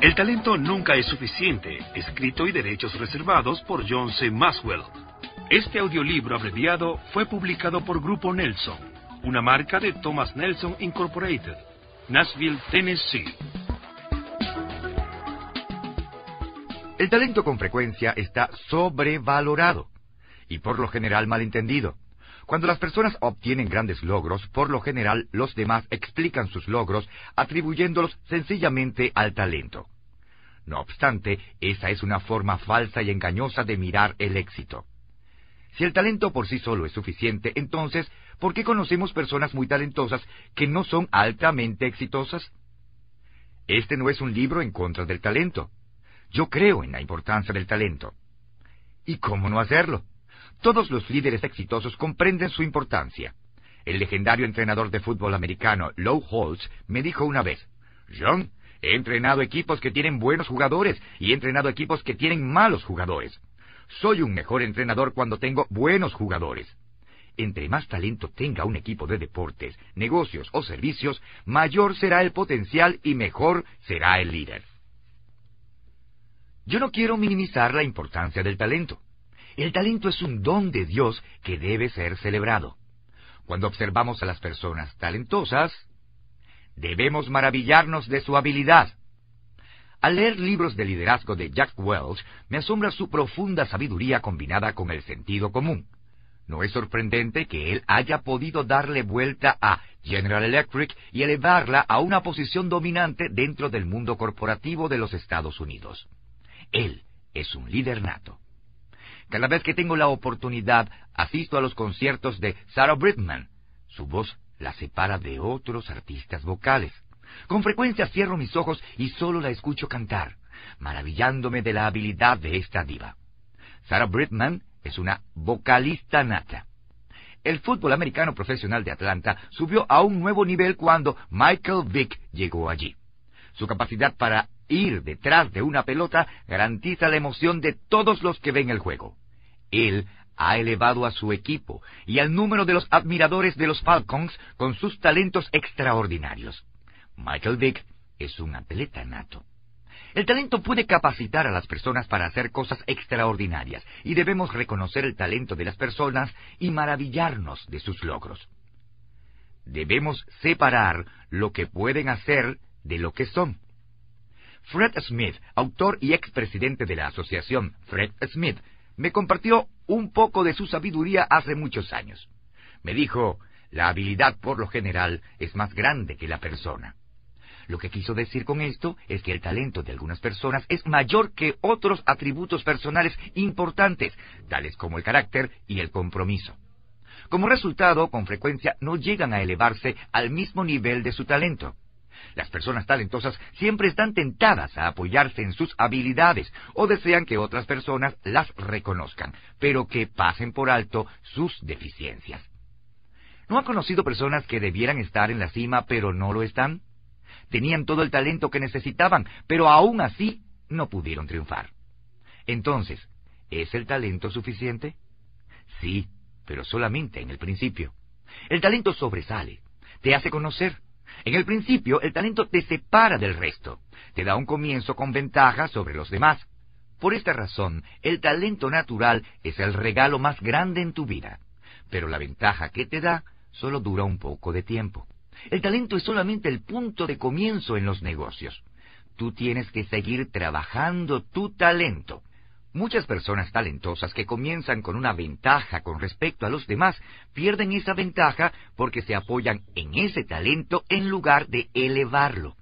El talento nunca es suficiente, escrito y derechos reservados por John C. Maxwell. Este audiolibro abreviado fue publicado por Grupo Nelson, una marca de Thomas Nelson Incorporated, Nashville, Tennessee. El talento con frecuencia está sobrevalorado y por lo general malentendido. Cuando las personas obtienen grandes logros, por lo general los demás explican sus logros atribuyéndolos sencillamente al talento. No obstante, esa es una forma falsa y engañosa de mirar el éxito. Si el talento por sí solo es suficiente, entonces, ¿por qué conocemos personas muy talentosas que no son altamente exitosas? Este no es un libro en contra del talento. Yo creo en la importancia del talento. ¿Y cómo no hacerlo? Todos los líderes exitosos comprenden su importancia. El legendario entrenador de fútbol americano, Low Holtz, me dijo una vez, John, he entrenado equipos que tienen buenos jugadores y he entrenado equipos que tienen malos jugadores. Soy un mejor entrenador cuando tengo buenos jugadores. Entre más talento tenga un equipo de deportes, negocios o servicios, mayor será el potencial y mejor será el líder. Yo no quiero minimizar la importancia del talento. El talento es un don de Dios que debe ser celebrado. Cuando observamos a las personas talentosas, debemos maravillarnos de su habilidad. Al leer libros de liderazgo de Jack Welch, me asombra su profunda sabiduría combinada con el sentido común. No es sorprendente que él haya podido darle vuelta a General Electric y elevarla a una posición dominante dentro del mundo corporativo de los Estados Unidos. Él es un líder nato. Cada vez que tengo la oportunidad, asisto a los conciertos de Sarah Brightman. Su voz la separa de otros artistas vocales. Con frecuencia cierro mis ojos y solo la escucho cantar, maravillándome de la habilidad de esta diva. Sarah Brightman es una vocalista nata. El fútbol americano profesional de Atlanta subió a un nuevo nivel cuando Michael Vick llegó allí. Su capacidad para Ir detrás de una pelota garantiza la emoción de todos los que ven el juego. Él ha elevado a su equipo y al número de los admiradores de los Falcons con sus talentos extraordinarios. Michael Dick es un atleta nato. El talento puede capacitar a las personas para hacer cosas extraordinarias y debemos reconocer el talento de las personas y maravillarnos de sus logros. Debemos separar lo que pueden hacer de lo que son. Fred Smith, autor y expresidente de la asociación Fred Smith, me compartió un poco de su sabiduría hace muchos años. Me dijo, la habilidad por lo general es más grande que la persona. Lo que quiso decir con esto es que el talento de algunas personas es mayor que otros atributos personales importantes, tales como el carácter y el compromiso. Como resultado, con frecuencia no llegan a elevarse al mismo nivel de su talento. Las personas talentosas siempre están tentadas a apoyarse en sus habilidades o desean que otras personas las reconozcan, pero que pasen por alto sus deficiencias. ¿No ha conocido personas que debieran estar en la cima pero no lo están? Tenían todo el talento que necesitaban, pero aún así no pudieron triunfar. Entonces, ¿es el talento suficiente? Sí, pero solamente en el principio. El talento sobresale, te hace conocer, en el principio, el talento te separa del resto, te da un comienzo con ventaja sobre los demás. Por esta razón, el talento natural es el regalo más grande en tu vida, pero la ventaja que te da solo dura un poco de tiempo. El talento es solamente el punto de comienzo en los negocios. Tú tienes que seguir trabajando tu talento. Muchas personas talentosas que comienzan con una ventaja con respecto a los demás pierden esa ventaja porque se apoyan en ese talento en lugar de elevarlo.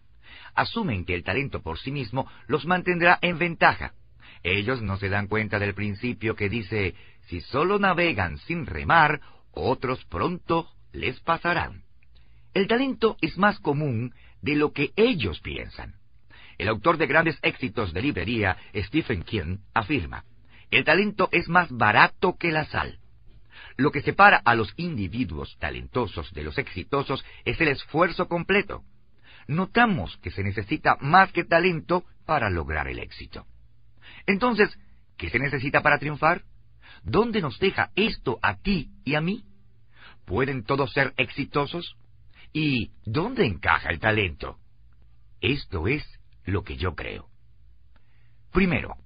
Asumen que el talento por sí mismo los mantendrá en ventaja. Ellos no se dan cuenta del principio que dice, si solo navegan sin remar, otros pronto les pasarán. El talento es más común de lo que ellos piensan. El autor de grandes éxitos de librería, Stephen King, afirma, el talento es más barato que la sal. Lo que separa a los individuos talentosos de los exitosos es el esfuerzo completo. Notamos que se necesita más que talento para lograr el éxito. Entonces, ¿qué se necesita para triunfar? ¿Dónde nos deja esto a ti y a mí? ¿Pueden todos ser exitosos? ¿Y dónde encaja el talento? Esto es lo que yo creo. Primero,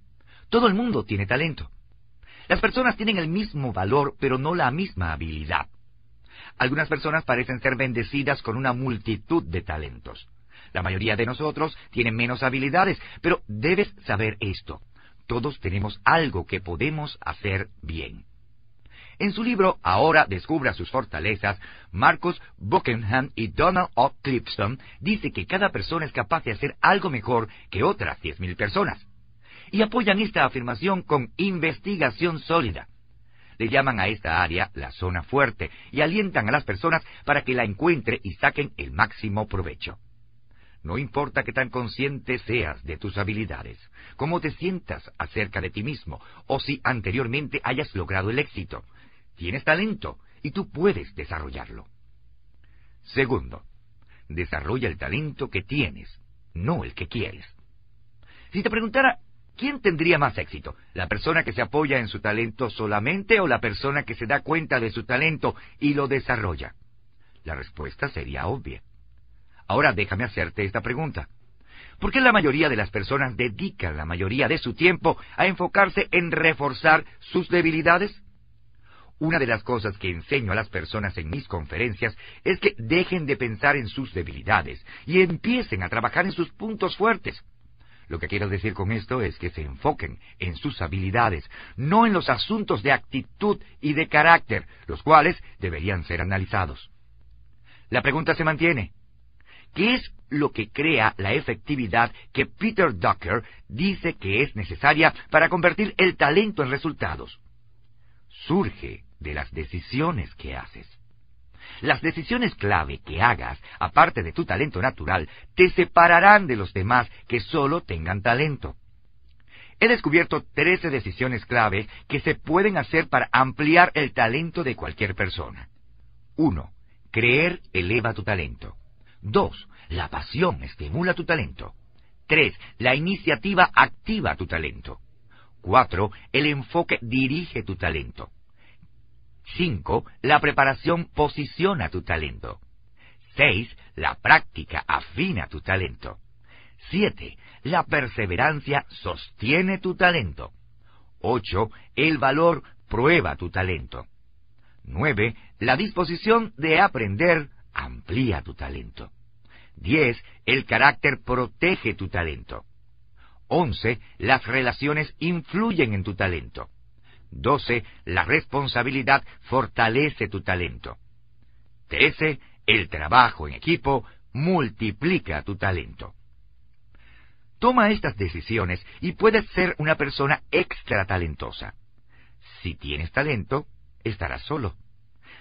todo el mundo tiene talento. Las personas tienen el mismo valor, pero no la misma habilidad. Algunas personas parecen ser bendecidas con una multitud de talentos. La mayoría de nosotros tienen menos habilidades, pero debes saber esto. Todos tenemos algo que podemos hacer bien. En su libro Ahora descubra sus fortalezas, Marcus Buckingham y Donald O. Clifton dice que cada persona es capaz de hacer algo mejor que otras 10.000 personas. Y apoyan esta afirmación con investigación sólida. Le llaman a esta área la zona fuerte y alientan a las personas para que la encuentre y saquen el máximo provecho. No importa que tan consciente seas de tus habilidades, cómo te sientas acerca de ti mismo, o si anteriormente hayas logrado el éxito, Tienes talento y tú puedes desarrollarlo. Segundo, desarrolla el talento que tienes, no el que quieres. Si te preguntara, ¿quién tendría más éxito? ¿La persona que se apoya en su talento solamente o la persona que se da cuenta de su talento y lo desarrolla? La respuesta sería obvia. Ahora déjame hacerte esta pregunta. ¿Por qué la mayoría de las personas dedican la mayoría de su tiempo a enfocarse en reforzar sus debilidades? Una de las cosas que enseño a las personas en mis conferencias es que dejen de pensar en sus debilidades y empiecen a trabajar en sus puntos fuertes. Lo que quiero decir con esto es que se enfoquen en sus habilidades, no en los asuntos de actitud y de carácter, los cuales deberían ser analizados. La pregunta se mantiene. ¿Qué es lo que crea la efectividad que Peter Ducker dice que es necesaria para convertir el talento en resultados? Surge de las decisiones que haces. Las decisiones clave que hagas, aparte de tu talento natural, te separarán de los demás que solo tengan talento. He descubierto 13 decisiones clave que se pueden hacer para ampliar el talento de cualquier persona. 1. Creer eleva tu talento. 2. La pasión estimula tu talento. 3. La iniciativa activa tu talento. 4. El enfoque dirige tu talento. 5. La preparación posiciona tu talento. 6. La práctica afina tu talento. 7. La perseverancia sostiene tu talento. 8. El valor prueba tu talento. 9. La disposición de aprender amplía tu talento. 10. El carácter protege tu talento. 11. Las relaciones influyen en tu talento. 12. La responsabilidad fortalece tu talento. 13. El trabajo en equipo multiplica tu talento. Toma estas decisiones y puedes ser una persona extra talentosa. Si tienes talento, estarás solo.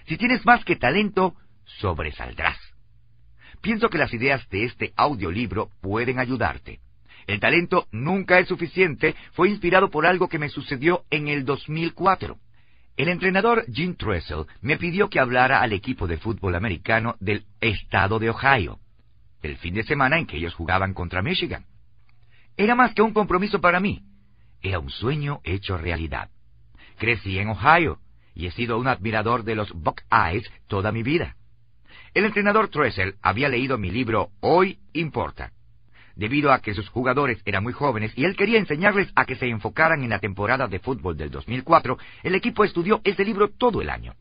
Si tienes más que talento, sobresaldrás. Pienso que las ideas de este audiolibro pueden ayudarte. El talento nunca es suficiente fue inspirado por algo que me sucedió en el 2004. El entrenador Jim Tressel me pidió que hablara al equipo de fútbol americano del estado de Ohio, el fin de semana en que ellos jugaban contra Michigan. Era más que un compromiso para mí, era un sueño hecho realidad. Crecí en Ohio y he sido un admirador de los Buckeyes toda mi vida. El entrenador Tressel había leído mi libro Hoy Importa debido a que sus jugadores eran muy jóvenes y él quería enseñarles a que se enfocaran en la temporada de fútbol del 2004, el equipo estudió ese libro todo el año.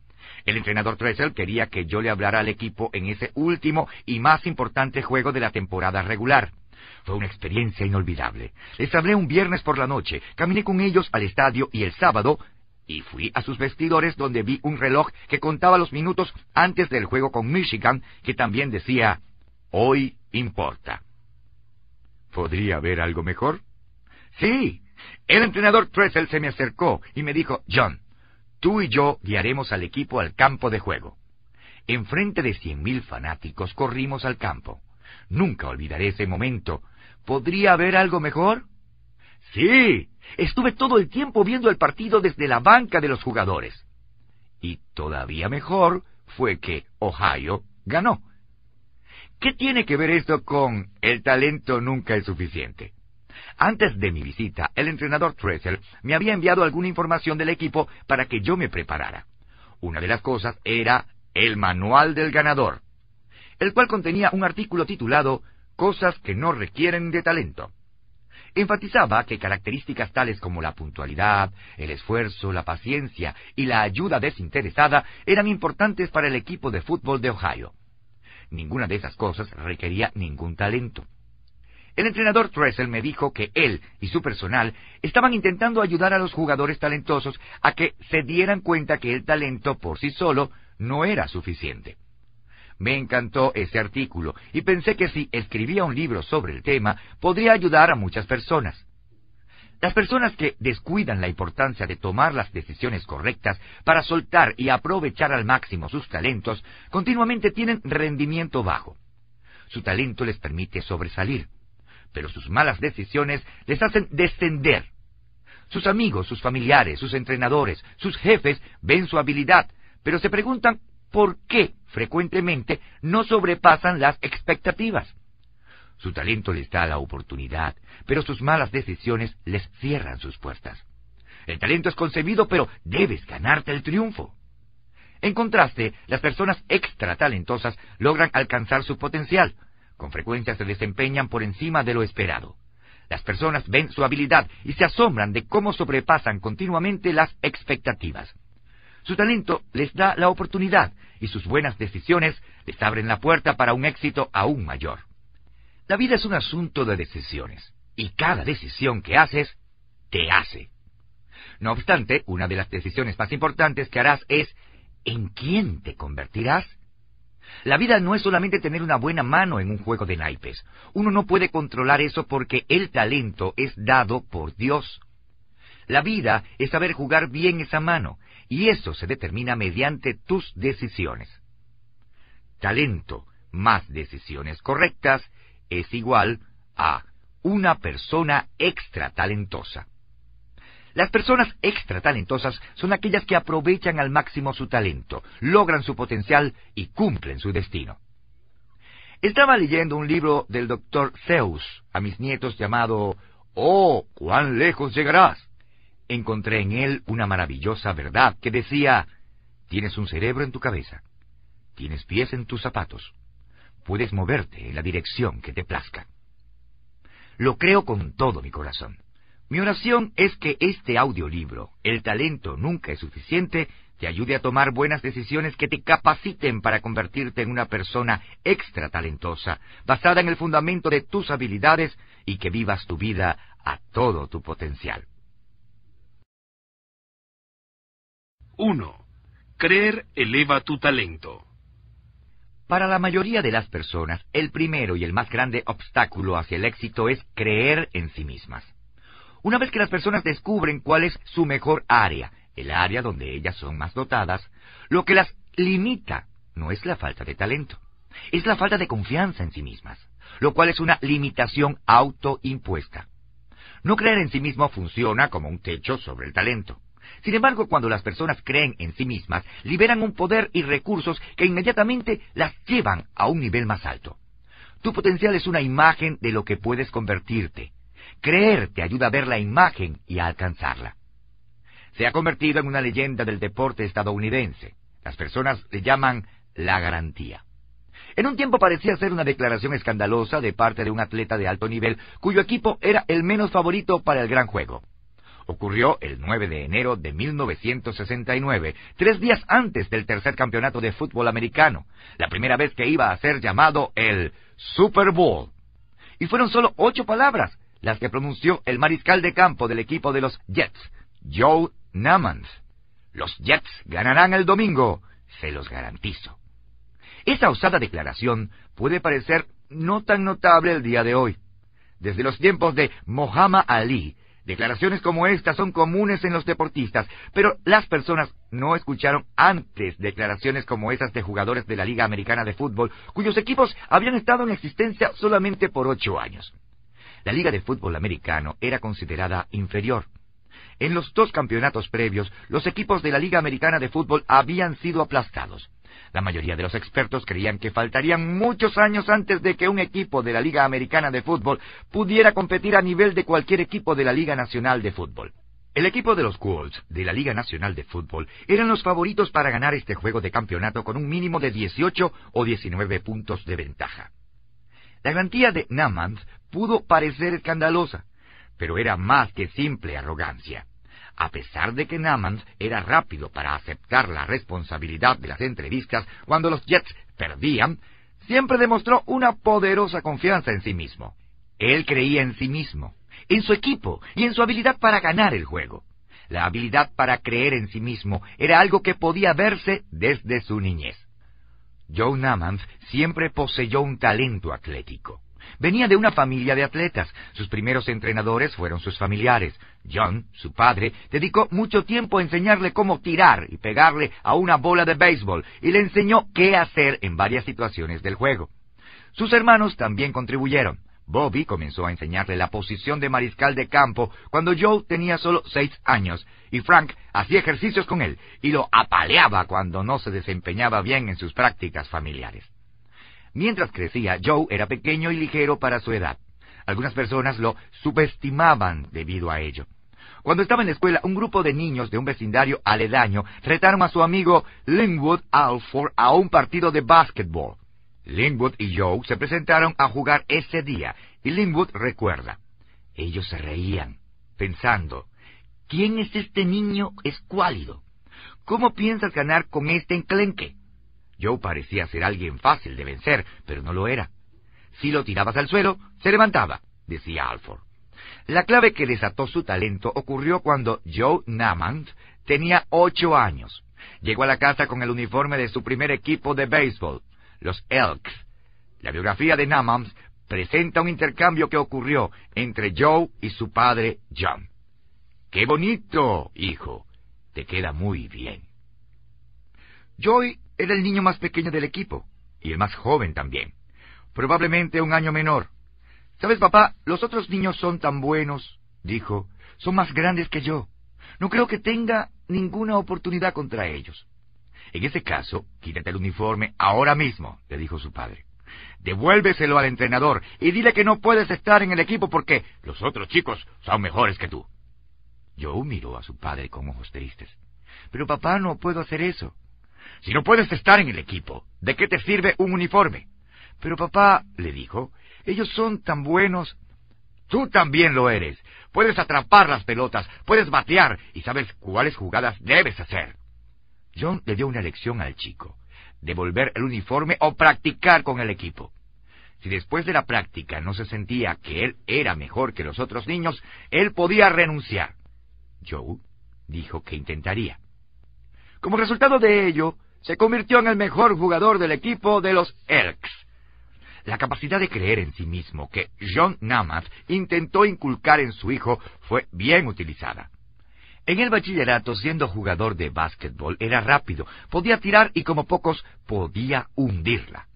El entrenador Tressel quería que yo le hablara al equipo en ese último y más importante juego de la temporada regular. Fue una experiencia inolvidable. Les hablé un viernes por la noche, caminé con ellos al estadio y el sábado y fui a sus vestidores donde vi un reloj que contaba los minutos antes del juego con Michigan que también decía, hoy importa. ¿Podría haber algo mejor? Sí. El entrenador Tressel se me acercó y me dijo, John, tú y yo guiaremos al equipo al campo de juego. Enfrente de cien mil fanáticos corrimos al campo. Nunca olvidaré ese momento. ¿Podría haber algo mejor? Sí. Estuve todo el tiempo viendo el partido desde la banca de los jugadores. Y todavía mejor fue que Ohio ganó. ¿Qué tiene que ver esto con el talento nunca es suficiente? Antes de mi visita, el entrenador Tressel me había enviado alguna información del equipo para que yo me preparara. Una de las cosas era el manual del ganador, el cual contenía un artículo titulado Cosas que no requieren de talento. Enfatizaba que características tales como la puntualidad, el esfuerzo, la paciencia y la ayuda desinteresada eran importantes para el equipo de fútbol de Ohio. Ninguna de esas cosas requería ningún talento. El entrenador Tressel me dijo que él y su personal estaban intentando ayudar a los jugadores talentosos a que se dieran cuenta que el talento por sí solo no era suficiente. Me encantó ese artículo y pensé que si escribía un libro sobre el tema podría ayudar a muchas personas. Las personas que descuidan la importancia de tomar las decisiones correctas para soltar y aprovechar al máximo sus talentos continuamente tienen rendimiento bajo. Su talento les permite sobresalir, pero sus malas decisiones les hacen descender. Sus amigos, sus familiares, sus entrenadores, sus jefes ven su habilidad, pero se preguntan por qué frecuentemente no sobrepasan las expectativas. Su talento les da la oportunidad, pero sus malas decisiones les cierran sus puertas. El talento es concebido, pero debes ganarte el triunfo. En contraste, las personas extra talentosas logran alcanzar su potencial. Con frecuencia se desempeñan por encima de lo esperado. Las personas ven su habilidad y se asombran de cómo sobrepasan continuamente las expectativas. Su talento les da la oportunidad y sus buenas decisiones les abren la puerta para un éxito aún mayor. La vida es un asunto de decisiones, y cada decisión que haces, te hace. No obstante, una de las decisiones más importantes que harás es ¿en quién te convertirás? La vida no es solamente tener una buena mano en un juego de naipes. Uno no puede controlar eso porque el talento es dado por Dios. La vida es saber jugar bien esa mano, y eso se determina mediante tus decisiones. Talento más decisiones correctas es igual a una persona extratalentosa. Las personas extratalentosas son aquellas que aprovechan al máximo su talento, logran su potencial y cumplen su destino. Estaba leyendo un libro del doctor Zeus a mis nietos llamado Oh, cuán lejos llegarás. Encontré en él una maravillosa verdad que decía, tienes un cerebro en tu cabeza, tienes pies en tus zapatos, puedes moverte en la dirección que te plazca. Lo creo con todo mi corazón. Mi oración es que este audiolibro, El talento nunca es suficiente, te ayude a tomar buenas decisiones que te capaciten para convertirte en una persona extra talentosa, basada en el fundamento de tus habilidades y que vivas tu vida a todo tu potencial. 1. Creer eleva tu talento. Para la mayoría de las personas, el primero y el más grande obstáculo hacia el éxito es creer en sí mismas. Una vez que las personas descubren cuál es su mejor área, el área donde ellas son más dotadas, lo que las limita no es la falta de talento, es la falta de confianza en sí mismas, lo cual es una limitación autoimpuesta. No creer en sí mismo funciona como un techo sobre el talento. Sin embargo, cuando las personas creen en sí mismas, liberan un poder y recursos que inmediatamente las llevan a un nivel más alto. Tu potencial es una imagen de lo que puedes convertirte. Creer te ayuda a ver la imagen y a alcanzarla. Se ha convertido en una leyenda del deporte estadounidense. Las personas le llaman la garantía. En un tiempo parecía ser una declaración escandalosa de parte de un atleta de alto nivel cuyo equipo era el menos favorito para el gran juego. Ocurrió el 9 de enero de 1969, tres días antes del tercer campeonato de fútbol americano, la primera vez que iba a ser llamado el Super Bowl. Y fueron solo ocho palabras las que pronunció el mariscal de campo del equipo de los Jets, Joe Namans. Los Jets ganarán el domingo, se los garantizo. Esa osada declaración puede parecer no tan notable el día de hoy. Desde los tiempos de Muhammad Ali, Declaraciones como estas son comunes en los deportistas, pero las personas no escucharon antes declaraciones como esas de jugadores de la Liga Americana de Fútbol, cuyos equipos habían estado en existencia solamente por ocho años. La Liga de Fútbol Americano era considerada inferior. En los dos campeonatos previos, los equipos de la Liga Americana de Fútbol habían sido aplastados. La mayoría de los expertos creían que faltarían muchos años antes de que un equipo de la Liga Americana de Fútbol pudiera competir a nivel de cualquier equipo de la Liga Nacional de Fútbol. El equipo de los Colts de la Liga Nacional de Fútbol eran los favoritos para ganar este juego de campeonato con un mínimo de 18 o 19 puntos de ventaja. La garantía de Namans pudo parecer escandalosa, pero era más que simple arrogancia. A pesar de que Namans era rápido para aceptar la responsabilidad de las entrevistas cuando los Jets perdían, siempre demostró una poderosa confianza en sí mismo. Él creía en sí mismo, en su equipo y en su habilidad para ganar el juego. La habilidad para creer en sí mismo era algo que podía verse desde su niñez. Joe Namans siempre poseyó un talento atlético. Venía de una familia de atletas. Sus primeros entrenadores fueron sus familiares. John, su padre, dedicó mucho tiempo a enseñarle cómo tirar y pegarle a una bola de béisbol y le enseñó qué hacer en varias situaciones del juego. Sus hermanos también contribuyeron. Bobby comenzó a enseñarle la posición de mariscal de campo cuando Joe tenía solo seis años, y Frank hacía ejercicios con él y lo apaleaba cuando no se desempeñaba bien en sus prácticas familiares. Mientras crecía, Joe era pequeño y ligero para su edad. Algunas personas lo subestimaban debido a ello. Cuando estaba en la escuela, un grupo de niños de un vecindario aledaño retaron a su amigo Linwood Alford a un partido de básquetbol. Linwood y Joe se presentaron a jugar ese día, y Linwood recuerda. Ellos se reían, pensando, ¿quién es este niño escuálido? ¿Cómo piensas ganar con este enclenque? Joe parecía ser alguien fácil de vencer, pero no lo era. Si lo tirabas al suelo, se levantaba, decía Alford. La clave que desató su talento ocurrió cuando Joe Namans tenía ocho años. Llegó a la casa con el uniforme de su primer equipo de béisbol, los Elks. La biografía de Namans presenta un intercambio que ocurrió entre Joe y su padre John. ¡Qué bonito, hijo! Te queda muy bien. Joey... Era el niño más pequeño del equipo, y el más joven también. Probablemente un año menor. ¿Sabes, papá? Los otros niños son tan buenos, dijo. Son más grandes que yo. No creo que tenga ninguna oportunidad contra ellos. En ese caso, quítate el uniforme ahora mismo, le dijo su padre. Devuélveselo al entrenador y dile que no puedes estar en el equipo porque los otros chicos son mejores que tú. Joe miró a su padre con ojos tristes. Pero papá, no puedo hacer eso. Si no puedes estar en el equipo, ¿de qué te sirve un uniforme? Pero papá, le dijo, ellos son tan buenos. Tú también lo eres. Puedes atrapar las pelotas, puedes batear y sabes cuáles jugadas debes hacer. John le dio una lección al chico. Devolver el uniforme o practicar con el equipo. Si después de la práctica no se sentía que él era mejor que los otros niños, él podía renunciar. Joe dijo que intentaría. Como resultado de ello, se convirtió en el mejor jugador del equipo de los Elks. La capacidad de creer en sí mismo que John Namath intentó inculcar en su hijo fue bien utilizada. En el bachillerato, siendo jugador de básquetbol, era rápido, podía tirar y como pocos podía hundirla.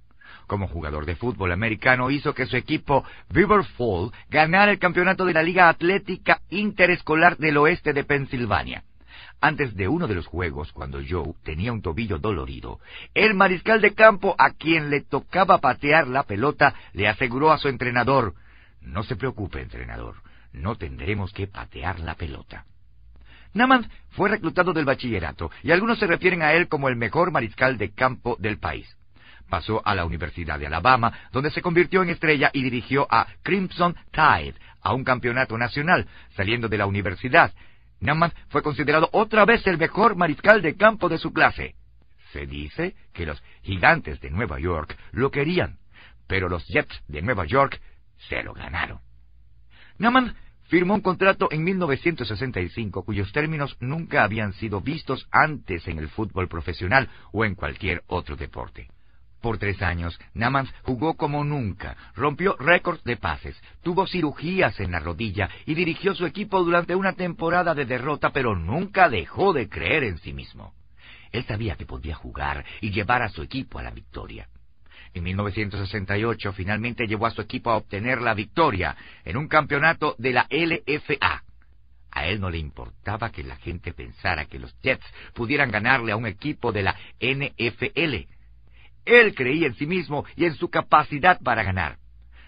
Como jugador de fútbol americano hizo que su equipo Beaver Fall ganara el campeonato de la Liga Atlética Interescolar del Oeste de Pensilvania. Antes de uno de los juegos, cuando Joe tenía un tobillo dolorido, el mariscal de campo a quien le tocaba patear la pelota le aseguró a su entrenador, No se preocupe, entrenador, no tendremos que patear la pelota. Namath fue reclutado del bachillerato y algunos se refieren a él como el mejor mariscal de campo del país. Pasó a la Universidad de Alabama, donde se convirtió en estrella y dirigió a Crimson Tide a un campeonato nacional, saliendo de la universidad Naman fue considerado otra vez el mejor mariscal de campo de su clase. Se dice que los gigantes de Nueva York lo querían, pero los Jets de Nueva York se lo ganaron. Naman firmó un contrato en 1965 cuyos términos nunca habían sido vistos antes en el fútbol profesional o en cualquier otro deporte. Por tres años, Namans jugó como nunca, rompió récords de pases, tuvo cirugías en la rodilla y dirigió su equipo durante una temporada de derrota, pero nunca dejó de creer en sí mismo. Él sabía que podía jugar y llevar a su equipo a la victoria. En 1968 finalmente llevó a su equipo a obtener la victoria en un campeonato de la LFA. A él no le importaba que la gente pensara que los Jets pudieran ganarle a un equipo de la NFL él creía en sí mismo y en su capacidad para ganar.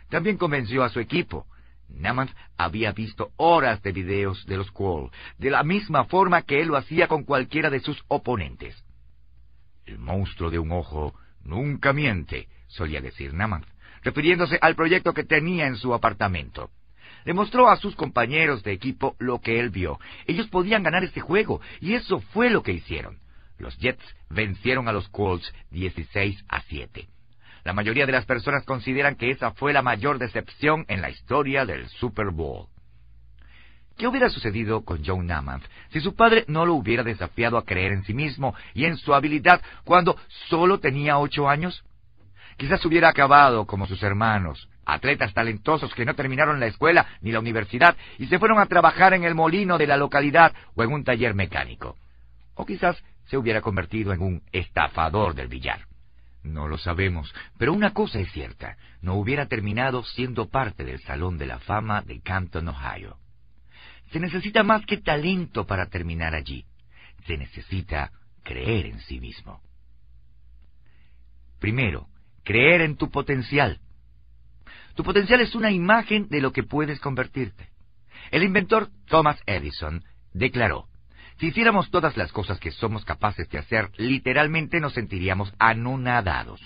También convenció a su equipo. Namath había visto horas de videos de los Quall, de la misma forma que él lo hacía con cualquiera de sus oponentes. El monstruo de un ojo nunca miente, solía decir Namath, refiriéndose al proyecto que tenía en su apartamento. Le mostró a sus compañeros de equipo lo que él vio. Ellos podían ganar este juego, y eso fue lo que hicieron. Los Jets vencieron a los Colts 16 a 7. La mayoría de las personas consideran que esa fue la mayor decepción en la historia del Super Bowl. ¿Qué hubiera sucedido con John Namath si su padre no lo hubiera desafiado a creer en sí mismo y en su habilidad cuando solo tenía ocho años? Quizás hubiera acabado como sus hermanos, atletas talentosos que no terminaron la escuela ni la universidad y se fueron a trabajar en el molino de la localidad o en un taller mecánico. O quizás se hubiera convertido en un estafador del billar. No lo sabemos, pero una cosa es cierta, no hubiera terminado siendo parte del Salón de la Fama de Canton, Ohio. Se necesita más que talento para terminar allí, se necesita creer en sí mismo. Primero, creer en tu potencial. Tu potencial es una imagen de lo que puedes convertirte. El inventor Thomas Edison declaró, si hiciéramos todas las cosas que somos capaces de hacer, literalmente nos sentiríamos anonadados.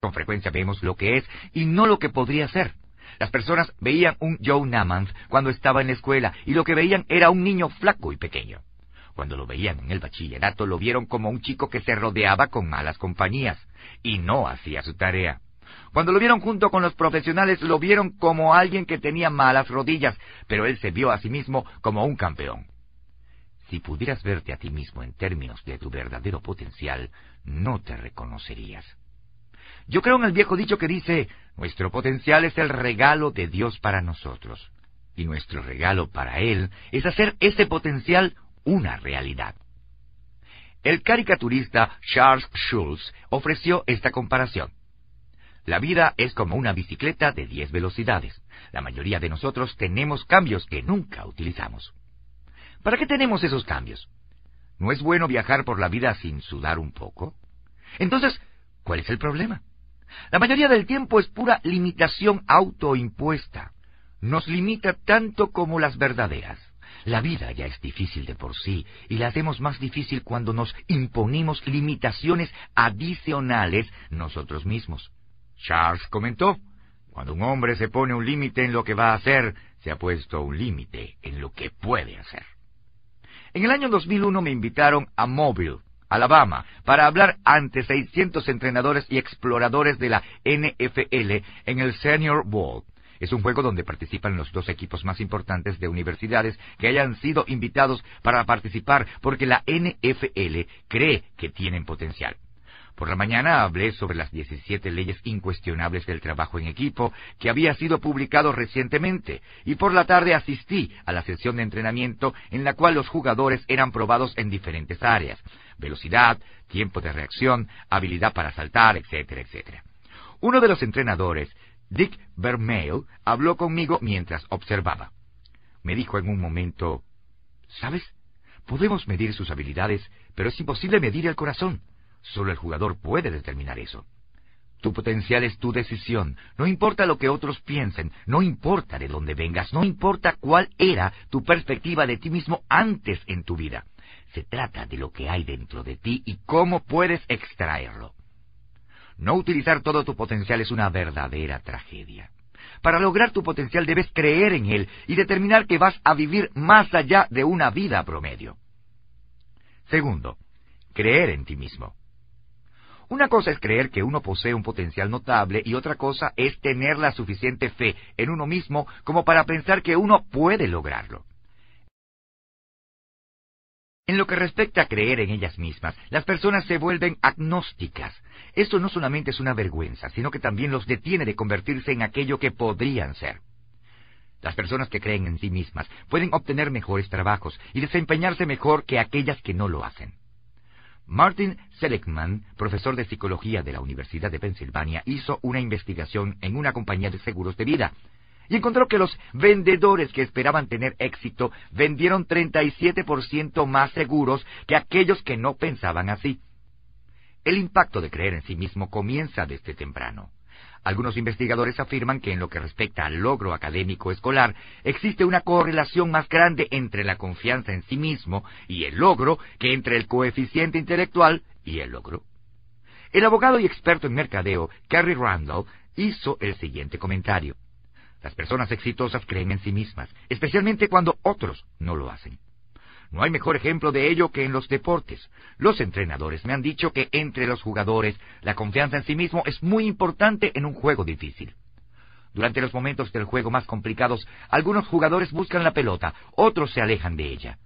Con frecuencia vemos lo que es y no lo que podría ser. Las personas veían un Joe Namans cuando estaba en la escuela y lo que veían era un niño flaco y pequeño. Cuando lo veían en el bachillerato lo vieron como un chico que se rodeaba con malas compañías y no hacía su tarea. Cuando lo vieron junto con los profesionales, lo vieron como alguien que tenía malas rodillas, pero él se vio a sí mismo como un campeón. Si pudieras verte a ti mismo en términos de tu verdadero potencial, no te reconocerías. Yo creo en el viejo dicho que dice, nuestro potencial es el regalo de Dios para nosotros, y nuestro regalo para Él es hacer ese potencial una realidad. El caricaturista Charles Schulz ofreció esta comparación. La vida es como una bicicleta de 10 velocidades. La mayoría de nosotros tenemos cambios que nunca utilizamos. ¿Para qué tenemos esos cambios? ¿No es bueno viajar por la vida sin sudar un poco? Entonces, ¿cuál es el problema? La mayoría del tiempo es pura limitación autoimpuesta. Nos limita tanto como las verdaderas. La vida ya es difícil de por sí y la hacemos más difícil cuando nos imponemos limitaciones adicionales nosotros mismos. Charles comentó, cuando un hombre se pone un límite en lo que va a hacer, se ha puesto un límite en lo que puede hacer. En el año 2001 me invitaron a Mobile, Alabama, para hablar ante 600 entrenadores y exploradores de la NFL en el Senior Bowl. Es un juego donde participan los dos equipos más importantes de universidades que hayan sido invitados para participar porque la NFL cree que tienen potencial. Por la mañana hablé sobre las 17 leyes incuestionables del trabajo en equipo que había sido publicado recientemente y por la tarde asistí a la sesión de entrenamiento en la cual los jugadores eran probados en diferentes áreas, velocidad, tiempo de reacción, habilidad para saltar, etcétera, etcétera. Uno de los entrenadores, Dick Vermeil, habló conmigo mientras observaba. Me dijo en un momento, ¿sabes? Podemos medir sus habilidades, pero es imposible medir el corazón. Solo el jugador puede determinar eso. Tu potencial es tu decisión. No importa lo que otros piensen, no importa de dónde vengas, no importa cuál era tu perspectiva de ti mismo antes en tu vida. Se trata de lo que hay dentro de ti y cómo puedes extraerlo. No utilizar todo tu potencial es una verdadera tragedia. Para lograr tu potencial debes creer en él y determinar que vas a vivir más allá de una vida promedio. Segundo, creer en ti mismo. Una cosa es creer que uno posee un potencial notable y otra cosa es tener la suficiente fe en uno mismo como para pensar que uno puede lograrlo. En lo que respecta a creer en ellas mismas, las personas se vuelven agnósticas. Esto no solamente es una vergüenza, sino que también los detiene de convertirse en aquello que podrían ser. Las personas que creen en sí mismas pueden obtener mejores trabajos y desempeñarse mejor que aquellas que no lo hacen. Martin Seligman, profesor de psicología de la Universidad de Pensilvania, hizo una investigación en una compañía de seguros de vida y encontró que los vendedores que esperaban tener éxito vendieron 37% más seguros que aquellos que no pensaban así. El impacto de creer en sí mismo comienza desde temprano. Algunos investigadores afirman que en lo que respecta al logro académico escolar, existe una correlación más grande entre la confianza en sí mismo y el logro que entre el coeficiente intelectual y el logro. El abogado y experto en mercadeo, Carrie Randall, hizo el siguiente comentario. Las personas exitosas creen en sí mismas, especialmente cuando otros no lo hacen. No hay mejor ejemplo de ello que en los deportes. Los entrenadores me han dicho que entre los jugadores la confianza en sí mismo es muy importante en un juego difícil. Durante los momentos del juego más complicados, algunos jugadores buscan la pelota, otros se alejan de ella.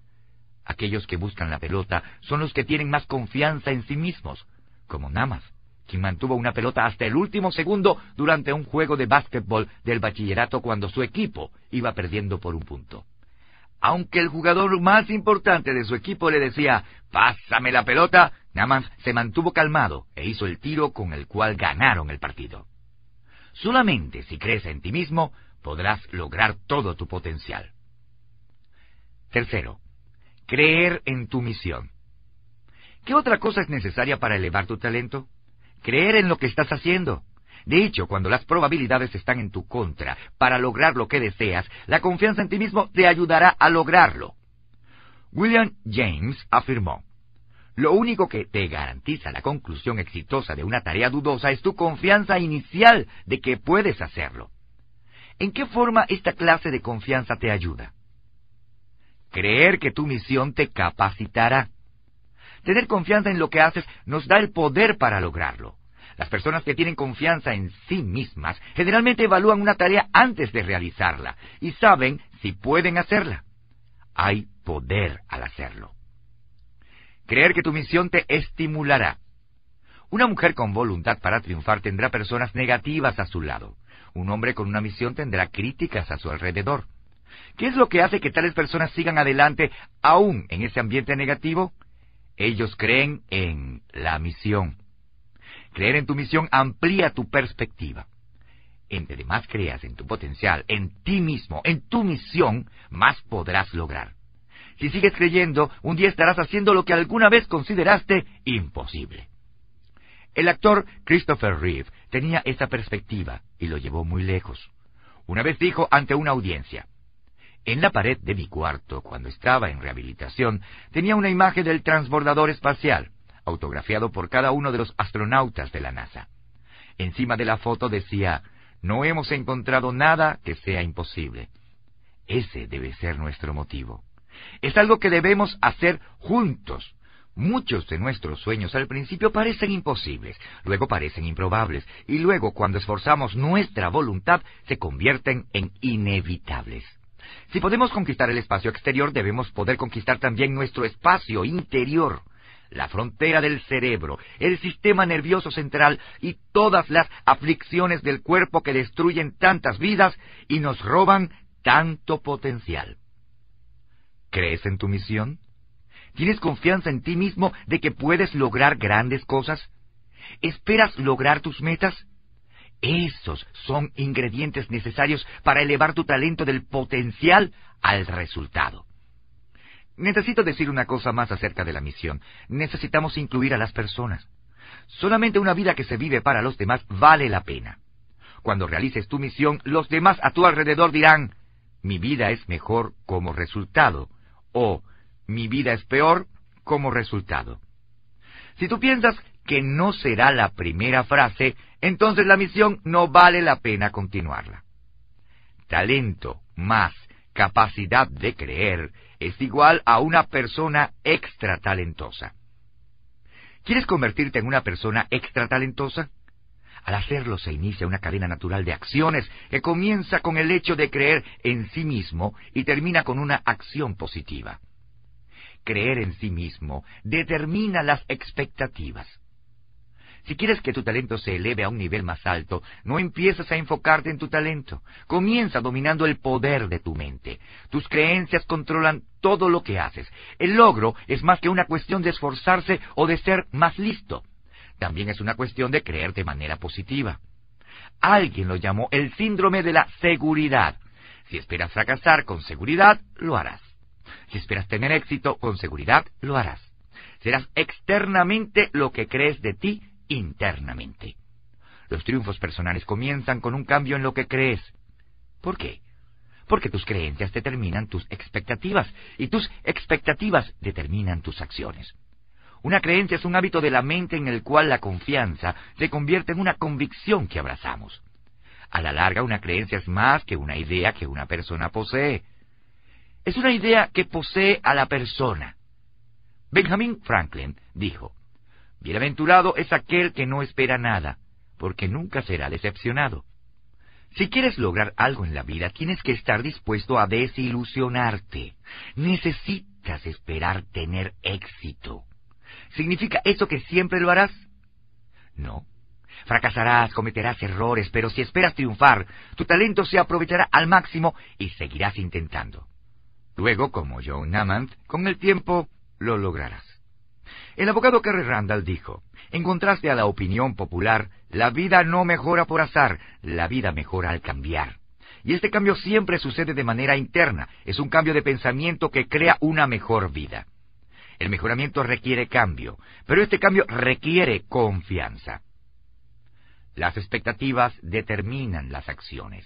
Aquellos que buscan la pelota son los que tienen más confianza en sí mismos, como Namas, quien mantuvo una pelota hasta el último segundo durante un juego de básquetbol del bachillerato cuando su equipo iba perdiendo por un punto aunque el jugador más importante de su equipo le decía, pásame la pelota, Naman se mantuvo calmado e hizo el tiro con el cual ganaron el partido. Solamente si crees en ti mismo podrás lograr todo tu potencial. Tercero, creer en tu misión. ¿Qué otra cosa es necesaria para elevar tu talento? Creer en lo que estás haciendo. De hecho, cuando las probabilidades están en tu contra para lograr lo que deseas, la confianza en ti mismo te ayudará a lograrlo. William James afirmó, Lo único que te garantiza la conclusión exitosa de una tarea dudosa es tu confianza inicial de que puedes hacerlo. ¿En qué forma esta clase de confianza te ayuda? Creer que tu misión te capacitará. Tener confianza en lo que haces nos da el poder para lograrlo. Las personas que tienen confianza en sí mismas generalmente evalúan una tarea antes de realizarla y saben si pueden hacerla. Hay poder al hacerlo. Creer que tu misión te estimulará. Una mujer con voluntad para triunfar tendrá personas negativas a su lado. Un hombre con una misión tendrá críticas a su alrededor. ¿Qué es lo que hace que tales personas sigan adelante aún en ese ambiente negativo? Ellos creen en la misión creer en tu misión amplía tu perspectiva. Entre más creas en tu potencial, en ti mismo, en tu misión, más podrás lograr. Si sigues creyendo, un día estarás haciendo lo que alguna vez consideraste imposible. El actor Christopher Reeve tenía esa perspectiva y lo llevó muy lejos. Una vez dijo ante una audiencia, en la pared de mi cuarto, cuando estaba en rehabilitación, tenía una imagen del transbordador espacial autografiado por cada uno de los astronautas de la NASA. Encima de la foto decía, no hemos encontrado nada que sea imposible. Ese debe ser nuestro motivo. Es algo que debemos hacer juntos. Muchos de nuestros sueños al principio parecen imposibles, luego parecen improbables, y luego cuando esforzamos nuestra voluntad se convierten en inevitables. Si podemos conquistar el espacio exterior, debemos poder conquistar también nuestro espacio interior la frontera del cerebro, el sistema nervioso central y todas las aflicciones del cuerpo que destruyen tantas vidas y nos roban tanto potencial. ¿Crees en tu misión? ¿Tienes confianza en ti mismo de que puedes lograr grandes cosas? ¿Esperas lograr tus metas? Esos son ingredientes necesarios para elevar tu talento del potencial al resultado. Necesito decir una cosa más acerca de la misión. Necesitamos incluir a las personas. Solamente una vida que se vive para los demás vale la pena. Cuando realices tu misión, los demás a tu alrededor dirán, mi vida es mejor como resultado, o mi vida es peor como resultado. Si tú piensas que no será la primera frase, entonces la misión no vale la pena continuarla. Talento más capacidad de creer es igual a una persona extra ¿Quieres convertirte en una persona extra Al hacerlo se inicia una cadena natural de acciones que comienza con el hecho de creer en sí mismo y termina con una acción positiva. Creer en sí mismo determina las expectativas. Si quieres que tu talento se eleve a un nivel más alto, no empiezas a enfocarte en tu talento. Comienza dominando el poder de tu mente. Tus creencias controlan todo lo que haces. El logro es más que una cuestión de esforzarse o de ser más listo. También es una cuestión de creer de manera positiva. Alguien lo llamó el síndrome de la seguridad. Si esperas fracasar con seguridad, lo harás. Si esperas tener éxito con seguridad, lo harás. Serás externamente lo que crees de ti internamente. Los triunfos personales comienzan con un cambio en lo que crees. ¿Por qué? Porque tus creencias determinan tus expectativas y tus expectativas determinan tus acciones. Una creencia es un hábito de la mente en el cual la confianza se convierte en una convicción que abrazamos. A la larga, una creencia es más que una idea que una persona posee. Es una idea que posee a la persona. Benjamin Franklin dijo, Bienaventurado es aquel que no espera nada, porque nunca será decepcionado. Si quieres lograr algo en la vida, tienes que estar dispuesto a desilusionarte. Necesitas esperar tener éxito. ¿Significa eso que siempre lo harás? No. Fracasarás, cometerás errores, pero si esperas triunfar, tu talento se aprovechará al máximo y seguirás intentando. Luego, como John Namant, con el tiempo lo lograrás. El abogado Kerry Randall dijo, en contraste a la opinión popular, la vida no mejora por azar, la vida mejora al cambiar. Y este cambio siempre sucede de manera interna, es un cambio de pensamiento que crea una mejor vida. El mejoramiento requiere cambio, pero este cambio requiere confianza. Las expectativas determinan las acciones.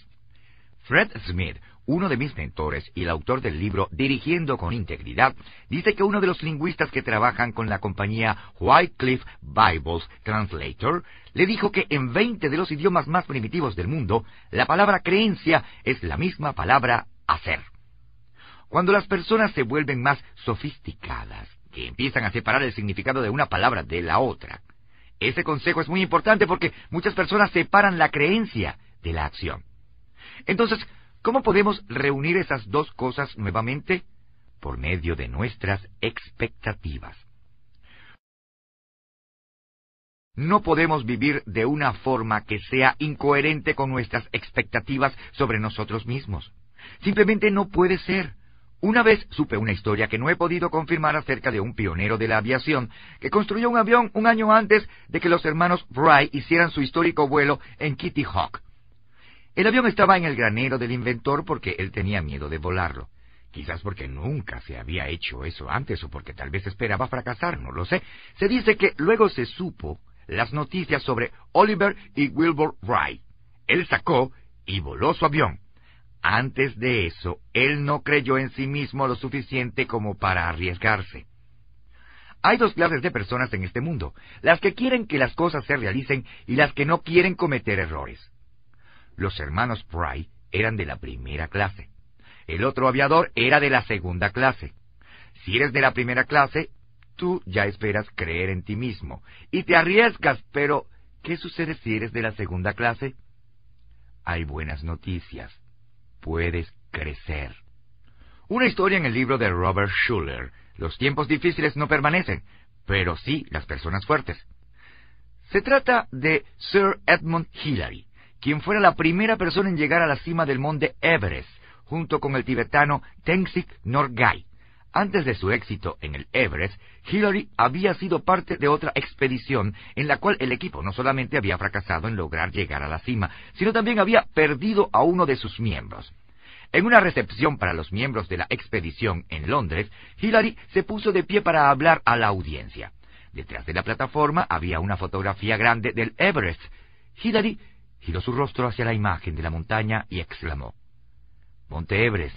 Fred Smith, uno de mis mentores y el autor del libro Dirigiendo con Integridad dice que uno de los lingüistas que trabajan con la compañía Whitecliffe Bibles Translator le dijo que en 20 de los idiomas más primitivos del mundo, la palabra creencia es la misma palabra hacer. Cuando las personas se vuelven más sofisticadas, que empiezan a separar el significado de una palabra de la otra, ese consejo es muy importante porque muchas personas separan la creencia de la acción. Entonces, ¿Cómo podemos reunir esas dos cosas nuevamente? Por medio de nuestras expectativas. No podemos vivir de una forma que sea incoherente con nuestras expectativas sobre nosotros mismos. Simplemente no puede ser. Una vez supe una historia que no he podido confirmar acerca de un pionero de la aviación que construyó un avión un año antes de que los hermanos Wright hicieran su histórico vuelo en Kitty Hawk, el avión estaba en el granero del inventor porque él tenía miedo de volarlo. Quizás porque nunca se había hecho eso antes o porque tal vez esperaba fracasar, no lo sé. Se dice que luego se supo las noticias sobre Oliver y Wilbur Wright. Él sacó y voló su avión. Antes de eso, él no creyó en sí mismo lo suficiente como para arriesgarse. Hay dos clases de personas en este mundo, las que quieren que las cosas se realicen y las que no quieren cometer errores. Los hermanos Fry eran de la primera clase. El otro aviador era de la segunda clase. Si eres de la primera clase, tú ya esperas creer en ti mismo y te arriesgas, pero ¿qué sucede si eres de la segunda clase? Hay buenas noticias. Puedes crecer. Una historia en el libro de Robert Schuller. Los tiempos difíciles no permanecen, pero sí las personas fuertes. Se trata de Sir Edmund Hillary, quien fuera la primera persona en llegar a la cima del monte Everest, junto con el tibetano Tenzing Norgay. Antes de su éxito en el Everest, Hillary había sido parte de otra expedición en la cual el equipo no solamente había fracasado en lograr llegar a la cima, sino también había perdido a uno de sus miembros. En una recepción para los miembros de la expedición en Londres, Hillary se puso de pie para hablar a la audiencia. Detrás de la plataforma había una fotografía grande del Everest. Hillary giró su rostro hacia la imagen de la montaña y exclamó, Monte Everest,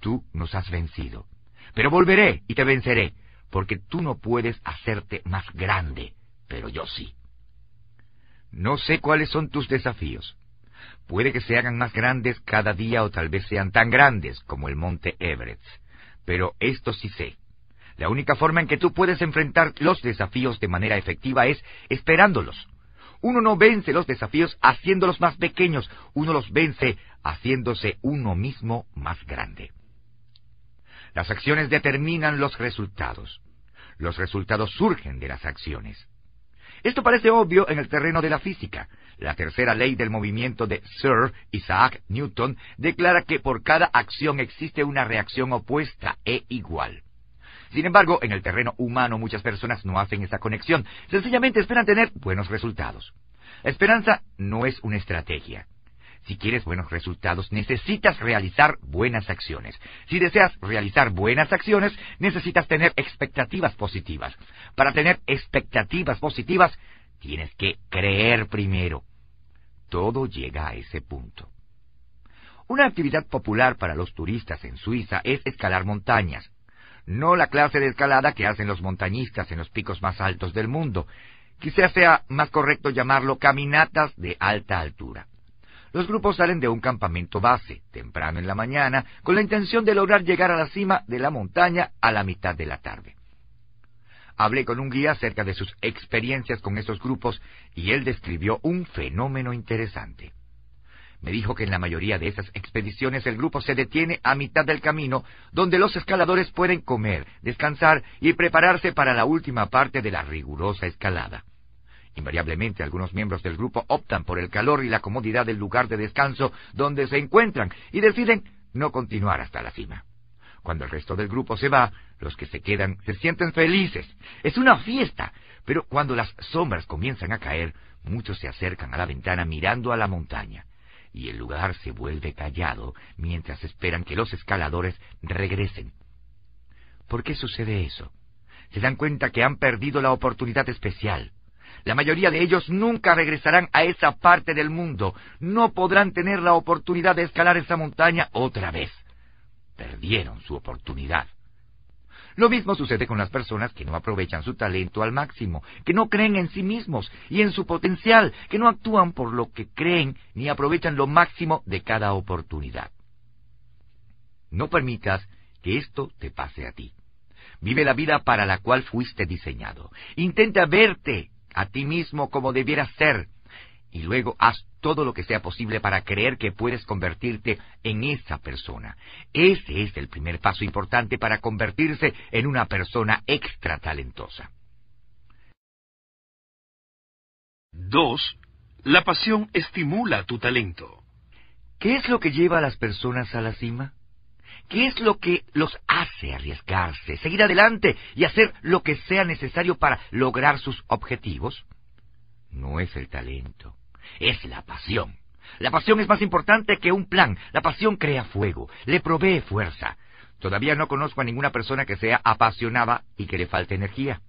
tú nos has vencido, pero volveré y te venceré, porque tú no puedes hacerte más grande, pero yo sí. No sé cuáles son tus desafíos. Puede que se hagan más grandes cada día o tal vez sean tan grandes como el monte Everest, Pero esto sí sé. La única forma en que tú puedes enfrentar los desafíos de manera efectiva es esperándolos, uno no vence los desafíos haciéndolos más pequeños, uno los vence haciéndose uno mismo más grande. Las acciones determinan los resultados. Los resultados surgen de las acciones. Esto parece obvio en el terreno de la física. La tercera ley del movimiento de Sir Isaac Newton declara que por cada acción existe una reacción opuesta e igual. Sin embargo, en el terreno humano muchas personas no hacen esa conexión, sencillamente esperan tener buenos resultados. esperanza no es una estrategia. Si quieres buenos resultados, necesitas realizar buenas acciones. Si deseas realizar buenas acciones, necesitas tener expectativas positivas. Para tener expectativas positivas, tienes que creer primero. Todo llega a ese punto. Una actividad popular para los turistas en Suiza es escalar montañas no la clase de escalada que hacen los montañistas en los picos más altos del mundo. Quizás sea más correcto llamarlo caminatas de alta altura. Los grupos salen de un campamento base, temprano en la mañana, con la intención de lograr llegar a la cima de la montaña a la mitad de la tarde. Hablé con un guía acerca de sus experiencias con esos grupos y él describió un fenómeno interesante. Me dijo que en la mayoría de esas expediciones el grupo se detiene a mitad del camino, donde los escaladores pueden comer, descansar y prepararse para la última parte de la rigurosa escalada. Invariablemente algunos miembros del grupo optan por el calor y la comodidad del lugar de descanso donde se encuentran y deciden no continuar hasta la cima. Cuando el resto del grupo se va, los que se quedan se sienten felices. Es una fiesta. Pero cuando las sombras comienzan a caer, muchos se acercan a la ventana mirando a la montaña y el lugar se vuelve callado mientras esperan que los escaladores regresen. ¿Por qué sucede eso? Se dan cuenta que han perdido la oportunidad especial. La mayoría de ellos nunca regresarán a esa parte del mundo. No podrán tener la oportunidad de escalar esa montaña otra vez. Perdieron su oportunidad. Lo mismo sucede con las personas que no aprovechan su talento al máximo, que no creen en sí mismos y en su potencial, que no actúan por lo que creen ni aprovechan lo máximo de cada oportunidad. No permitas que esto te pase a ti. Vive la vida para la cual fuiste diseñado. Intenta verte a ti mismo como debieras ser, y luego haz todo lo que sea posible para creer que puedes convertirte en esa persona. Ese es el primer paso importante para convertirse en una persona extra talentosa. 2. La pasión estimula tu talento. ¿Qué es lo que lleva a las personas a la cima? ¿Qué es lo que los hace arriesgarse, seguir adelante y hacer lo que sea necesario para lograr sus objetivos? No es el talento es la pasión. La pasión es más importante que un plan. La pasión crea fuego, le provee fuerza. Todavía no conozco a ninguna persona que sea apasionada y que le falte energía.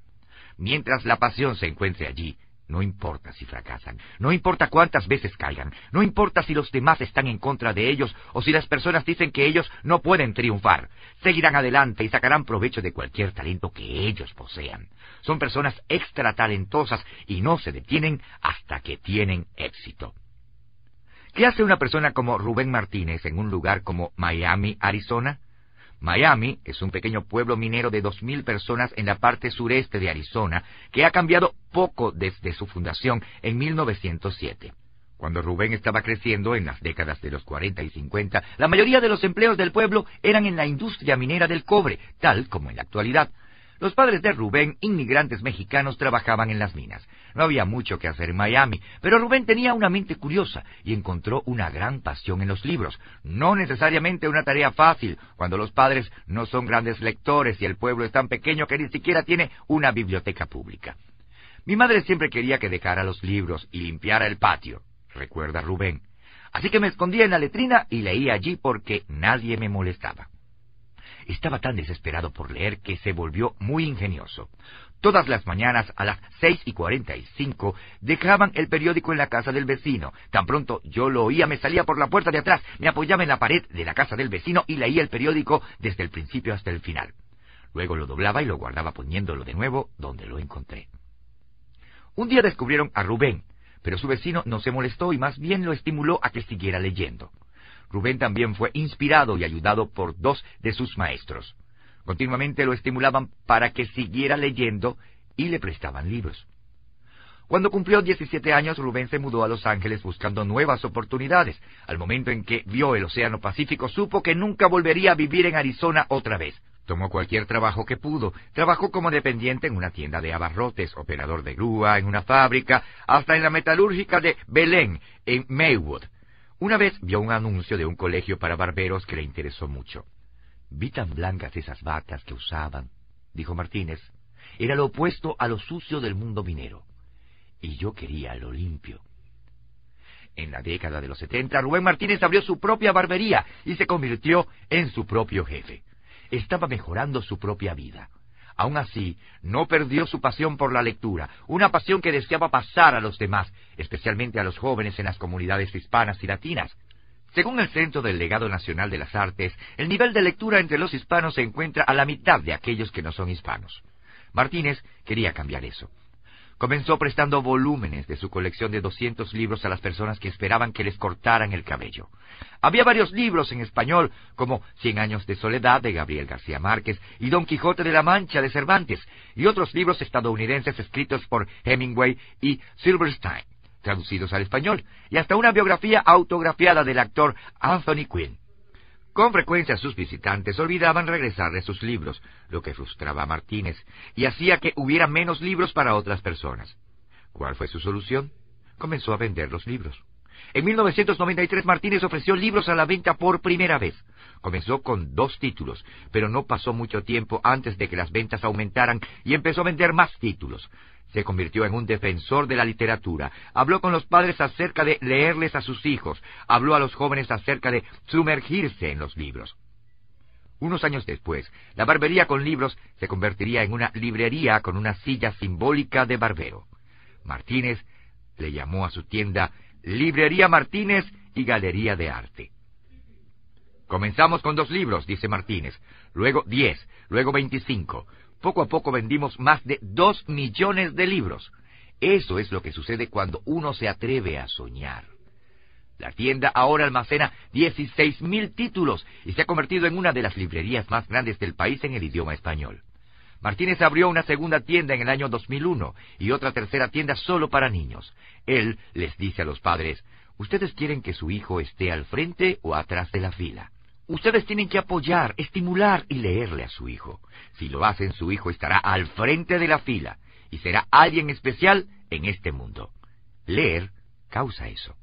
Mientras la pasión se encuentre allí, no importa si fracasan, no importa cuántas veces caigan, no importa si los demás están en contra de ellos o si las personas dicen que ellos no pueden triunfar, seguirán adelante y sacarán provecho de cualquier talento que ellos posean. Son personas extra talentosas y no se detienen hasta que tienen éxito. ¿Qué hace una persona como Rubén Martínez en un lugar como Miami, Arizona? Miami es un pequeño pueblo minero de 2.000 personas en la parte sureste de Arizona que ha cambiado poco desde su fundación en 1907. Cuando Rubén estaba creciendo en las décadas de los 40 y 50, la mayoría de los empleos del pueblo eran en la industria minera del cobre, tal como en la actualidad. Los padres de Rubén, inmigrantes mexicanos, trabajaban en las minas. No había mucho que hacer en Miami, pero Rubén tenía una mente curiosa y encontró una gran pasión en los libros. No necesariamente una tarea fácil, cuando los padres no son grandes lectores y el pueblo es tan pequeño que ni siquiera tiene una biblioteca pública. Mi madre siempre quería que dejara los libros y limpiara el patio, recuerda Rubén. Así que me escondía en la letrina y leía allí porque nadie me molestaba. Estaba tan desesperado por leer que se volvió muy ingenioso. Todas las mañanas a las seis y cuarenta y cinco dejaban el periódico en la casa del vecino. Tan pronto yo lo oía, me salía por la puerta de atrás, me apoyaba en la pared de la casa del vecino y leía el periódico desde el principio hasta el final. Luego lo doblaba y lo guardaba poniéndolo de nuevo donde lo encontré. Un día descubrieron a Rubén, pero su vecino no se molestó y más bien lo estimuló a que siguiera leyendo. Rubén también fue inspirado y ayudado por dos de sus maestros. Continuamente lo estimulaban para que siguiera leyendo y le prestaban libros. Cuando cumplió 17 años, Rubén se mudó a Los Ángeles buscando nuevas oportunidades. Al momento en que vio el Océano Pacífico, supo que nunca volvería a vivir en Arizona otra vez. Tomó cualquier trabajo que pudo. Trabajó como dependiente en una tienda de abarrotes, operador de grúa, en una fábrica, hasta en la metalúrgica de Belén, en Maywood. Una vez vio un anuncio de un colegio para barberos que le interesó mucho. Vi tan blancas esas vacas que usaban, dijo Martínez. Era lo opuesto a lo sucio del mundo minero. Y yo quería lo limpio. En la década de los setenta, Rubén Martínez abrió su propia barbería y se convirtió en su propio jefe. Estaba mejorando su propia vida. Aún así, no perdió su pasión por la lectura, una pasión que deseaba pasar a los demás, especialmente a los jóvenes en las comunidades hispanas y latinas. Según el Centro del Legado Nacional de las Artes, el nivel de lectura entre los hispanos se encuentra a la mitad de aquellos que no son hispanos. Martínez quería cambiar eso. Comenzó prestando volúmenes de su colección de 200 libros a las personas que esperaban que les cortaran el cabello. Había varios libros en español, como Cien años de soledad de Gabriel García Márquez y Don Quijote de la Mancha de Cervantes, y otros libros estadounidenses escritos por Hemingway y Silverstein, traducidos al español, y hasta una biografía autografiada del actor Anthony Quinn. Con frecuencia sus visitantes olvidaban regresarle sus libros, lo que frustraba a Martínez y hacía que hubiera menos libros para otras personas. ¿Cuál fue su solución? Comenzó a vender los libros. En 1993 Martínez ofreció libros a la venta por primera vez. Comenzó con dos títulos, pero no pasó mucho tiempo antes de que las ventas aumentaran y empezó a vender más títulos. Se convirtió en un defensor de la literatura. Habló con los padres acerca de leerles a sus hijos. Habló a los jóvenes acerca de sumergirse en los libros. Unos años después, la barbería con libros se convertiría en una librería con una silla simbólica de barbero. Martínez le llamó a su tienda Librería Martínez y Galería de Arte. Comenzamos con dos libros, dice Martínez, luego diez, luego veinticinco, poco a poco vendimos más de dos millones de libros. Eso es lo que sucede cuando uno se atreve a soñar. La tienda ahora almacena mil títulos y se ha convertido en una de las librerías más grandes del país en el idioma español. Martínez abrió una segunda tienda en el año 2001 y otra tercera tienda solo para niños. Él les dice a los padres, ustedes quieren que su hijo esté al frente o atrás de la fila. Ustedes tienen que apoyar, estimular y leerle a su hijo. Si lo hacen, su hijo estará al frente de la fila y será alguien especial en este mundo. Leer causa eso.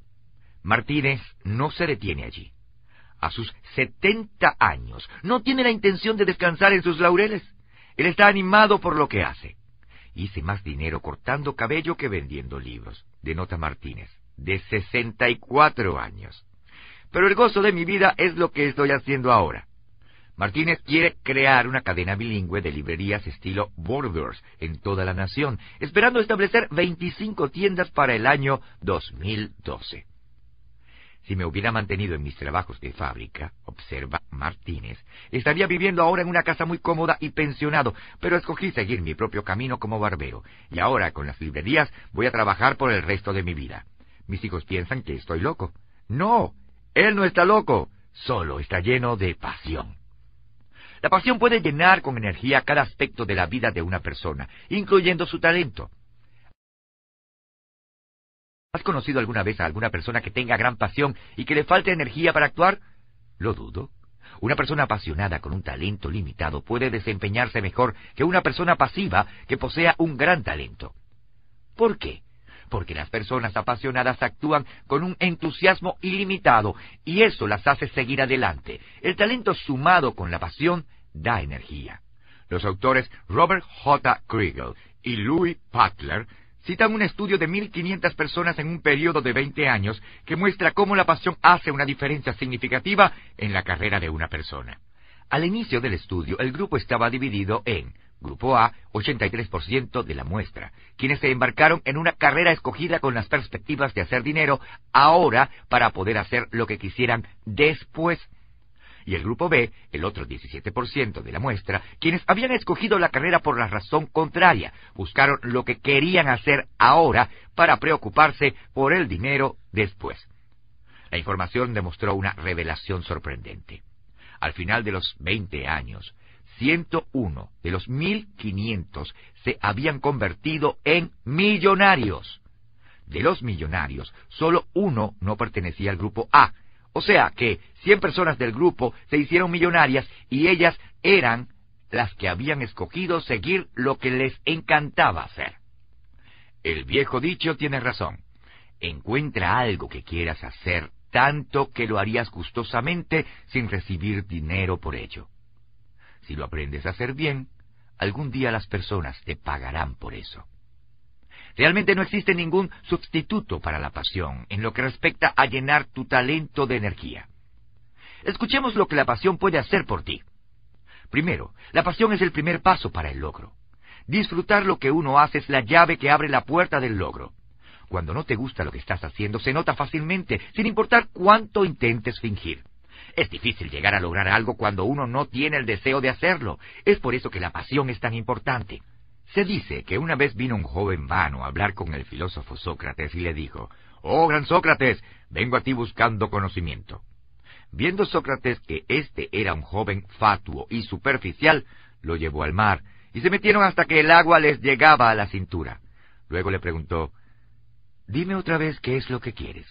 Martínez no se detiene allí. A sus 70 años no tiene la intención de descansar en sus laureles. Él está animado por lo que hace. Hice más dinero cortando cabello que vendiendo libros, denota Martínez, de 64 años pero el gozo de mi vida es lo que estoy haciendo ahora. Martínez quiere crear una cadena bilingüe de librerías estilo Borders en toda la nación, esperando establecer 25 tiendas para el año 2012. Si me hubiera mantenido en mis trabajos de fábrica, observa Martínez, estaría viviendo ahora en una casa muy cómoda y pensionado, pero escogí seguir mi propio camino como barbero, y ahora con las librerías voy a trabajar por el resto de mi vida. Mis hijos piensan que estoy loco. No, él no está loco, solo está lleno de pasión. La pasión puede llenar con energía cada aspecto de la vida de una persona, incluyendo su talento. ¿Has conocido alguna vez a alguna persona que tenga gran pasión y que le falte energía para actuar? Lo dudo. Una persona apasionada con un talento limitado puede desempeñarse mejor que una persona pasiva que posea un gran talento. ¿Por qué? porque las personas apasionadas actúan con un entusiasmo ilimitado y eso las hace seguir adelante. El talento sumado con la pasión da energía. Los autores Robert J. Kriegel y Louis Butler citan un estudio de 1.500 personas en un periodo de 20 años que muestra cómo la pasión hace una diferencia significativa en la carrera de una persona. Al inicio del estudio, el grupo estaba dividido en Grupo A, 83% de la muestra, quienes se embarcaron en una carrera escogida con las perspectivas de hacer dinero ahora para poder hacer lo que quisieran después. Y el grupo B, el otro 17% de la muestra, quienes habían escogido la carrera por la razón contraria, buscaron lo que querían hacer ahora para preocuparse por el dinero después. La información demostró una revelación sorprendente. Al final de los 20 años, 101 de los 1.500 se habían convertido en millonarios. De los millonarios, solo uno no pertenecía al grupo A. O sea que 100 personas del grupo se hicieron millonarias y ellas eran las que habían escogido seguir lo que les encantaba hacer. El viejo dicho tiene razón. Encuentra algo que quieras hacer tanto que lo harías gustosamente sin recibir dinero por ello. Si lo aprendes a hacer bien, algún día las personas te pagarán por eso. Realmente no existe ningún sustituto para la pasión en lo que respecta a llenar tu talento de energía. Escuchemos lo que la pasión puede hacer por ti. Primero, la pasión es el primer paso para el logro. Disfrutar lo que uno hace es la llave que abre la puerta del logro. Cuando no te gusta lo que estás haciendo, se nota fácilmente, sin importar cuánto intentes fingir. Es difícil llegar a lograr algo cuando uno no tiene el deseo de hacerlo. Es por eso que la pasión es tan importante. Se dice que una vez vino un joven vano a hablar con el filósofo Sócrates y le dijo, Oh gran Sócrates, vengo a ti buscando conocimiento. Viendo Sócrates que éste era un joven fatuo y superficial, lo llevó al mar, y se metieron hasta que el agua les llegaba a la cintura. Luego le preguntó, Dime otra vez qué es lo que quieres.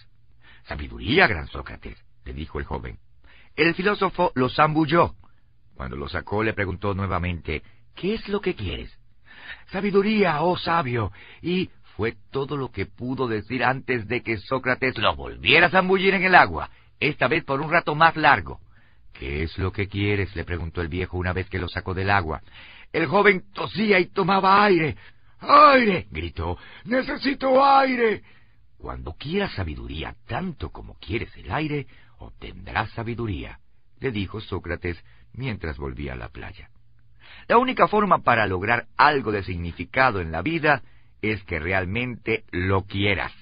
Sabiduría, gran Sócrates, le dijo el joven. El filósofo lo zambulló. Cuando lo sacó le preguntó nuevamente, ¿qué es lo que quieres? Sabiduría, oh sabio. Y fue todo lo que pudo decir antes de que Sócrates lo volviera a zambullir en el agua, esta vez por un rato más largo. ¿Qué es lo que quieres? le preguntó el viejo una vez que lo sacó del agua. El joven tosía y tomaba aire. ¡Aire! gritó. ¡Necesito aire! Cuando quieras sabiduría tanto como quieres el aire, obtendrás sabiduría, le dijo Sócrates mientras volvía a la playa. La única forma para lograr algo de significado en la vida es que realmente lo quieras.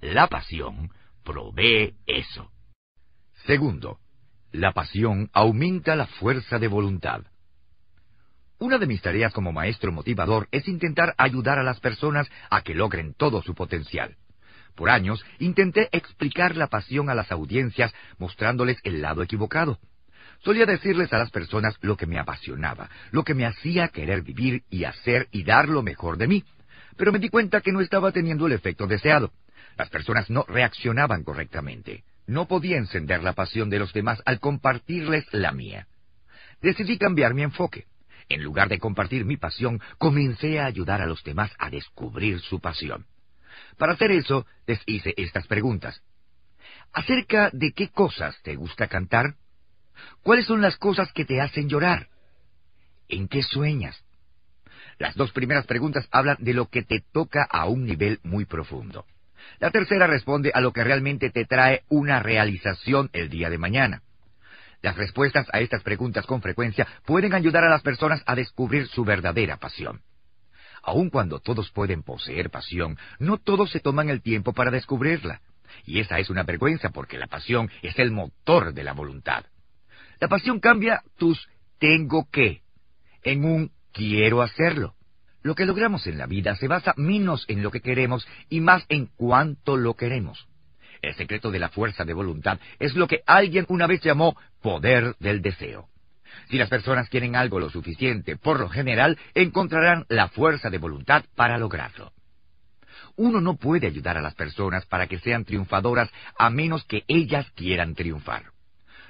La pasión provee eso. Segundo, la pasión aumenta la fuerza de voluntad. Una de mis tareas como maestro motivador es intentar ayudar a las personas a que logren todo su potencial. Por años intenté explicar la pasión a las audiencias mostrándoles el lado equivocado. Solía decirles a las personas lo que me apasionaba, lo que me hacía querer vivir y hacer y dar lo mejor de mí. Pero me di cuenta que no estaba teniendo el efecto deseado. Las personas no reaccionaban correctamente. No podía encender la pasión de los demás al compartirles la mía. Decidí cambiar mi enfoque. En lugar de compartir mi pasión, comencé a ayudar a los demás a descubrir su pasión. Para hacer eso, les hice estas preguntas. ¿Acerca de qué cosas te gusta cantar? ¿Cuáles son las cosas que te hacen llorar? ¿En qué sueñas? Las dos primeras preguntas hablan de lo que te toca a un nivel muy profundo. La tercera responde a lo que realmente te trae una realización el día de mañana. Las respuestas a estas preguntas con frecuencia pueden ayudar a las personas a descubrir su verdadera pasión. Aun cuando todos pueden poseer pasión, no todos se toman el tiempo para descubrirla. Y esa es una vergüenza porque la pasión es el motor de la voluntad. La pasión cambia tus tengo que en un quiero hacerlo. Lo que logramos en la vida se basa menos en lo que queremos y más en cuánto lo queremos. El secreto de la fuerza de voluntad es lo que alguien una vez llamó poder del deseo. Si las personas quieren algo lo suficiente, por lo general encontrarán la fuerza de voluntad para lograrlo. Uno no puede ayudar a las personas para que sean triunfadoras a menos que ellas quieran triunfar.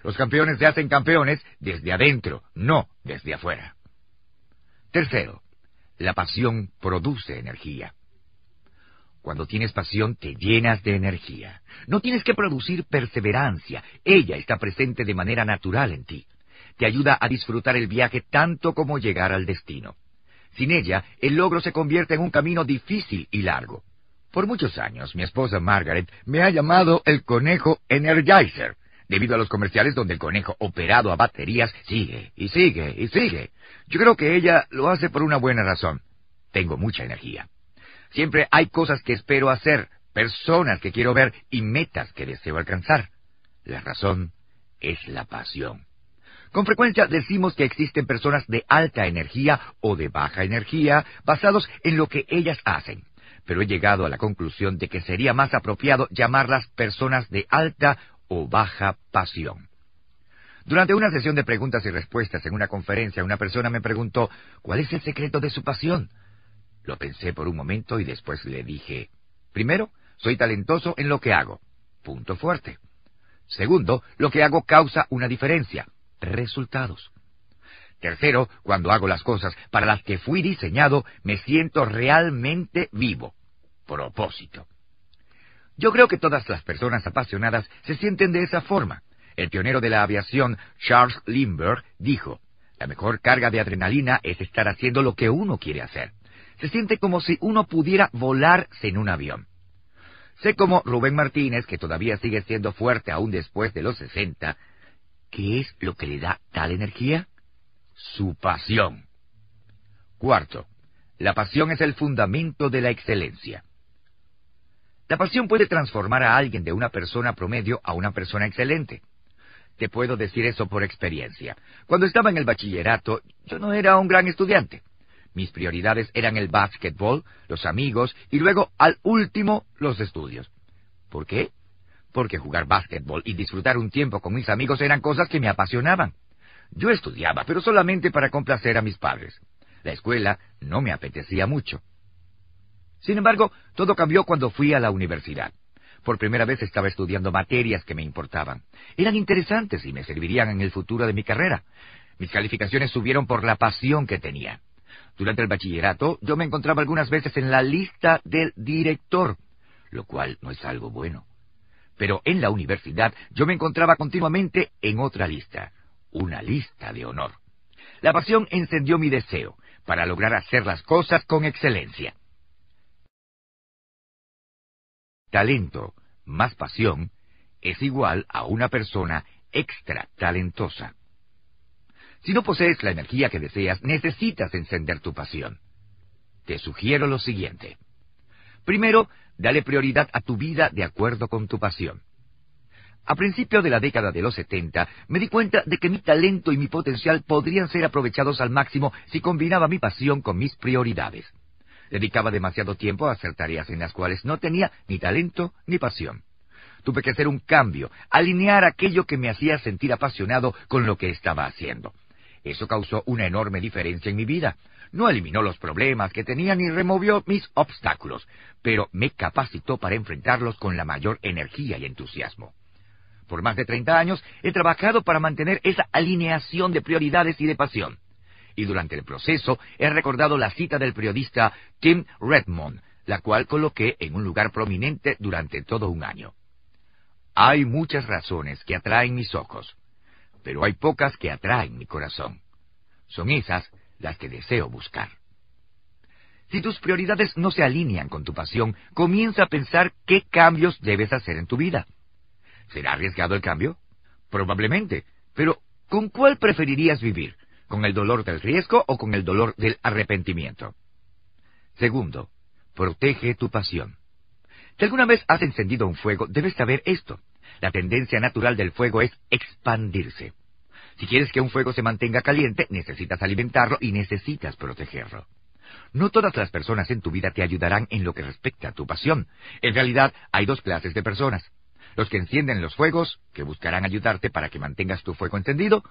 Los campeones se hacen campeones desde adentro, no desde afuera. Tercero, la pasión produce energía. Cuando tienes pasión te llenas de energía. No tienes que producir perseverancia, ella está presente de manera natural en ti te ayuda a disfrutar el viaje tanto como llegar al destino. Sin ella, el logro se convierte en un camino difícil y largo. Por muchos años, mi esposa Margaret me ha llamado el conejo Energizer, debido a los comerciales donde el conejo operado a baterías sigue y sigue y sigue. Yo creo que ella lo hace por una buena razón. Tengo mucha energía. Siempre hay cosas que espero hacer, personas que quiero ver y metas que deseo alcanzar. La razón es la pasión. Con frecuencia decimos que existen personas de alta energía o de baja energía basados en lo que ellas hacen, pero he llegado a la conclusión de que sería más apropiado llamarlas personas de alta o baja pasión. Durante una sesión de preguntas y respuestas en una conferencia, una persona me preguntó, ¿cuál es el secreto de su pasión? Lo pensé por un momento y después le dije, primero, soy talentoso en lo que hago. Punto fuerte. Segundo, lo que hago causa una diferencia resultados. Tercero, cuando hago las cosas para las que fui diseñado, me siento realmente vivo. Propósito. Yo creo que todas las personas apasionadas se sienten de esa forma. El pionero de la aviación, Charles Lindbergh, dijo, La mejor carga de adrenalina es estar haciendo lo que uno quiere hacer. Se siente como si uno pudiera volarse en un avión. Sé como Rubén Martínez, que todavía sigue siendo fuerte aún después de los 60, ¿Qué es lo que le da tal energía? Su pasión. Cuarto, la pasión es el fundamento de la excelencia. La pasión puede transformar a alguien de una persona promedio a una persona excelente. Te puedo decir eso por experiencia. Cuando estaba en el bachillerato, yo no era un gran estudiante. Mis prioridades eran el básquetbol, los amigos y luego, al último, los estudios. ¿Por qué? porque jugar básquetbol y disfrutar un tiempo con mis amigos eran cosas que me apasionaban. Yo estudiaba, pero solamente para complacer a mis padres. La escuela no me apetecía mucho. Sin embargo, todo cambió cuando fui a la universidad. Por primera vez estaba estudiando materias que me importaban. Eran interesantes y me servirían en el futuro de mi carrera. Mis calificaciones subieron por la pasión que tenía. Durante el bachillerato yo me encontraba algunas veces en la lista del director, lo cual no es algo bueno pero en la universidad yo me encontraba continuamente en otra lista, una lista de honor. La pasión encendió mi deseo para lograr hacer las cosas con excelencia. Talento más pasión es igual a una persona extra talentosa. Si no posees la energía que deseas, necesitas encender tu pasión. Te sugiero lo siguiente. Primero, Dale prioridad a tu vida de acuerdo con tu pasión. A principios de la década de los 70 me di cuenta de que mi talento y mi potencial podrían ser aprovechados al máximo si combinaba mi pasión con mis prioridades. Dedicaba demasiado tiempo a hacer tareas en las cuales no tenía ni talento ni pasión. Tuve que hacer un cambio, alinear aquello que me hacía sentir apasionado con lo que estaba haciendo. Eso causó una enorme diferencia en mi vida. No eliminó los problemas que tenía ni removió mis obstáculos, pero me capacitó para enfrentarlos con la mayor energía y entusiasmo. Por más de 30 años he trabajado para mantener esa alineación de prioridades y de pasión. Y durante el proceso he recordado la cita del periodista Tim Redmond, la cual coloqué en un lugar prominente durante todo un año. Hay muchas razones que atraen mis ojos, pero hay pocas que atraen mi corazón. Son esas las que deseo buscar. Si tus prioridades no se alinean con tu pasión, comienza a pensar qué cambios debes hacer en tu vida. ¿Será arriesgado el cambio? Probablemente, pero ¿con cuál preferirías vivir? ¿Con el dolor del riesgo o con el dolor del arrepentimiento? Segundo, protege tu pasión. Si alguna vez has encendido un fuego, debes saber esto. La tendencia natural del fuego es expandirse. Si quieres que un fuego se mantenga caliente, necesitas alimentarlo y necesitas protegerlo. No todas las personas en tu vida te ayudarán en lo que respecta a tu pasión. En realidad, hay dos clases de personas. Los que encienden los fuegos, que buscarán ayudarte para que mantengas tu fuego encendido,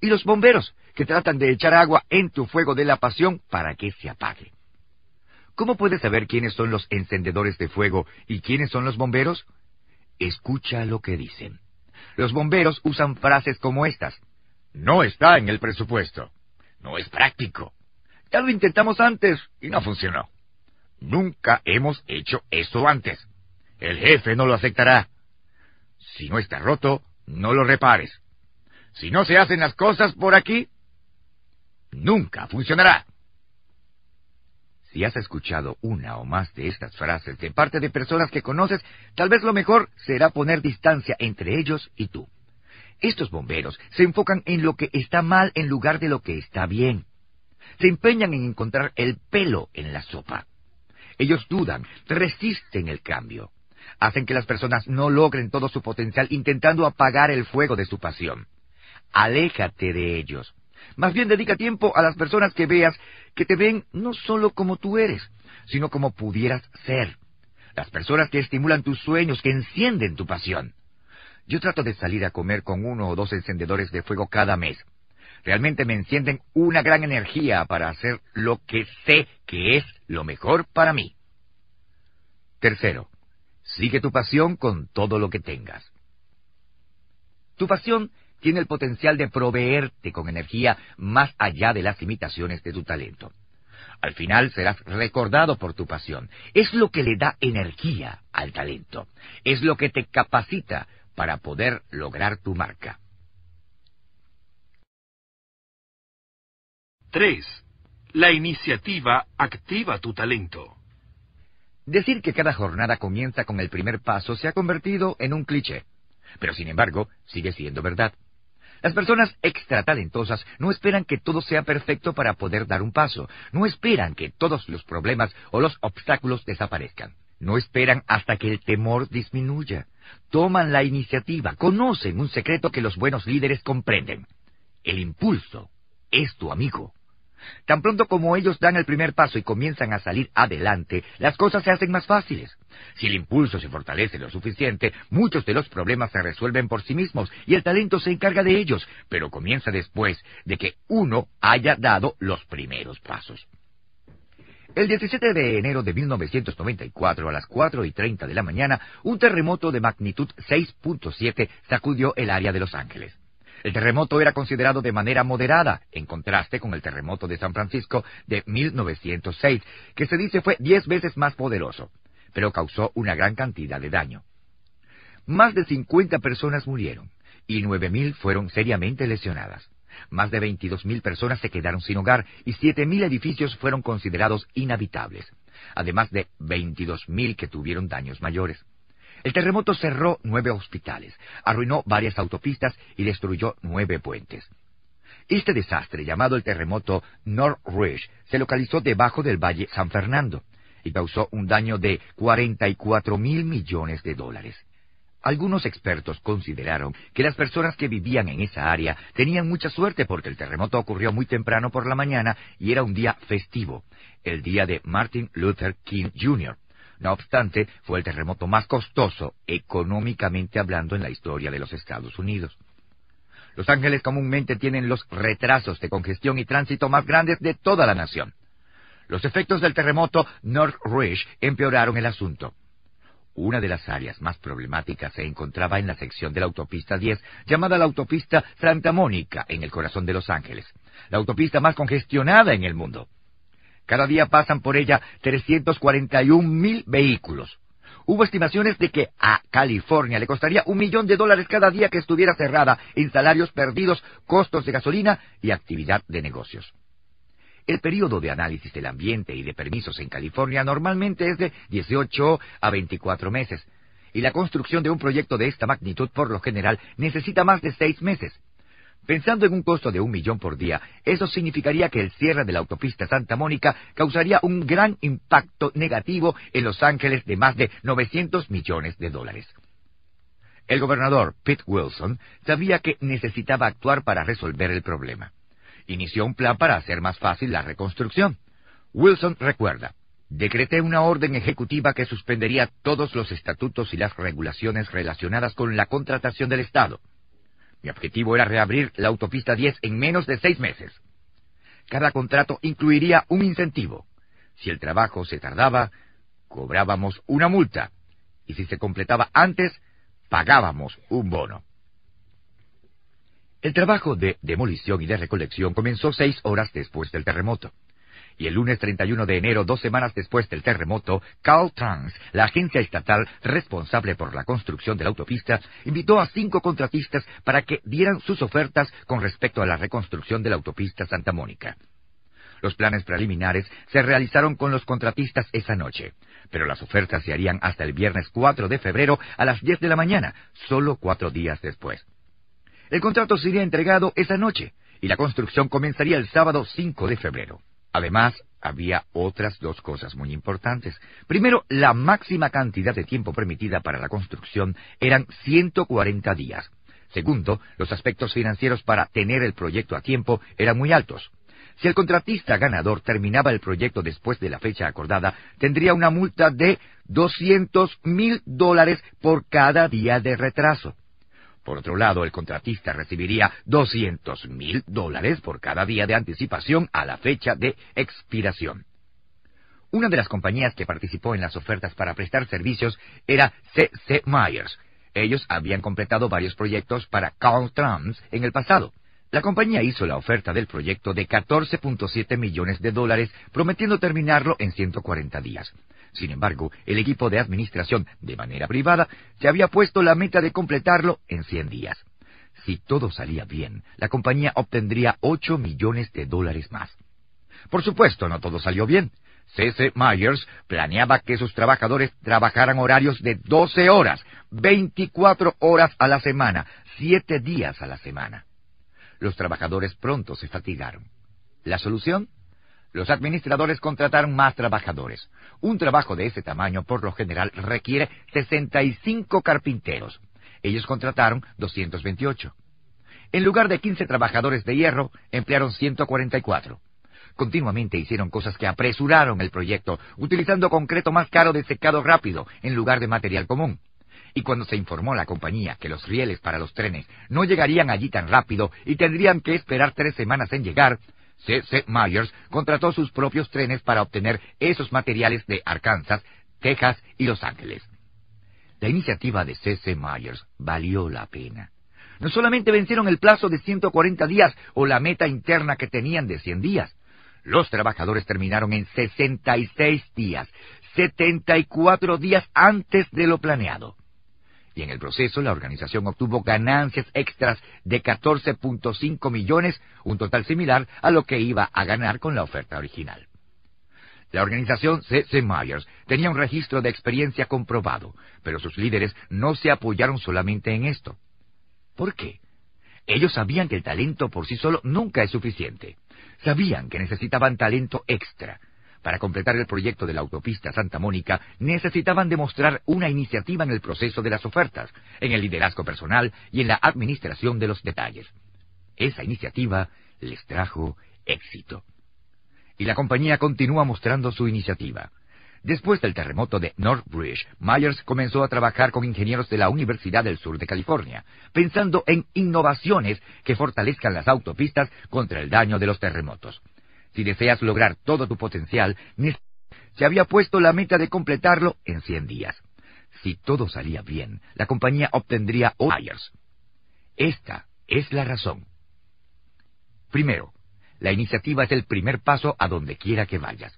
y los bomberos, que tratan de echar agua en tu fuego de la pasión para que se apague. ¿Cómo puedes saber quiénes son los encendedores de fuego y quiénes son los bomberos? Escucha lo que dicen. Los bomberos usan frases como estas. No está en el presupuesto. No es práctico. Ya lo intentamos antes y no funcionó. Nunca hemos hecho esto antes. El jefe no lo aceptará. Si no está roto, no lo repares. Si no se hacen las cosas por aquí, nunca funcionará. Si has escuchado una o más de estas frases de parte de personas que conoces, tal vez lo mejor será poner distancia entre ellos y tú. Estos bomberos se enfocan en lo que está mal en lugar de lo que está bien. Se empeñan en encontrar el pelo en la sopa. Ellos dudan, resisten el cambio. Hacen que las personas no logren todo su potencial intentando apagar el fuego de su pasión. Aléjate de ellos. Más bien dedica tiempo a las personas que veas que te ven no solo como tú eres, sino como pudieras ser. Las personas que estimulan tus sueños, que encienden tu pasión. Yo trato de salir a comer con uno o dos encendedores de fuego cada mes. Realmente me encienden una gran energía para hacer lo que sé que es lo mejor para mí. Tercero, sigue tu pasión con todo lo que tengas. Tu pasión tiene el potencial de proveerte con energía más allá de las limitaciones de tu talento. Al final serás recordado por tu pasión. Es lo que le da energía al talento. Es lo que te capacita para poder lograr tu marca. 3. La iniciativa activa tu talento. Decir que cada jornada comienza con el primer paso se ha convertido en un cliché, pero sin embargo sigue siendo verdad. Las personas extratalentosas no esperan que todo sea perfecto para poder dar un paso, no esperan que todos los problemas o los obstáculos desaparezcan, no esperan hasta que el temor disminuya, toman la iniciativa, conocen un secreto que los buenos líderes comprenden. El impulso es tu amigo. Tan pronto como ellos dan el primer paso y comienzan a salir adelante, las cosas se hacen más fáciles. Si el impulso se fortalece lo suficiente, muchos de los problemas se resuelven por sí mismos y el talento se encarga de ellos, pero comienza después de que uno haya dado los primeros pasos. El 17 de enero de 1994, a las 4 y 30 de la mañana, un terremoto de magnitud 6.7 sacudió el área de Los Ángeles. El terremoto era considerado de manera moderada, en contraste con el terremoto de San Francisco de 1906, que se dice fue 10 veces más poderoso, pero causó una gran cantidad de daño. Más de 50 personas murieron y 9.000 fueron seriamente lesionadas. Más de 22.000 personas se quedaron sin hogar y 7.000 edificios fueron considerados inhabitables, además de 22.000 que tuvieron daños mayores. El terremoto cerró nueve hospitales, arruinó varias autopistas y destruyó nueve puentes. Este desastre, llamado el terremoto Northridge, se localizó debajo del Valle San Fernando y causó un daño de 44.000 mil millones de dólares. Algunos expertos consideraron que las personas que vivían en esa área tenían mucha suerte porque el terremoto ocurrió muy temprano por la mañana y era un día festivo, el día de Martin Luther King Jr. No obstante, fue el terremoto más costoso, económicamente hablando, en la historia de los Estados Unidos. Los Ángeles comúnmente tienen los retrasos de congestión y tránsito más grandes de toda la nación. Los efectos del terremoto Northridge empeoraron el asunto. Una de las áreas más problemáticas se encontraba en la sección de la autopista 10, llamada la autopista Santa Mónica, en el corazón de Los Ángeles, la autopista más congestionada en el mundo. Cada día pasan por ella 341 mil vehículos. Hubo estimaciones de que a California le costaría un millón de dólares cada día que estuviera cerrada en salarios perdidos, costos de gasolina y actividad de negocios. El periodo de análisis del ambiente y de permisos en California normalmente es de 18 a 24 meses, y la construcción de un proyecto de esta magnitud por lo general necesita más de seis meses. Pensando en un costo de un millón por día, eso significaría que el cierre de la autopista Santa Mónica causaría un gran impacto negativo en Los Ángeles de más de 900 millones de dólares. El gobernador Pete Wilson sabía que necesitaba actuar para resolver el problema inició un plan para hacer más fácil la reconstrucción. Wilson recuerda, decreté una orden ejecutiva que suspendería todos los estatutos y las regulaciones relacionadas con la contratación del Estado. Mi objetivo era reabrir la autopista 10 en menos de seis meses. Cada contrato incluiría un incentivo. Si el trabajo se tardaba, cobrábamos una multa, y si se completaba antes, pagábamos un bono. El trabajo de demolición y de recolección comenzó seis horas después del terremoto. Y el lunes 31 de enero, dos semanas después del terremoto, Caltrans, la agencia estatal responsable por la construcción de la autopista, invitó a cinco contratistas para que dieran sus ofertas con respecto a la reconstrucción de la autopista Santa Mónica. Los planes preliminares se realizaron con los contratistas esa noche, pero las ofertas se harían hasta el viernes 4 de febrero a las 10 de la mañana, solo cuatro días después. El contrato sería entregado esa noche y la construcción comenzaría el sábado 5 de febrero. Además, había otras dos cosas muy importantes. Primero, la máxima cantidad de tiempo permitida para la construcción eran 140 días. Segundo, los aspectos financieros para tener el proyecto a tiempo eran muy altos. Si el contratista ganador terminaba el proyecto después de la fecha acordada, tendría una multa de 200 mil dólares por cada día de retraso. Por otro lado, el contratista recibiría 200 mil dólares por cada día de anticipación a la fecha de expiración. Una de las compañías que participó en las ofertas para prestar servicios era C.C. Myers. Ellos habían completado varios proyectos para Carl en el pasado. La compañía hizo la oferta del proyecto de 14.7 millones de dólares, prometiendo terminarlo en 140 días. Sin embargo, el equipo de administración, de manera privada, se había puesto la meta de completarlo en 100 días. Si todo salía bien, la compañía obtendría 8 millones de dólares más. Por supuesto, no todo salió bien. C.C. Myers planeaba que sus trabajadores trabajaran horarios de 12 horas, 24 horas a la semana, 7 días a la semana. Los trabajadores pronto se fatigaron. ¿La solución? Los administradores contrataron más trabajadores. Un trabajo de ese tamaño por lo general requiere 65 carpinteros. Ellos contrataron 228. En lugar de 15 trabajadores de hierro, emplearon 144. Continuamente hicieron cosas que apresuraron el proyecto, utilizando concreto más caro de secado rápido en lugar de material común y cuando se informó a la compañía que los rieles para los trenes no llegarían allí tan rápido y tendrían que esperar tres semanas en llegar, C.C. Myers contrató sus propios trenes para obtener esos materiales de Arkansas, Texas y Los Ángeles. La iniciativa de C.C. Myers valió la pena. No solamente vencieron el plazo de 140 días o la meta interna que tenían de 100 días, los trabajadores terminaron en 66 días, 74 días antes de lo planeado y en el proceso la organización obtuvo ganancias extras de 14.5 millones, un total similar a lo que iba a ganar con la oferta original. La organización C.C. Myers tenía un registro de experiencia comprobado, pero sus líderes no se apoyaron solamente en esto. ¿Por qué? Ellos sabían que el talento por sí solo nunca es suficiente. Sabían que necesitaban talento extra, para completar el proyecto de la autopista Santa Mónica, necesitaban demostrar una iniciativa en el proceso de las ofertas, en el liderazgo personal y en la administración de los detalles. Esa iniciativa les trajo éxito. Y la compañía continúa mostrando su iniciativa. Después del terremoto de Bridge, Myers comenzó a trabajar con ingenieros de la Universidad del Sur de California, pensando en innovaciones que fortalezcan las autopistas contra el daño de los terremotos. Si deseas lograr todo tu potencial, se había puesto la meta de completarlo en 100 días. Si todo salía bien, la compañía obtendría buyers. Esta es la razón. Primero, la iniciativa es el primer paso a donde quiera que vayas.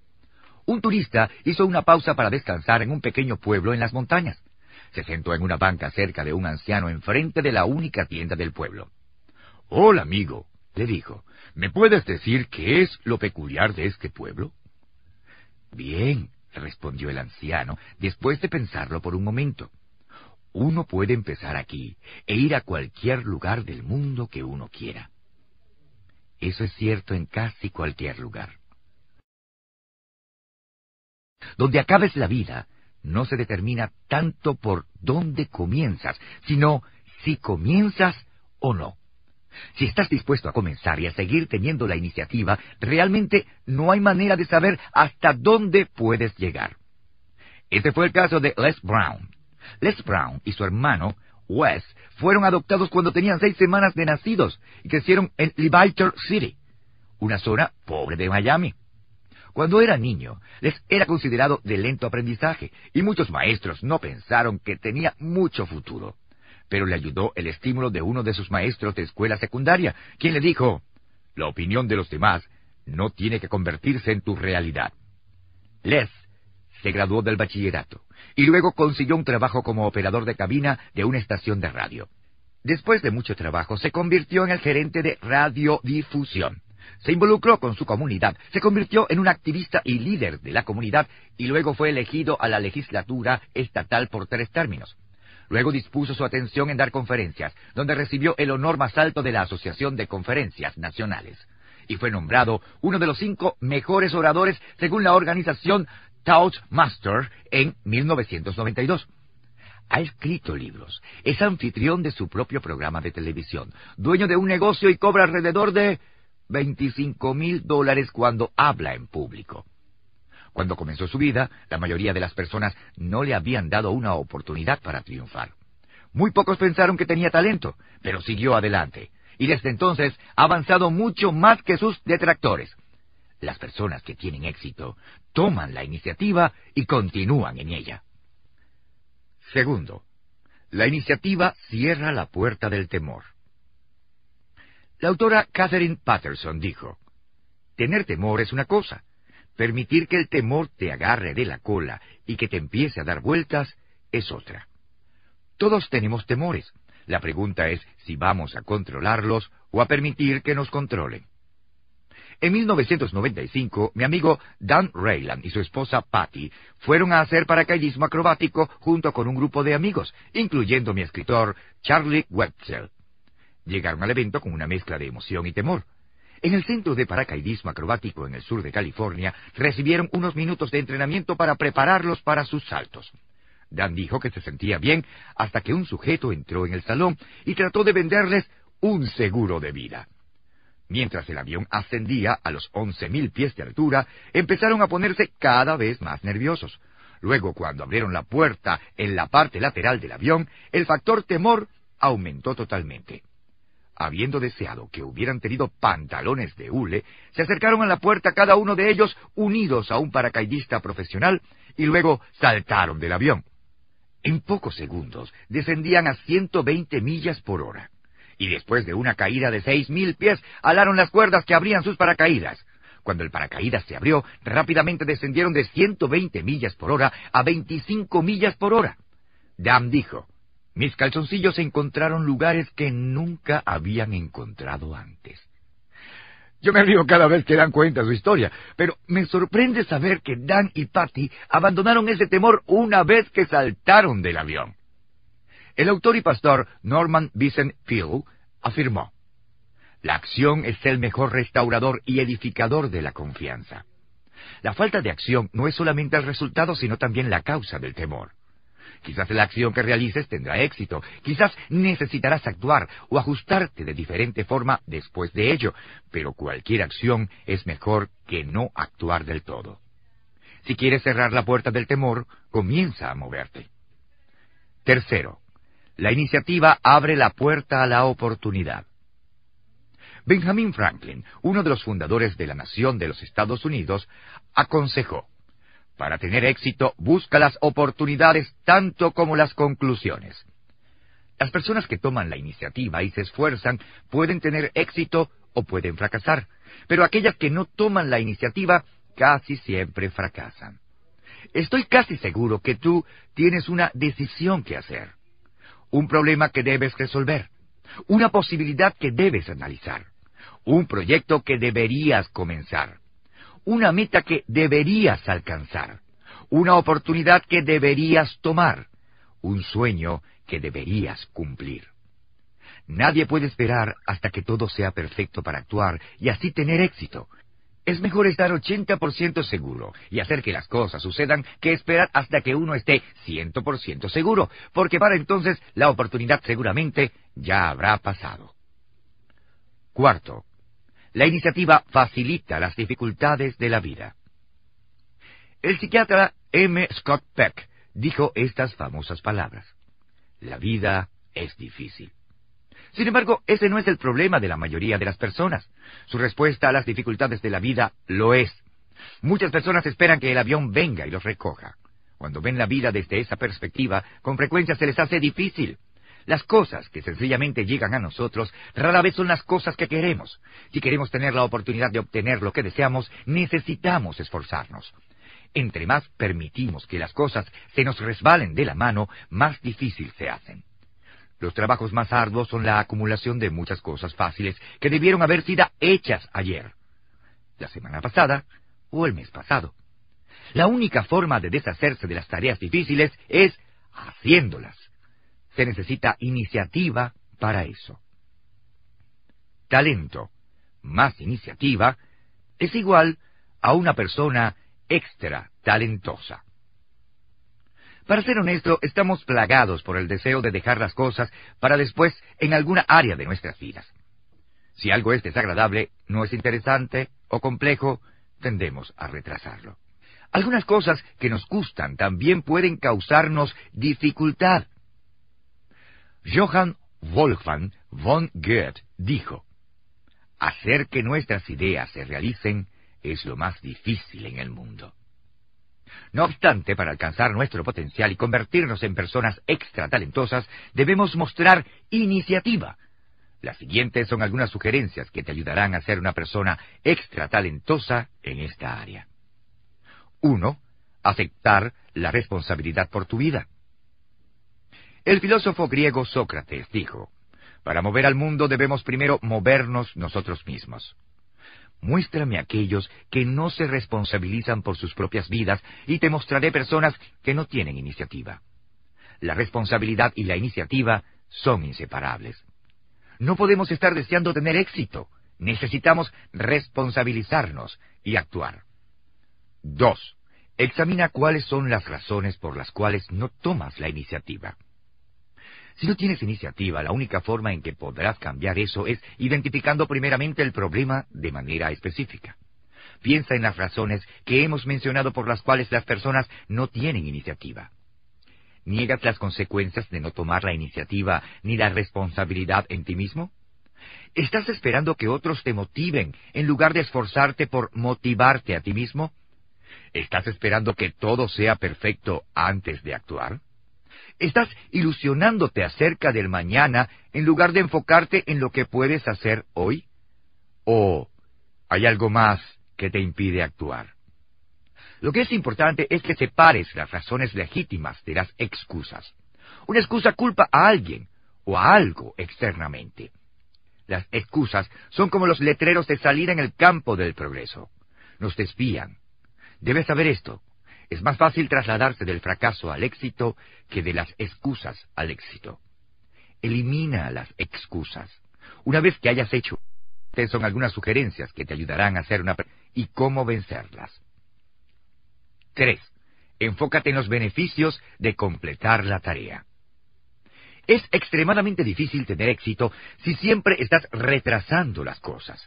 Un turista hizo una pausa para descansar en un pequeño pueblo en las montañas. Se sentó en una banca cerca de un anciano enfrente de la única tienda del pueblo. Hola, amigo, le dijo. ¿Me puedes decir qué es lo peculiar de este pueblo? Bien, respondió el anciano, después de pensarlo por un momento. Uno puede empezar aquí e ir a cualquier lugar del mundo que uno quiera. Eso es cierto en casi cualquier lugar. Donde acabes la vida no se determina tanto por dónde comienzas, sino si comienzas o no. Si estás dispuesto a comenzar y a seguir teniendo la iniciativa, realmente no hay manera de saber hasta dónde puedes llegar. Este fue el caso de Les Brown. Les Brown y su hermano, Wes, fueron adoptados cuando tenían seis semanas de nacidos y crecieron en liberty City, una zona pobre de Miami. Cuando era niño, les era considerado de lento aprendizaje y muchos maestros no pensaron que tenía mucho futuro pero le ayudó el estímulo de uno de sus maestros de escuela secundaria, quien le dijo, la opinión de los demás no tiene que convertirse en tu realidad. Les se graduó del bachillerato y luego consiguió un trabajo como operador de cabina de una estación de radio. Después de mucho trabajo, se convirtió en el gerente de radiodifusión. Se involucró con su comunidad, se convirtió en un activista y líder de la comunidad y luego fue elegido a la legislatura estatal por tres términos. Luego dispuso su atención en dar conferencias, donde recibió el honor más alto de la Asociación de Conferencias Nacionales, y fue nombrado uno de los cinco mejores oradores según la organización Master en 1992. Ha escrito libros, es anfitrión de su propio programa de televisión, dueño de un negocio y cobra alrededor de 25 mil dólares cuando habla en público. Cuando comenzó su vida, la mayoría de las personas no le habían dado una oportunidad para triunfar. Muy pocos pensaron que tenía talento, pero siguió adelante, y desde entonces ha avanzado mucho más que sus detractores. Las personas que tienen éxito toman la iniciativa y continúan en ella. Segundo, la iniciativa cierra la puerta del temor. La autora Catherine Patterson dijo, Tener temor es una cosa, Permitir que el temor te agarre de la cola y que te empiece a dar vueltas es otra. Todos tenemos temores. La pregunta es si vamos a controlarlos o a permitir que nos controlen. En 1995, mi amigo Dan Rayland y su esposa Patty fueron a hacer paracaidismo acrobático junto con un grupo de amigos, incluyendo mi escritor Charlie Webster. Llegaron al evento con una mezcla de emoción y temor. En el centro de paracaidismo acrobático en el sur de California recibieron unos minutos de entrenamiento para prepararlos para sus saltos. Dan dijo que se sentía bien hasta que un sujeto entró en el salón y trató de venderles un seguro de vida. Mientras el avión ascendía a los once mil pies de altura, empezaron a ponerse cada vez más nerviosos. Luego, cuando abrieron la puerta en la parte lateral del avión, el factor temor aumentó totalmente. Habiendo deseado que hubieran tenido pantalones de hule, se acercaron a la puerta cada uno de ellos unidos a un paracaidista profesional y luego saltaron del avión. En pocos segundos descendían a 120 millas por hora y después de una caída de seis mil pies, alaron las cuerdas que abrían sus paracaídas. Cuando el paracaídas se abrió, rápidamente descendieron de 120 millas por hora a 25 millas por hora. Dam dijo, mis calzoncillos encontraron lugares que nunca habían encontrado antes. Yo me río cada vez que dan cuenta su historia, pero me sorprende saber que Dan y Patty abandonaron ese temor una vez que saltaron del avión. El autor y pastor Norman Vincent Peale afirmó, La acción es el mejor restaurador y edificador de la confianza. La falta de acción no es solamente el resultado, sino también la causa del temor. Quizás la acción que realices tendrá éxito, quizás necesitarás actuar o ajustarte de diferente forma después de ello, pero cualquier acción es mejor que no actuar del todo. Si quieres cerrar la puerta del temor, comienza a moverte. Tercero, la iniciativa abre la puerta a la oportunidad. Benjamin Franklin, uno de los fundadores de la nación de los Estados Unidos, aconsejó, para tener éxito, busca las oportunidades tanto como las conclusiones. Las personas que toman la iniciativa y se esfuerzan pueden tener éxito o pueden fracasar, pero aquellas que no toman la iniciativa casi siempre fracasan. Estoy casi seguro que tú tienes una decisión que hacer, un problema que debes resolver, una posibilidad que debes analizar, un proyecto que deberías comenzar, una meta que deberías alcanzar, una oportunidad que deberías tomar, un sueño que deberías cumplir. Nadie puede esperar hasta que todo sea perfecto para actuar y así tener éxito. Es mejor estar 80% seguro y hacer que las cosas sucedan que esperar hasta que uno esté 100% seguro, porque para entonces la oportunidad seguramente ya habrá pasado. Cuarto, la iniciativa facilita las dificultades de la vida. El psiquiatra M. Scott Peck dijo estas famosas palabras. La vida es difícil. Sin embargo, ese no es el problema de la mayoría de las personas. Su respuesta a las dificultades de la vida lo es. Muchas personas esperan que el avión venga y los recoja. Cuando ven la vida desde esa perspectiva, con frecuencia se les hace difícil. Las cosas que sencillamente llegan a nosotros rara vez son las cosas que queremos. Si queremos tener la oportunidad de obtener lo que deseamos, necesitamos esforzarnos. Entre más permitimos que las cosas se nos resbalen de la mano, más difícil se hacen. Los trabajos más arduos son la acumulación de muchas cosas fáciles que debieron haber sido hechas ayer, la semana pasada o el mes pasado. La única forma de deshacerse de las tareas difíciles es haciéndolas. Se necesita iniciativa para eso. Talento más iniciativa es igual a una persona extra talentosa. Para ser honesto, estamos plagados por el deseo de dejar las cosas para después en alguna área de nuestras vidas. Si algo es desagradable, no es interesante o complejo, tendemos a retrasarlo. Algunas cosas que nos gustan también pueden causarnos dificultad Johann Wolfgang von Goethe dijo, Hacer que nuestras ideas se realicen es lo más difícil en el mundo. No obstante, para alcanzar nuestro potencial y convertirnos en personas extratalentosas, debemos mostrar iniciativa. Las siguientes son algunas sugerencias que te ayudarán a ser una persona extratalentosa en esta área. 1. Aceptar la responsabilidad por tu vida. El filósofo griego Sócrates dijo, para mover al mundo debemos primero movernos nosotros mismos. Muéstrame a aquellos que no se responsabilizan por sus propias vidas y te mostraré personas que no tienen iniciativa. La responsabilidad y la iniciativa son inseparables. No podemos estar deseando tener éxito. Necesitamos responsabilizarnos y actuar. 2. Examina cuáles son las razones por las cuales no tomas la iniciativa. Si no tienes iniciativa, la única forma en que podrás cambiar eso es identificando primeramente el problema de manera específica. Piensa en las razones que hemos mencionado por las cuales las personas no tienen iniciativa. ¿Niegas las consecuencias de no tomar la iniciativa ni la responsabilidad en ti mismo? ¿Estás esperando que otros te motiven en lugar de esforzarte por motivarte a ti mismo? ¿Estás esperando que todo sea perfecto antes de actuar? Estás ilusionándote acerca del mañana en lugar de enfocarte en lo que puedes hacer hoy. ¿O hay algo más que te impide actuar? Lo que es importante es que separes las razones legítimas de las excusas. Una excusa culpa a alguien o a algo externamente. Las excusas son como los letreros de salida en el campo del progreso. Nos desvían. Debes saber esto. Es más fácil trasladarse del fracaso al éxito que de las excusas al éxito. Elimina las excusas. Una vez que hayas hecho, Te son algunas sugerencias que te ayudarán a hacer una y cómo vencerlas. 3. Enfócate en los beneficios de completar la tarea. Es extremadamente difícil tener éxito si siempre estás retrasando las cosas.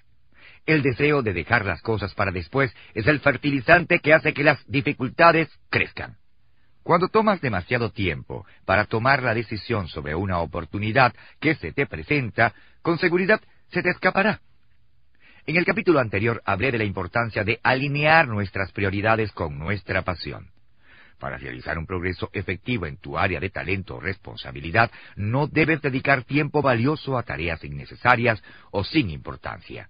El deseo de dejar las cosas para después es el fertilizante que hace que las dificultades crezcan. Cuando tomas demasiado tiempo para tomar la decisión sobre una oportunidad que se te presenta, con seguridad se te escapará. En el capítulo anterior hablé de la importancia de alinear nuestras prioridades con nuestra pasión. Para realizar un progreso efectivo en tu área de talento o responsabilidad, no debes dedicar tiempo valioso a tareas innecesarias o sin importancia.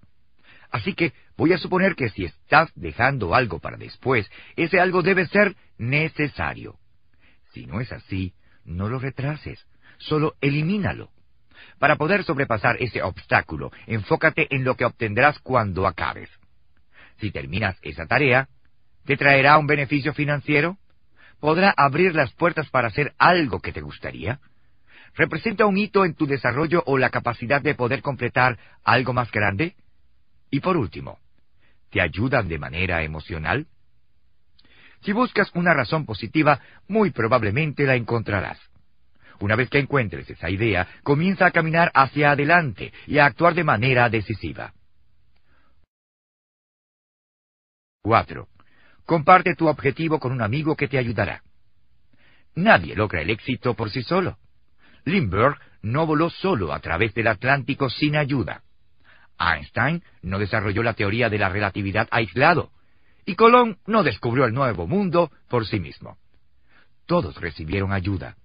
Así que voy a suponer que si estás dejando algo para después, ese algo debe ser necesario. Si no es así, no lo retrases, solo elimínalo. Para poder sobrepasar ese obstáculo, enfócate en lo que obtendrás cuando acabes. Si terminas esa tarea, ¿te traerá un beneficio financiero? ¿Podrá abrir las puertas para hacer algo que te gustaría? ¿Representa un hito en tu desarrollo o la capacidad de poder completar algo más grande? Y por último, ¿te ayudan de manera emocional? Si buscas una razón positiva, muy probablemente la encontrarás. Una vez que encuentres esa idea, comienza a caminar hacia adelante y a actuar de manera decisiva. 4. Comparte tu objetivo con un amigo que te ayudará. Nadie logra el éxito por sí solo. Lindbergh no voló solo a través del Atlántico sin ayuda. Einstein no desarrolló la teoría de la relatividad aislado, y Colón no descubrió el nuevo mundo por sí mismo. Todos recibieron ayuda.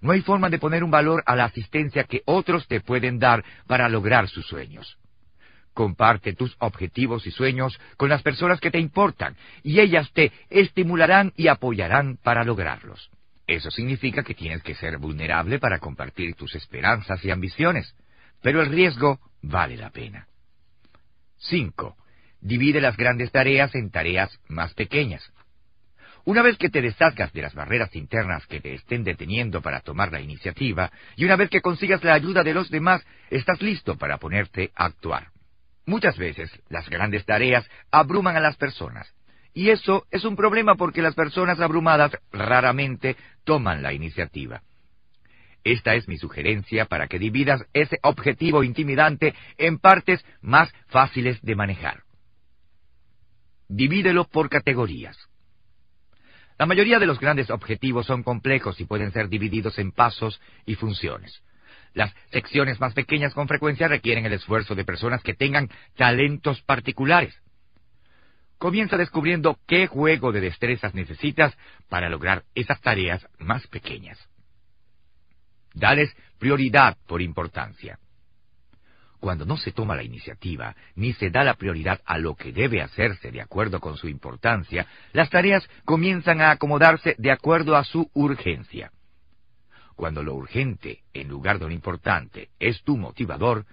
No hay forma de poner un valor a la asistencia que otros te pueden dar para lograr sus sueños. Comparte tus objetivos y sueños con las personas que te importan y ellas te estimularán y apoyarán para lograrlos. Eso significa que tienes que ser vulnerable para compartir tus esperanzas y ambiciones pero el riesgo vale la pena. 5. Divide las grandes tareas en tareas más pequeñas. Una vez que te deshazgas de las barreras internas que te estén deteniendo para tomar la iniciativa, y una vez que consigas la ayuda de los demás, estás listo para ponerte a actuar. Muchas veces las grandes tareas abruman a las personas, y eso es un problema porque las personas abrumadas raramente toman la iniciativa. Esta es mi sugerencia para que dividas ese objetivo intimidante en partes más fáciles de manejar. Divídelo por categorías. La mayoría de los grandes objetivos son complejos y pueden ser divididos en pasos y funciones. Las secciones más pequeñas con frecuencia requieren el esfuerzo de personas que tengan talentos particulares. Comienza descubriendo qué juego de destrezas necesitas para lograr esas tareas más pequeñas dales prioridad por importancia. Cuando no se toma la iniciativa, ni se da la prioridad a lo que debe hacerse de acuerdo con su importancia, las tareas comienzan a acomodarse de acuerdo a su urgencia. Cuando lo urgente, en lugar de lo importante, es tu motivador,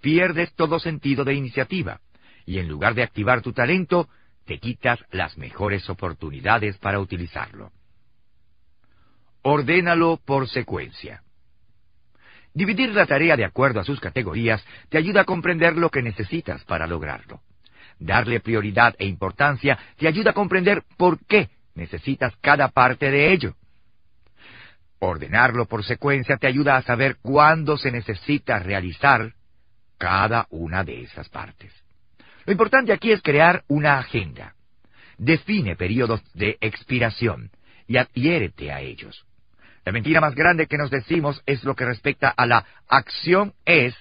pierdes todo sentido de iniciativa, y en lugar de activar tu talento, te quitas las mejores oportunidades para utilizarlo. Ordénalo por secuencia. Dividir la tarea de acuerdo a sus categorías te ayuda a comprender lo que necesitas para lograrlo. Darle prioridad e importancia te ayuda a comprender por qué necesitas cada parte de ello. Ordenarlo por secuencia te ayuda a saber cuándo se necesita realizar cada una de esas partes. Lo importante aquí es crear una agenda. Define periodos de expiración y adhiérete a ellos. La mentira más grande que nos decimos es lo que respecta a la acción es,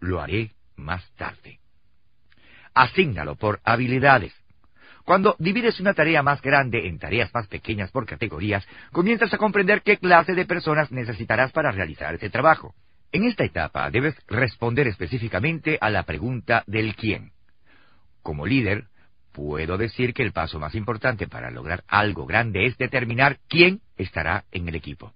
lo haré más tarde. Asígnalo por habilidades. Cuando divides una tarea más grande en tareas más pequeñas por categorías, comienzas a comprender qué clase de personas necesitarás para realizar ese trabajo. En esta etapa debes responder específicamente a la pregunta del quién. Como líder, Puedo decir que el paso más importante para lograr algo grande es determinar quién estará en el equipo.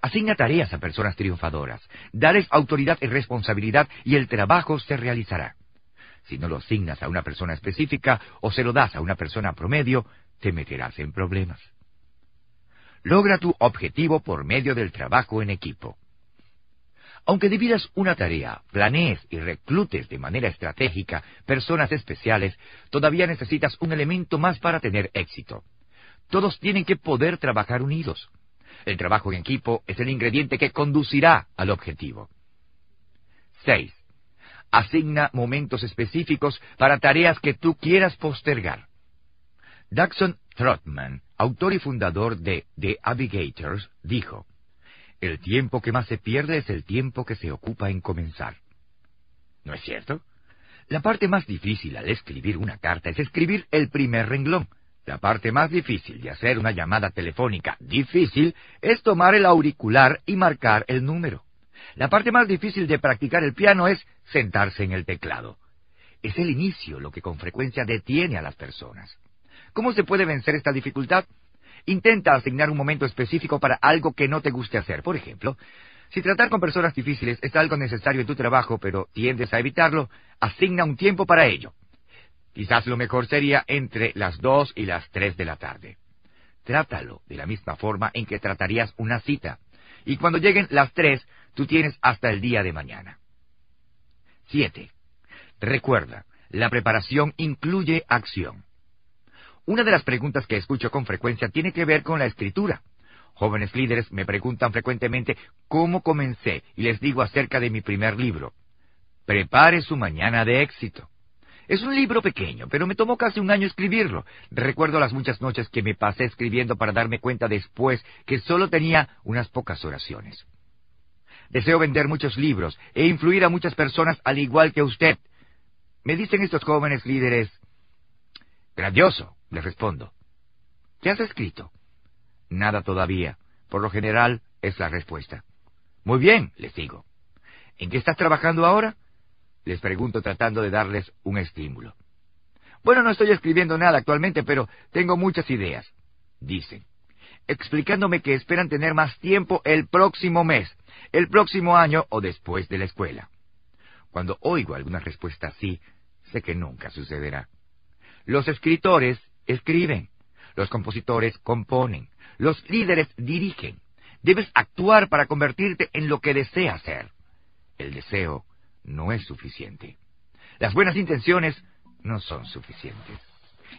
Asigna tareas a personas triunfadoras, dales autoridad y responsabilidad y el trabajo se realizará. Si no lo asignas a una persona específica o se lo das a una persona promedio, te meterás en problemas. Logra tu objetivo por medio del trabajo en equipo. Aunque dividas una tarea, planees y reclutes de manera estratégica personas especiales, todavía necesitas un elemento más para tener éxito. Todos tienen que poder trabajar unidos. El trabajo en equipo es el ingrediente que conducirá al objetivo. 6. Asigna momentos específicos para tareas que tú quieras postergar. Daxon Trotman, autor y fundador de The Abigators, dijo, el tiempo que más se pierde es el tiempo que se ocupa en comenzar. ¿No es cierto? La parte más difícil al escribir una carta es escribir el primer renglón. La parte más difícil de hacer una llamada telefónica difícil es tomar el auricular y marcar el número. La parte más difícil de practicar el piano es sentarse en el teclado. Es el inicio lo que con frecuencia detiene a las personas. ¿Cómo se puede vencer esta dificultad? Intenta asignar un momento específico para algo que no te guste hacer. Por ejemplo, si tratar con personas difíciles es algo necesario en tu trabajo, pero tiendes a evitarlo, asigna un tiempo para ello. Quizás lo mejor sería entre las dos y las tres de la tarde. Trátalo de la misma forma en que tratarías una cita. Y cuando lleguen las tres, tú tienes hasta el día de mañana. 7. Recuerda, la preparación incluye acción. Una de las preguntas que escucho con frecuencia tiene que ver con la escritura. Jóvenes líderes me preguntan frecuentemente cómo comencé y les digo acerca de mi primer libro. Prepare su mañana de éxito. Es un libro pequeño, pero me tomó casi un año escribirlo. Recuerdo las muchas noches que me pasé escribiendo para darme cuenta después que solo tenía unas pocas oraciones. Deseo vender muchos libros e influir a muchas personas al igual que usted. Me dicen estos jóvenes líderes, grandioso, le respondo. ¿Qué has escrito? Nada todavía. Por lo general es la respuesta. Muy bien, les digo. ¿En qué estás trabajando ahora? Les pregunto tratando de darles un estímulo. Bueno, no estoy escribiendo nada actualmente, pero tengo muchas ideas, dicen, explicándome que esperan tener más tiempo el próximo mes, el próximo año o después de la escuela. Cuando oigo alguna respuesta así, sé que nunca sucederá. Los escritores escriben, los compositores componen, los líderes dirigen. Debes actuar para convertirte en lo que deseas ser. El deseo no es suficiente. Las buenas intenciones no son suficientes.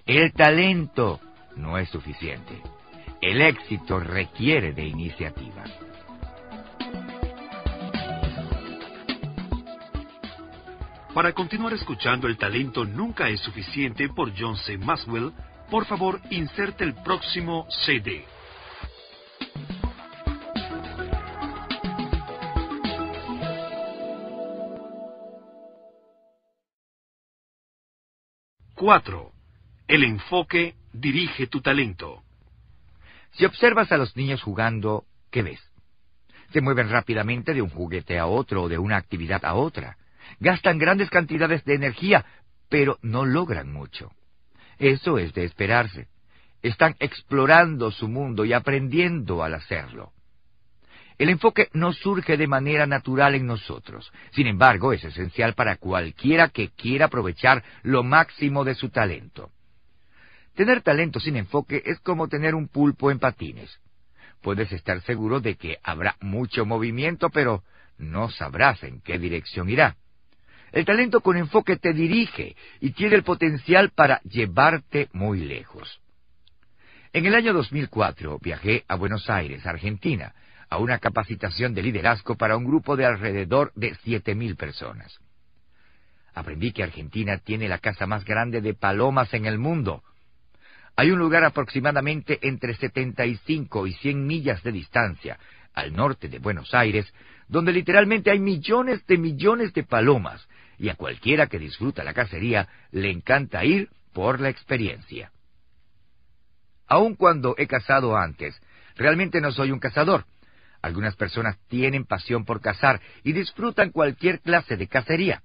El talento no es suficiente. El éxito requiere de iniciativa. Para continuar escuchando El talento nunca es suficiente por John C. Maxwell, por favor, inserte el próximo CD. 4. El enfoque dirige tu talento. Si observas a los niños jugando, ¿qué ves? Se mueven rápidamente de un juguete a otro o de una actividad a otra. Gastan grandes cantidades de energía, pero no logran mucho. Eso es de esperarse. Están explorando su mundo y aprendiendo al hacerlo. El enfoque no surge de manera natural en nosotros. Sin embargo, es esencial para cualquiera que quiera aprovechar lo máximo de su talento. Tener talento sin enfoque es como tener un pulpo en patines. Puedes estar seguro de que habrá mucho movimiento, pero no sabrás en qué dirección irá. El talento con enfoque te dirige y tiene el potencial para llevarte muy lejos. En el año 2004 viajé a Buenos Aires, Argentina, a una capacitación de liderazgo para un grupo de alrededor de 7.000 personas. Aprendí que Argentina tiene la casa más grande de palomas en el mundo. Hay un lugar aproximadamente entre 75 y 100 millas de distancia, al norte de Buenos Aires, donde literalmente hay millones de millones de palomas, y a cualquiera que disfruta la cacería le encanta ir por la experiencia. Aun cuando he cazado antes, realmente no soy un cazador. Algunas personas tienen pasión por cazar y disfrutan cualquier clase de cacería.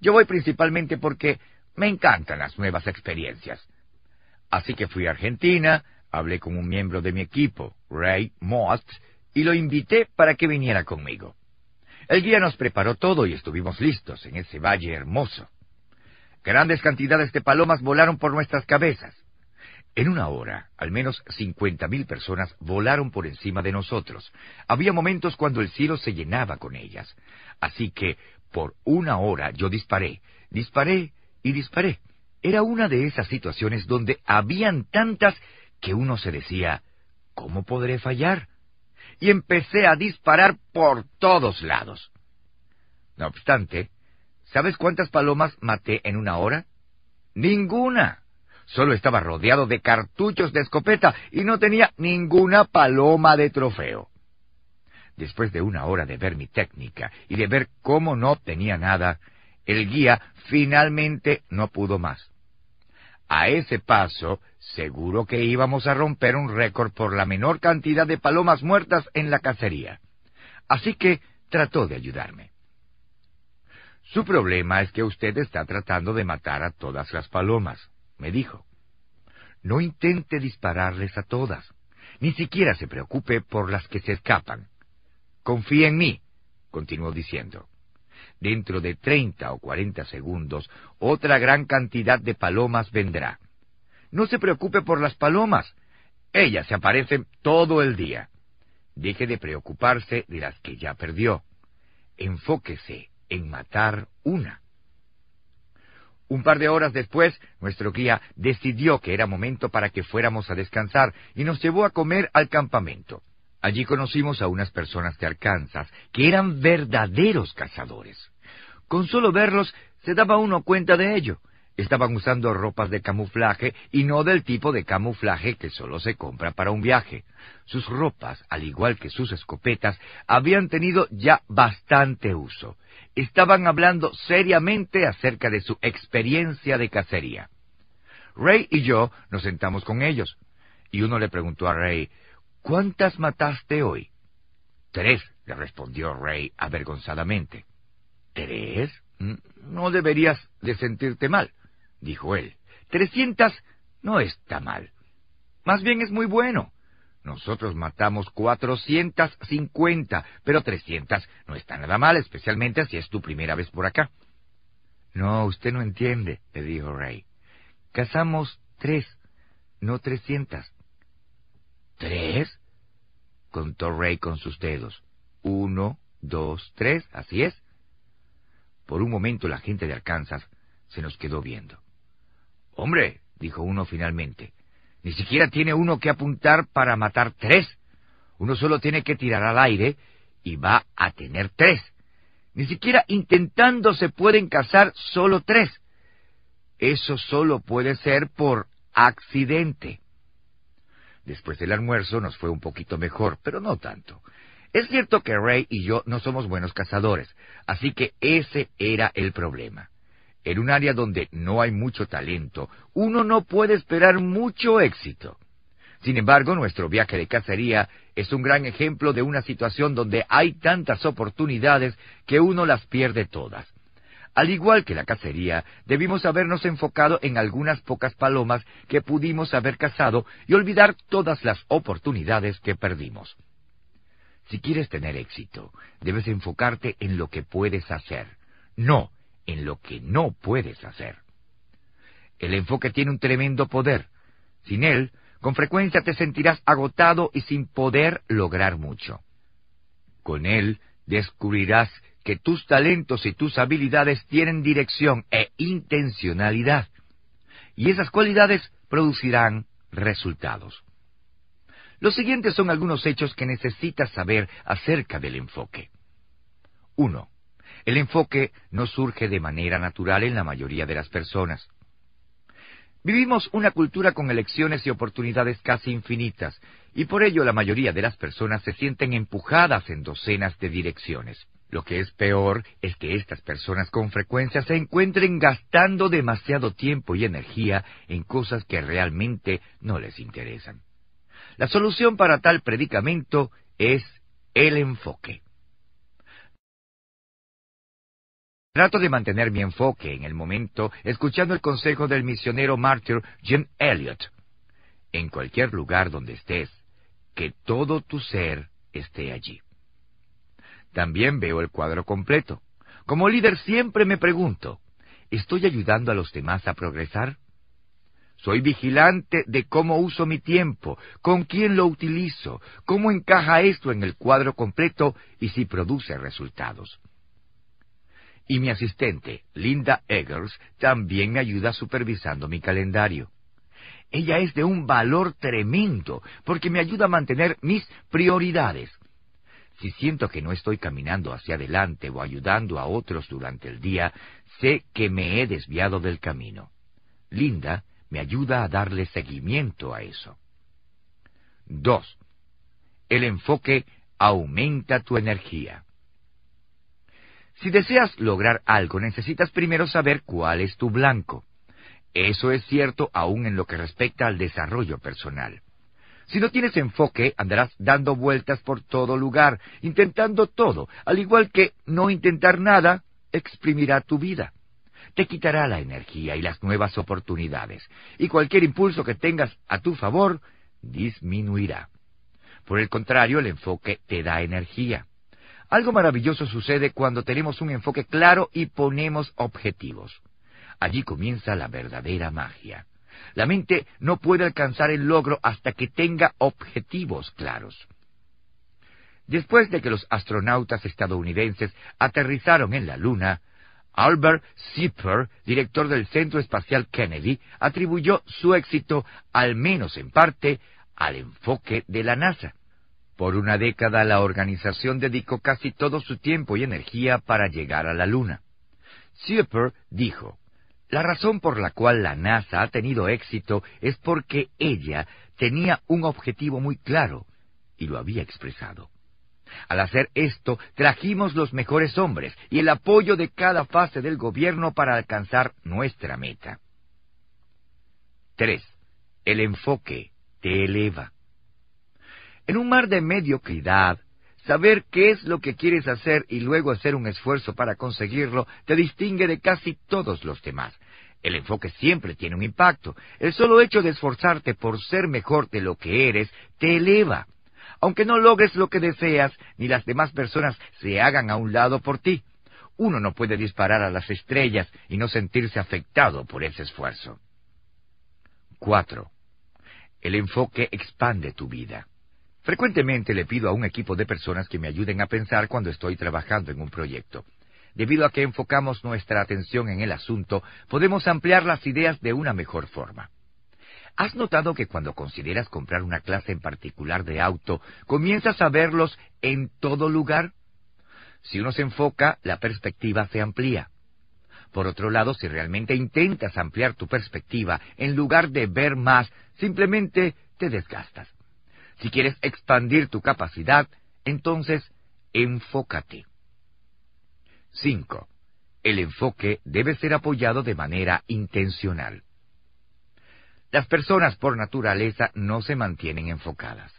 Yo voy principalmente porque me encantan las nuevas experiencias. Así que fui a Argentina, hablé con un miembro de mi equipo, Ray Most, y lo invité para que viniera conmigo. El guía nos preparó todo y estuvimos listos en ese valle hermoso. Grandes cantidades de palomas volaron por nuestras cabezas. En una hora, al menos cincuenta mil personas volaron por encima de nosotros. Había momentos cuando el cielo se llenaba con ellas. Así que, por una hora yo disparé, disparé y disparé. Era una de esas situaciones donde habían tantas que uno se decía, ¿cómo podré fallar? y empecé a disparar por todos lados. No obstante, ¿sabes cuántas palomas maté en una hora? Ninguna. Solo estaba rodeado de cartuchos de escopeta y no tenía ninguna paloma de trofeo. Después de una hora de ver mi técnica y de ver cómo no tenía nada, el guía finalmente no pudo más. A ese paso, seguro que íbamos a romper un récord por la menor cantidad de palomas muertas en la cacería. Así que trató de ayudarme. Su problema es que usted está tratando de matar a todas las palomas, me dijo. No intente dispararles a todas. Ni siquiera se preocupe por las que se escapan. Confía en mí, continuó diciendo dentro de treinta o cuarenta segundos, otra gran cantidad de palomas vendrá. No se preocupe por las palomas. Ellas se aparecen todo el día. Deje de preocuparse de las que ya perdió. Enfóquese en matar una. Un par de horas después, nuestro guía decidió que era momento para que fuéramos a descansar y nos llevó a comer al campamento. Allí conocimos a unas personas de Arkansas que eran verdaderos cazadores. Con solo verlos se daba uno cuenta de ello. Estaban usando ropas de camuflaje y no del tipo de camuflaje que solo se compra para un viaje. Sus ropas, al igual que sus escopetas, habían tenido ya bastante uso. Estaban hablando seriamente acerca de su experiencia de cacería. Ray y yo nos sentamos con ellos, y uno le preguntó a Ray ¿Cuántas mataste hoy? Tres, le respondió Rey avergonzadamente. ¿Tres? Mm, no deberías de sentirte mal, dijo él. Trescientas no está mal. Más bien es muy bueno. Nosotros matamos cuatrocientas cincuenta, pero trescientas no está nada mal, especialmente si es tu primera vez por acá. No, usted no entiende, le dijo Rey. Cazamos tres, no trescientas. ¿Tres? contó Rey con sus dedos. Uno, dos, tres, así es. Por un momento la gente de Arkansas se nos quedó viendo. Hombre, dijo uno finalmente, ni siquiera tiene uno que apuntar para matar tres. Uno solo tiene que tirar al aire y va a tener tres. Ni siquiera intentando se pueden cazar solo tres. Eso solo puede ser por accidente. Después del almuerzo nos fue un poquito mejor, pero no tanto. Es cierto que Ray y yo no somos buenos cazadores, así que ese era el problema. En un área donde no hay mucho talento, uno no puede esperar mucho éxito. Sin embargo, nuestro viaje de cacería es un gran ejemplo de una situación donde hay tantas oportunidades que uno las pierde todas. Al igual que la cacería, debimos habernos enfocado en algunas pocas palomas que pudimos haber cazado y olvidar todas las oportunidades que perdimos. Si quieres tener éxito, debes enfocarte en lo que puedes hacer, no en lo que no puedes hacer. El enfoque tiene un tremendo poder. Sin él, con frecuencia te sentirás agotado y sin poder lograr mucho. Con él descubrirás que tus talentos y tus habilidades tienen dirección e intencionalidad, y esas cualidades producirán resultados. Los siguientes son algunos hechos que necesitas saber acerca del enfoque. 1. El enfoque no surge de manera natural en la mayoría de las personas. Vivimos una cultura con elecciones y oportunidades casi infinitas, y por ello la mayoría de las personas se sienten empujadas en docenas de direcciones. Lo que es peor es que estas personas con frecuencia se encuentren gastando demasiado tiempo y energía en cosas que realmente no les interesan. La solución para tal predicamento es el enfoque. Trato de mantener mi enfoque en el momento escuchando el consejo del misionero mártir Jim Elliot. En cualquier lugar donde estés, que todo tu ser esté allí. También veo el cuadro completo. Como líder siempre me pregunto, ¿estoy ayudando a los demás a progresar? Soy vigilante de cómo uso mi tiempo, con quién lo utilizo, cómo encaja esto en el cuadro completo y si produce resultados. Y mi asistente, Linda Eggers, también me ayuda supervisando mi calendario. Ella es de un valor tremendo porque me ayuda a mantener mis prioridades si siento que no estoy caminando hacia adelante o ayudando a otros durante el día, sé que me he desviado del camino. Linda me ayuda a darle seguimiento a eso. 2. El enfoque aumenta tu energía. Si deseas lograr algo, necesitas primero saber cuál es tu blanco. Eso es cierto aún en lo que respecta al desarrollo personal. Si no tienes enfoque, andarás dando vueltas por todo lugar, intentando todo, al igual que no intentar nada exprimirá tu vida. Te quitará la energía y las nuevas oportunidades, y cualquier impulso que tengas a tu favor disminuirá. Por el contrario, el enfoque te da energía. Algo maravilloso sucede cuando tenemos un enfoque claro y ponemos objetivos. Allí comienza la verdadera magia. La mente no puede alcanzar el logro hasta que tenga objetivos claros. Después de que los astronautas estadounidenses aterrizaron en la Luna, Albert Zipper, director del Centro Espacial Kennedy, atribuyó su éxito, al menos en parte, al enfoque de la NASA. Por una década la organización dedicó casi todo su tiempo y energía para llegar a la Luna. Zipper dijo, la razón por la cual la NASA ha tenido éxito es porque ella tenía un objetivo muy claro y lo había expresado. Al hacer esto, trajimos los mejores hombres y el apoyo de cada fase del gobierno para alcanzar nuestra meta. 3. El enfoque te eleva. En un mar de mediocridad, Saber qué es lo que quieres hacer y luego hacer un esfuerzo para conseguirlo te distingue de casi todos los demás. El enfoque siempre tiene un impacto. El solo hecho de esforzarte por ser mejor de lo que eres te eleva. Aunque no logres lo que deseas, ni las demás personas se hagan a un lado por ti. Uno no puede disparar a las estrellas y no sentirse afectado por ese esfuerzo. 4. El enfoque expande tu vida. Frecuentemente le pido a un equipo de personas que me ayuden a pensar cuando estoy trabajando en un proyecto. Debido a que enfocamos nuestra atención en el asunto, podemos ampliar las ideas de una mejor forma. ¿Has notado que cuando consideras comprar una clase en particular de auto, comienzas a verlos en todo lugar? Si uno se enfoca, la perspectiva se amplía. Por otro lado, si realmente intentas ampliar tu perspectiva, en lugar de ver más, simplemente te desgastas. Si quieres expandir tu capacidad, entonces enfócate. 5. El enfoque debe ser apoyado de manera intencional. Las personas por naturaleza no se mantienen enfocadas.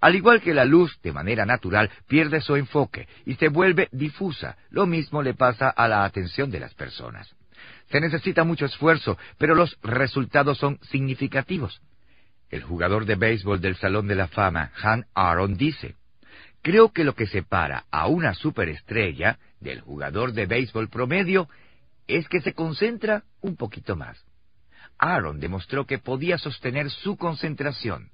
Al igual que la luz, de manera natural, pierde su enfoque y se vuelve difusa. Lo mismo le pasa a la atención de las personas. Se necesita mucho esfuerzo, pero los resultados son significativos. El jugador de béisbol del Salón de la Fama, Han Aaron, dice, Creo que lo que separa a una superestrella del jugador de béisbol promedio es que se concentra un poquito más. Aaron demostró que podía sostener su concentración.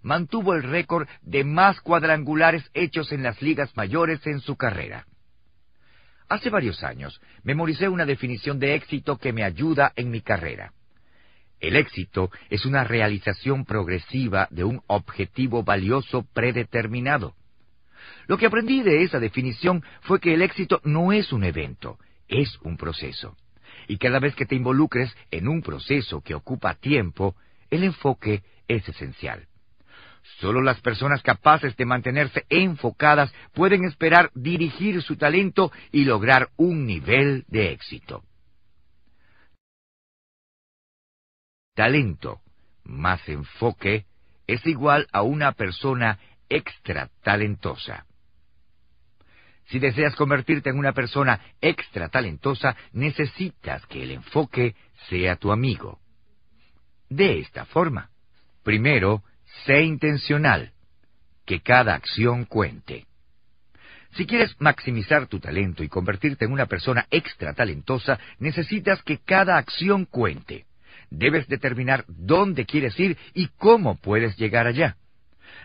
Mantuvo el récord de más cuadrangulares hechos en las ligas mayores en su carrera. Hace varios años memoricé una definición de éxito que me ayuda en mi carrera. El éxito es una realización progresiva de un objetivo valioso predeterminado. Lo que aprendí de esa definición fue que el éxito no es un evento, es un proceso. Y cada vez que te involucres en un proceso que ocupa tiempo, el enfoque es esencial. Solo las personas capaces de mantenerse enfocadas pueden esperar dirigir su talento y lograr un nivel de éxito. Talento más enfoque es igual a una persona extra talentosa. Si deseas convertirte en una persona extra talentosa, necesitas que el enfoque sea tu amigo. De esta forma, primero, sé intencional, que cada acción cuente. Si quieres maximizar tu talento y convertirte en una persona extra talentosa, necesitas que cada acción cuente debes determinar dónde quieres ir y cómo puedes llegar allá.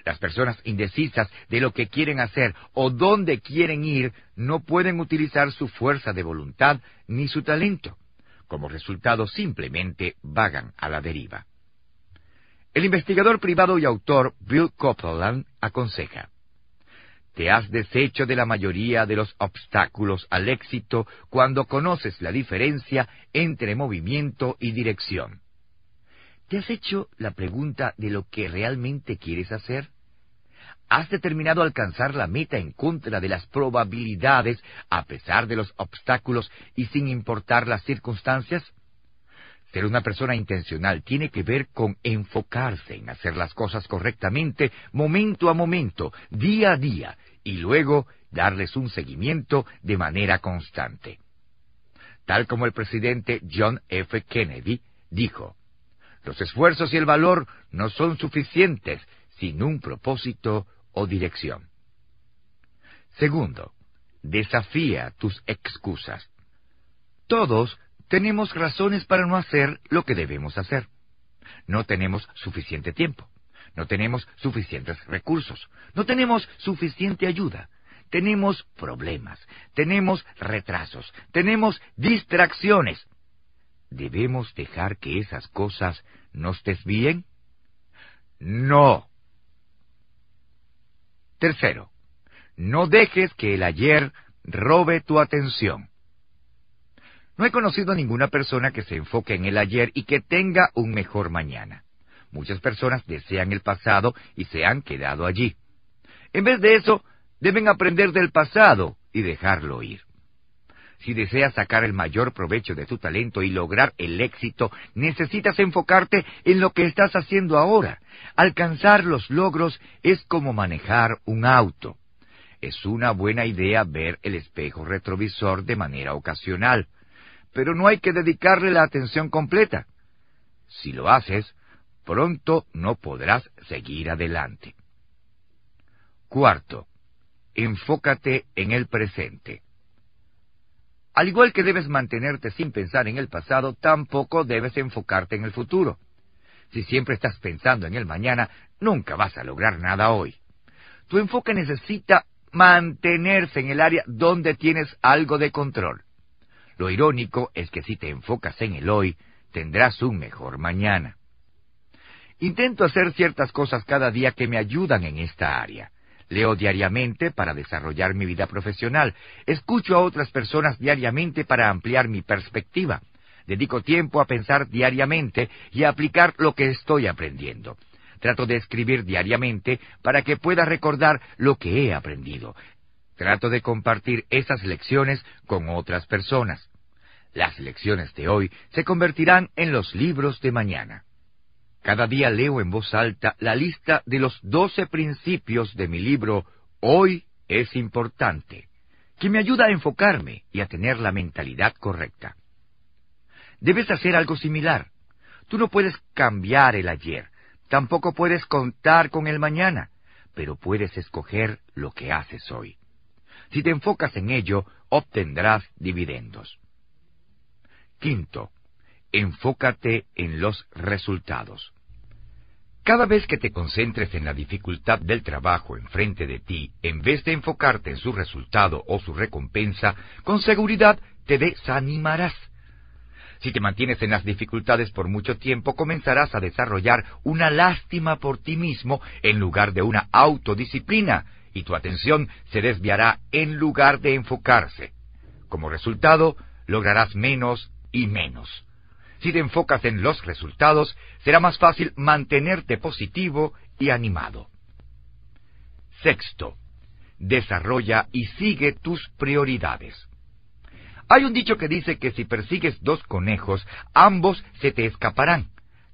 Las personas indecisas de lo que quieren hacer o dónde quieren ir no pueden utilizar su fuerza de voluntad ni su talento. Como resultado simplemente vagan a la deriva. El investigador privado y autor Bill Copeland aconseja. Te has deshecho de la mayoría de los obstáculos al éxito cuando conoces la diferencia entre movimiento y dirección. ¿Te has hecho la pregunta de lo que realmente quieres hacer? ¿Has determinado alcanzar la meta en contra de las probabilidades, a pesar de los obstáculos y sin importar las circunstancias? Ser una persona intencional tiene que ver con enfocarse en hacer las cosas correctamente momento a momento, día a día, y luego darles un seguimiento de manera constante. Tal como el presidente John F. Kennedy dijo, los esfuerzos y el valor no son suficientes sin un propósito o dirección. Segundo, desafía tus excusas. Todos tenemos razones para no hacer lo que debemos hacer. No tenemos suficiente tiempo, no tenemos suficientes recursos, no tenemos suficiente ayuda, tenemos problemas, tenemos retrasos, tenemos distracciones. ¿Debemos dejar que esas cosas nos desvíen? No. Tercero, no dejes que el ayer robe tu atención. No he conocido a ninguna persona que se enfoque en el ayer y que tenga un mejor mañana. Muchas personas desean el pasado y se han quedado allí. En vez de eso, deben aprender del pasado y dejarlo ir. Si deseas sacar el mayor provecho de tu talento y lograr el éxito, necesitas enfocarte en lo que estás haciendo ahora. Alcanzar los logros es como manejar un auto. Es una buena idea ver el espejo retrovisor de manera ocasional pero no hay que dedicarle la atención completa. Si lo haces, pronto no podrás seguir adelante. Cuarto, enfócate en el presente. Al igual que debes mantenerte sin pensar en el pasado, tampoco debes enfocarte en el futuro. Si siempre estás pensando en el mañana, nunca vas a lograr nada hoy. Tu enfoque necesita mantenerse en el área donde tienes algo de control. Lo irónico es que si te enfocas en el hoy, tendrás un mejor mañana. Intento hacer ciertas cosas cada día que me ayudan en esta área. Leo diariamente para desarrollar mi vida profesional. Escucho a otras personas diariamente para ampliar mi perspectiva. Dedico tiempo a pensar diariamente y a aplicar lo que estoy aprendiendo. Trato de escribir diariamente para que pueda recordar lo que he aprendido. Trato de compartir esas lecciones con otras personas. Las lecciones de hoy se convertirán en los libros de mañana. Cada día leo en voz alta la lista de los doce principios de mi libro Hoy es importante, que me ayuda a enfocarme y a tener la mentalidad correcta. Debes hacer algo similar. Tú no puedes cambiar el ayer, tampoco puedes contar con el mañana, pero puedes escoger lo que haces hoy. Si te enfocas en ello, obtendrás dividendos. Quinto, enfócate en los resultados. Cada vez que te concentres en la dificultad del trabajo enfrente de ti, en vez de enfocarte en su resultado o su recompensa, con seguridad te desanimarás. Si te mantienes en las dificultades por mucho tiempo, comenzarás a desarrollar una lástima por ti mismo en lugar de una autodisciplina y tu atención se desviará en lugar de enfocarse. Como resultado, lograrás menos y menos. Si te enfocas en los resultados, será más fácil mantenerte positivo y animado. Sexto, desarrolla y sigue tus prioridades. Hay un dicho que dice que si persigues dos conejos, ambos se te escaparán.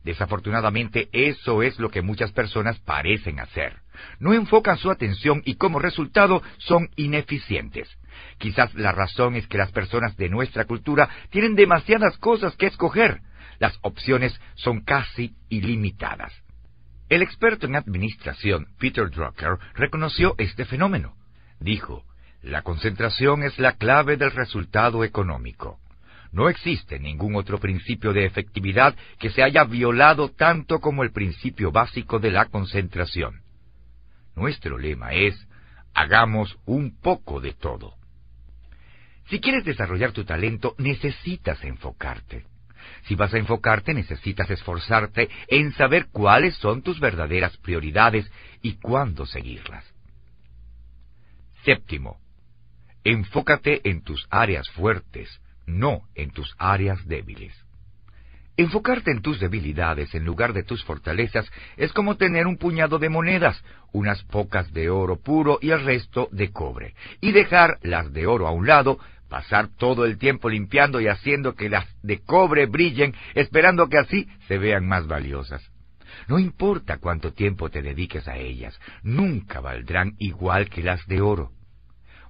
Desafortunadamente eso es lo que muchas personas parecen hacer. No enfocan su atención y como resultado son ineficientes. Quizás la razón es que las personas de nuestra cultura tienen demasiadas cosas que escoger. Las opciones son casi ilimitadas. El experto en administración, Peter Drucker, reconoció este fenómeno. Dijo, la concentración es la clave del resultado económico. No existe ningún otro principio de efectividad que se haya violado tanto como el principio básico de la concentración. Nuestro lema es, hagamos un poco de todo. Si quieres desarrollar tu talento, necesitas enfocarte. Si vas a enfocarte, necesitas esforzarte en saber cuáles son tus verdaderas prioridades y cuándo seguirlas. Séptimo, enfócate en tus áreas fuertes, no en tus áreas débiles. Enfocarte en tus debilidades en lugar de tus fortalezas es como tener un puñado de monedas, unas pocas de oro puro y el resto de cobre, y dejar las de oro a un lado, pasar todo el tiempo limpiando y haciendo que las de cobre brillen, esperando que así se vean más valiosas. No importa cuánto tiempo te dediques a ellas, nunca valdrán igual que las de oro.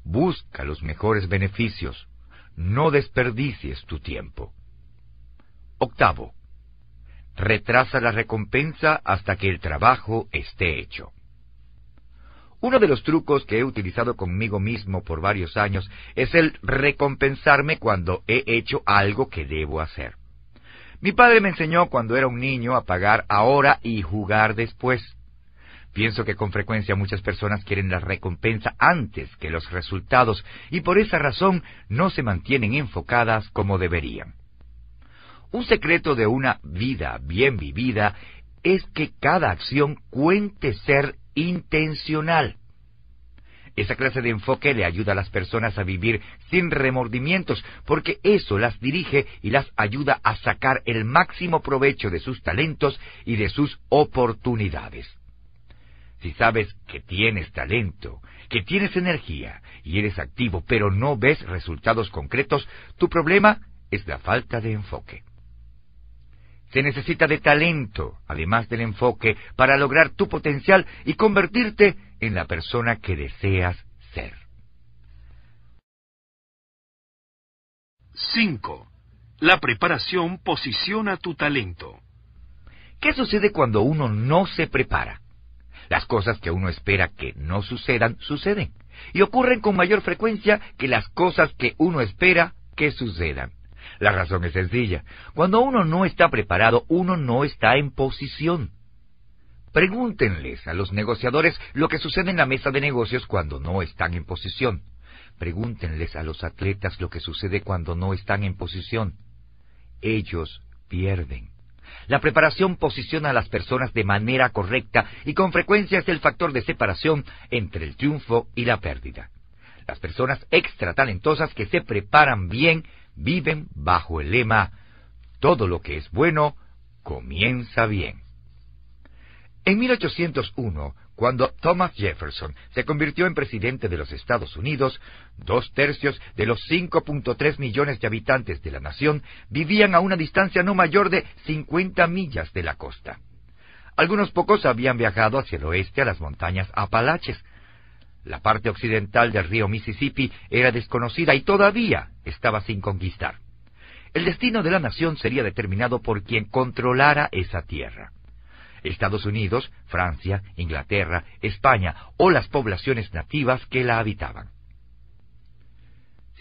Busca los mejores beneficios, no desperdicies tu tiempo. Octavo. Retrasa la recompensa hasta que el trabajo esté hecho. Uno de los trucos que he utilizado conmigo mismo por varios años es el recompensarme cuando he hecho algo que debo hacer. Mi padre me enseñó cuando era un niño a pagar ahora y jugar después. Pienso que con frecuencia muchas personas quieren la recompensa antes que los resultados y por esa razón no se mantienen enfocadas como deberían. Un secreto de una vida bien vivida es que cada acción cuente ser intencional. Esa clase de enfoque le ayuda a las personas a vivir sin remordimientos, porque eso las dirige y las ayuda a sacar el máximo provecho de sus talentos y de sus oportunidades. Si sabes que tienes talento, que tienes energía y eres activo, pero no ves resultados concretos, tu problema es la falta de enfoque. Se necesita de talento, además del enfoque, para lograr tu potencial y convertirte en la persona que deseas ser. 5. La preparación posiciona tu talento. ¿Qué sucede cuando uno no se prepara? Las cosas que uno espera que no sucedan, suceden. Y ocurren con mayor frecuencia que las cosas que uno espera que sucedan. La razón es sencilla. Cuando uno no está preparado, uno no está en posición. Pregúntenles a los negociadores lo que sucede en la mesa de negocios cuando no están en posición. Pregúntenles a los atletas lo que sucede cuando no están en posición. Ellos pierden. La preparación posiciona a las personas de manera correcta y con frecuencia es el factor de separación entre el triunfo y la pérdida. Las personas extra talentosas que se preparan bien viven bajo el lema Todo lo que es bueno comienza bien. En 1801, cuando Thomas Jefferson se convirtió en presidente de los Estados Unidos, dos tercios de los 5.3 millones de habitantes de la nación vivían a una distancia no mayor de 50 millas de la costa. Algunos pocos habían viajado hacia el oeste a las montañas Apalaches, la parte occidental del río Mississippi era desconocida y todavía estaba sin conquistar. El destino de la nación sería determinado por quien controlara esa tierra. Estados Unidos, Francia, Inglaterra, España o las poblaciones nativas que la habitaban.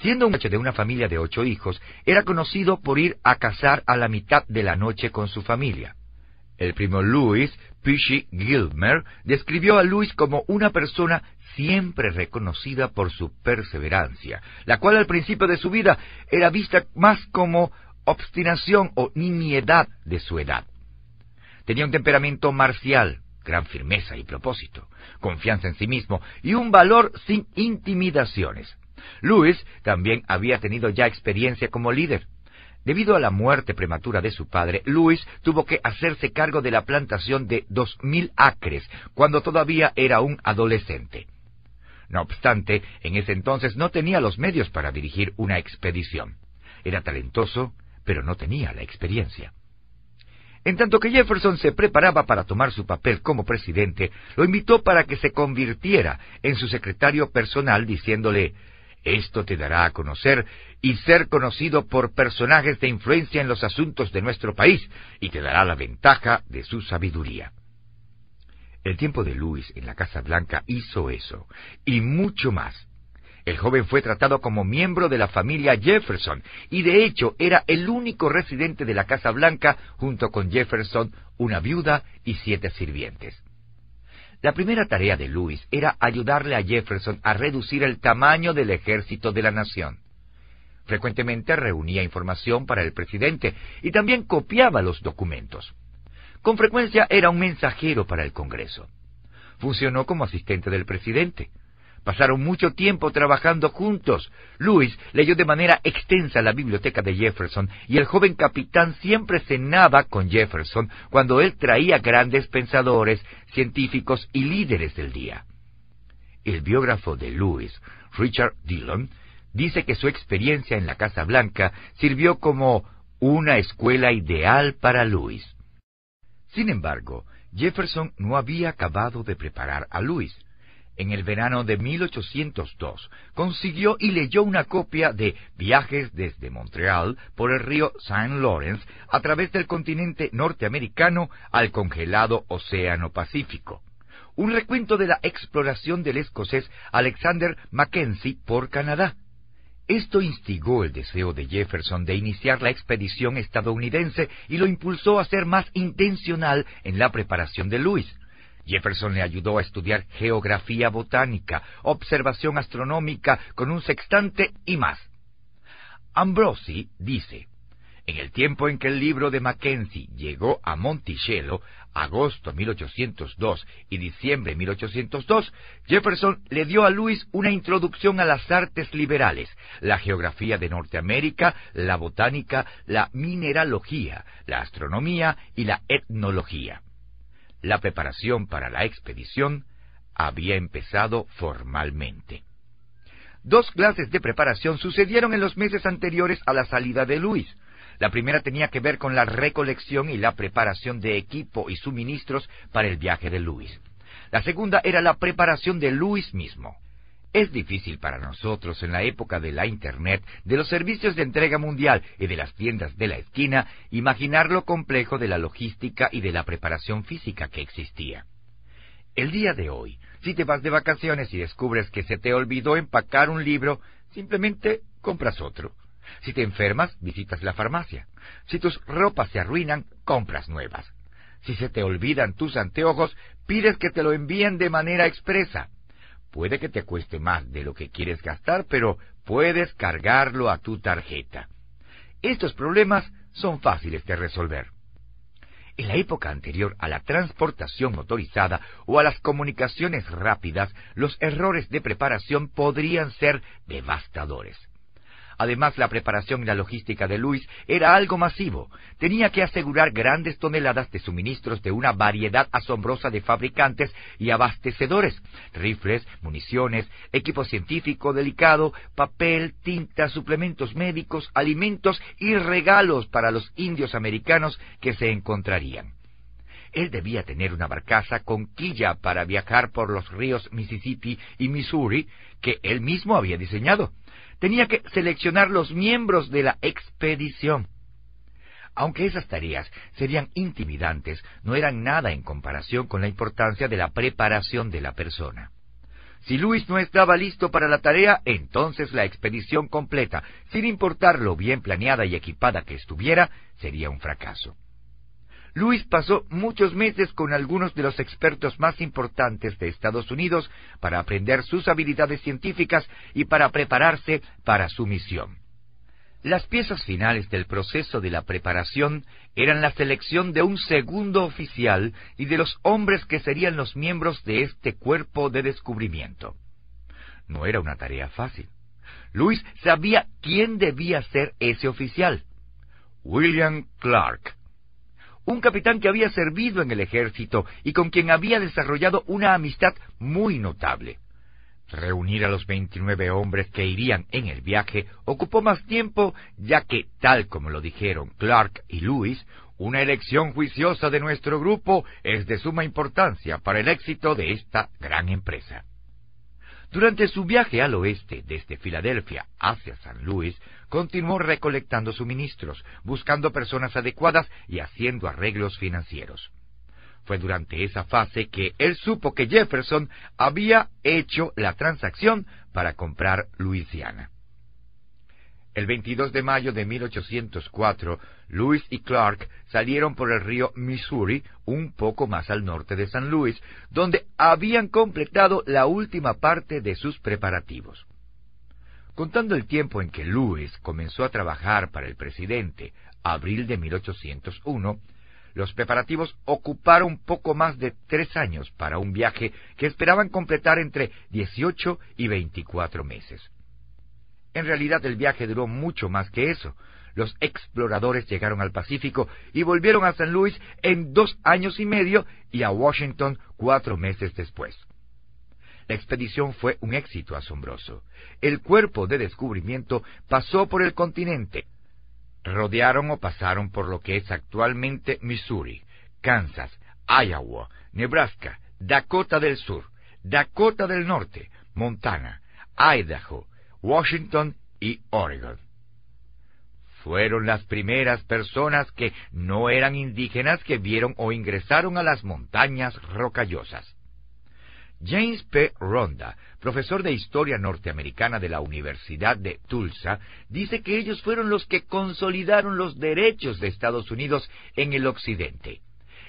Siendo un de una familia de ocho hijos, era conocido por ir a cazar a la mitad de la noche con su familia. El primo Louis, Pichy Gilmer, describió a Louis como una persona siempre reconocida por su perseverancia, la cual al principio de su vida era vista más como obstinación o nimiedad de su edad. Tenía un temperamento marcial, gran firmeza y propósito, confianza en sí mismo y un valor sin intimidaciones. Louis también había tenido ya experiencia como líder. Debido a la muerte prematura de su padre, Luis tuvo que hacerse cargo de la plantación de dos mil acres cuando todavía era un adolescente. No obstante, en ese entonces no tenía los medios para dirigir una expedición. Era talentoso, pero no tenía la experiencia. En tanto que Jefferson se preparaba para tomar su papel como presidente, lo invitó para que se convirtiera en su secretario personal diciéndole esto te dará a conocer y ser conocido por personajes de influencia en los asuntos de nuestro país y te dará la ventaja de su sabiduría. El tiempo de Luis en la Casa Blanca hizo eso y mucho más. El joven fue tratado como miembro de la familia Jefferson y de hecho era el único residente de la Casa Blanca junto con Jefferson, una viuda y siete sirvientes. La primera tarea de Lewis era ayudarle a Jefferson a reducir el tamaño del ejército de la nación. Frecuentemente reunía información para el presidente y también copiaba los documentos. Con frecuencia era un mensajero para el Congreso. Funcionó como asistente del presidente. Pasaron mucho tiempo trabajando juntos. Lewis leyó de manera extensa la biblioteca de Jefferson y el joven capitán siempre cenaba con Jefferson cuando él traía grandes pensadores, científicos y líderes del día. El biógrafo de Lewis, Richard Dillon, dice que su experiencia en la Casa Blanca sirvió como una escuela ideal para Lewis. Sin embargo, Jefferson no había acabado de preparar a Lewis en el verano de 1802, consiguió y leyó una copia de Viajes desde Montreal por el río Saint Lawrence a través del continente norteamericano al congelado Océano Pacífico. Un recuento de la exploración del escocés Alexander Mackenzie por Canadá. Esto instigó el deseo de Jefferson de iniciar la expedición estadounidense y lo impulsó a ser más intencional en la preparación de Lewis Jefferson le ayudó a estudiar geografía botánica, observación astronómica con un sextante y más. Ambrosi dice, en el tiempo en que el libro de Mackenzie llegó a Monticello, agosto 1802 y diciembre 1802, Jefferson le dio a Luis una introducción a las artes liberales, la geografía de Norteamérica, la botánica, la mineralogía, la astronomía y la etnología. La preparación para la expedición había empezado formalmente. Dos clases de preparación sucedieron en los meses anteriores a la salida de Luis. La primera tenía que ver con la recolección y la preparación de equipo y suministros para el viaje de Luis. La segunda era la preparación de Luis mismo. Es difícil para nosotros en la época de la Internet, de los servicios de entrega mundial y de las tiendas de la esquina, imaginar lo complejo de la logística y de la preparación física que existía. El día de hoy, si te vas de vacaciones y descubres que se te olvidó empacar un libro, simplemente compras otro. Si te enfermas, visitas la farmacia. Si tus ropas se arruinan, compras nuevas. Si se te olvidan tus anteojos, pides que te lo envíen de manera expresa. Puede que te cueste más de lo que quieres gastar, pero puedes cargarlo a tu tarjeta. Estos problemas son fáciles de resolver. En la época anterior a la transportación motorizada o a las comunicaciones rápidas, los errores de preparación podrían ser devastadores. Además, la preparación y la logística de Luis era algo masivo. Tenía que asegurar grandes toneladas de suministros de una variedad asombrosa de fabricantes y abastecedores, rifles, municiones, equipo científico delicado, papel, tinta, suplementos médicos, alimentos y regalos para los indios americanos que se encontrarían. Él debía tener una barcaza con quilla para viajar por los ríos Mississippi y Missouri que él mismo había diseñado tenía que seleccionar los miembros de la expedición. Aunque esas tareas serían intimidantes, no eran nada en comparación con la importancia de la preparación de la persona. Si Luis no estaba listo para la tarea, entonces la expedición completa, sin importar lo bien planeada y equipada que estuviera, sería un fracaso. Luis pasó muchos meses con algunos de los expertos más importantes de Estados Unidos para aprender sus habilidades científicas y para prepararse para su misión. Las piezas finales del proceso de la preparación eran la selección de un segundo oficial y de los hombres que serían los miembros de este cuerpo de descubrimiento. No era una tarea fácil. Luis sabía quién debía ser ese oficial. William Clark, un capitán que había servido en el ejército y con quien había desarrollado una amistad muy notable. Reunir a los veintinueve hombres que irían en el viaje ocupó más tiempo, ya que, tal como lo dijeron Clark y Lewis, una elección juiciosa de nuestro grupo es de suma importancia para el éxito de esta gran empresa. Durante su viaje al oeste desde Filadelfia hacia San Luis, continuó recolectando suministros, buscando personas adecuadas y haciendo arreglos financieros. Fue durante esa fase que él supo que Jefferson había hecho la transacción para comprar Luisiana. El 22 de mayo de 1804, Lewis y Clark salieron por el río Missouri, un poco más al norte de San Luis, donde habían completado la última parte de sus preparativos. Contando el tiempo en que Lewis comenzó a trabajar para el presidente, abril de 1801, los preparativos ocuparon poco más de tres años para un viaje que esperaban completar entre 18 y 24 meses. En realidad el viaje duró mucho más que eso. Los exploradores llegaron al Pacífico y volvieron a San Luis en dos años y medio y a Washington cuatro meses después. La expedición fue un éxito asombroso. El cuerpo de descubrimiento pasó por el continente. Rodearon o pasaron por lo que es actualmente Missouri, Kansas, Iowa, Nebraska, Dakota del Sur, Dakota del Norte, Montana, Idaho, Washington y Oregon. Fueron las primeras personas que no eran indígenas que vieron o ingresaron a las montañas rocallosas. James P. Ronda, profesor de historia norteamericana de la Universidad de Tulsa, dice que ellos fueron los que consolidaron los derechos de Estados Unidos en el Occidente.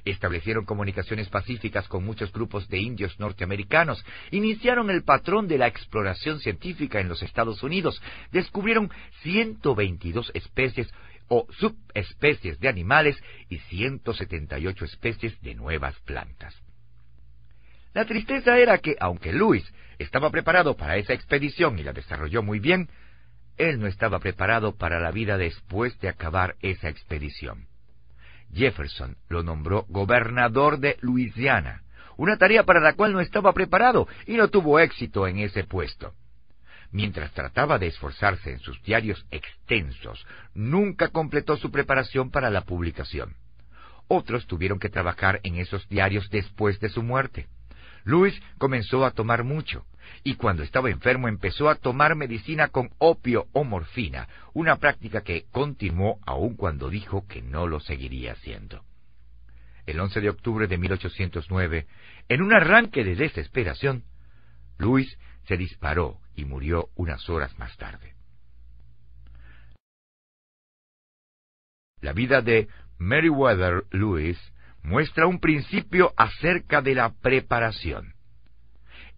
Establecieron comunicaciones pacíficas con muchos grupos de indios norteamericanos, iniciaron el patrón de la exploración científica en los Estados Unidos, descubrieron 122 especies o subespecies de animales y 178 especies de nuevas plantas. La tristeza era que, aunque Luis estaba preparado para esa expedición y la desarrolló muy bien, él no estaba preparado para la vida después de acabar esa expedición. Jefferson lo nombró gobernador de Luisiana, una tarea para la cual no estaba preparado y no tuvo éxito en ese puesto. Mientras trataba de esforzarse en sus diarios extensos, nunca completó su preparación para la publicación. Otros tuvieron que trabajar en esos diarios después de su muerte. Luis comenzó a tomar mucho, y cuando estaba enfermo empezó a tomar medicina con opio o morfina, una práctica que continuó aun cuando dijo que no lo seguiría haciendo. El 11 de octubre de 1809, en un arranque de desesperación, Luis se disparó y murió unas horas más tarde. La vida de Meriwether Lewis muestra un principio acerca de la preparación.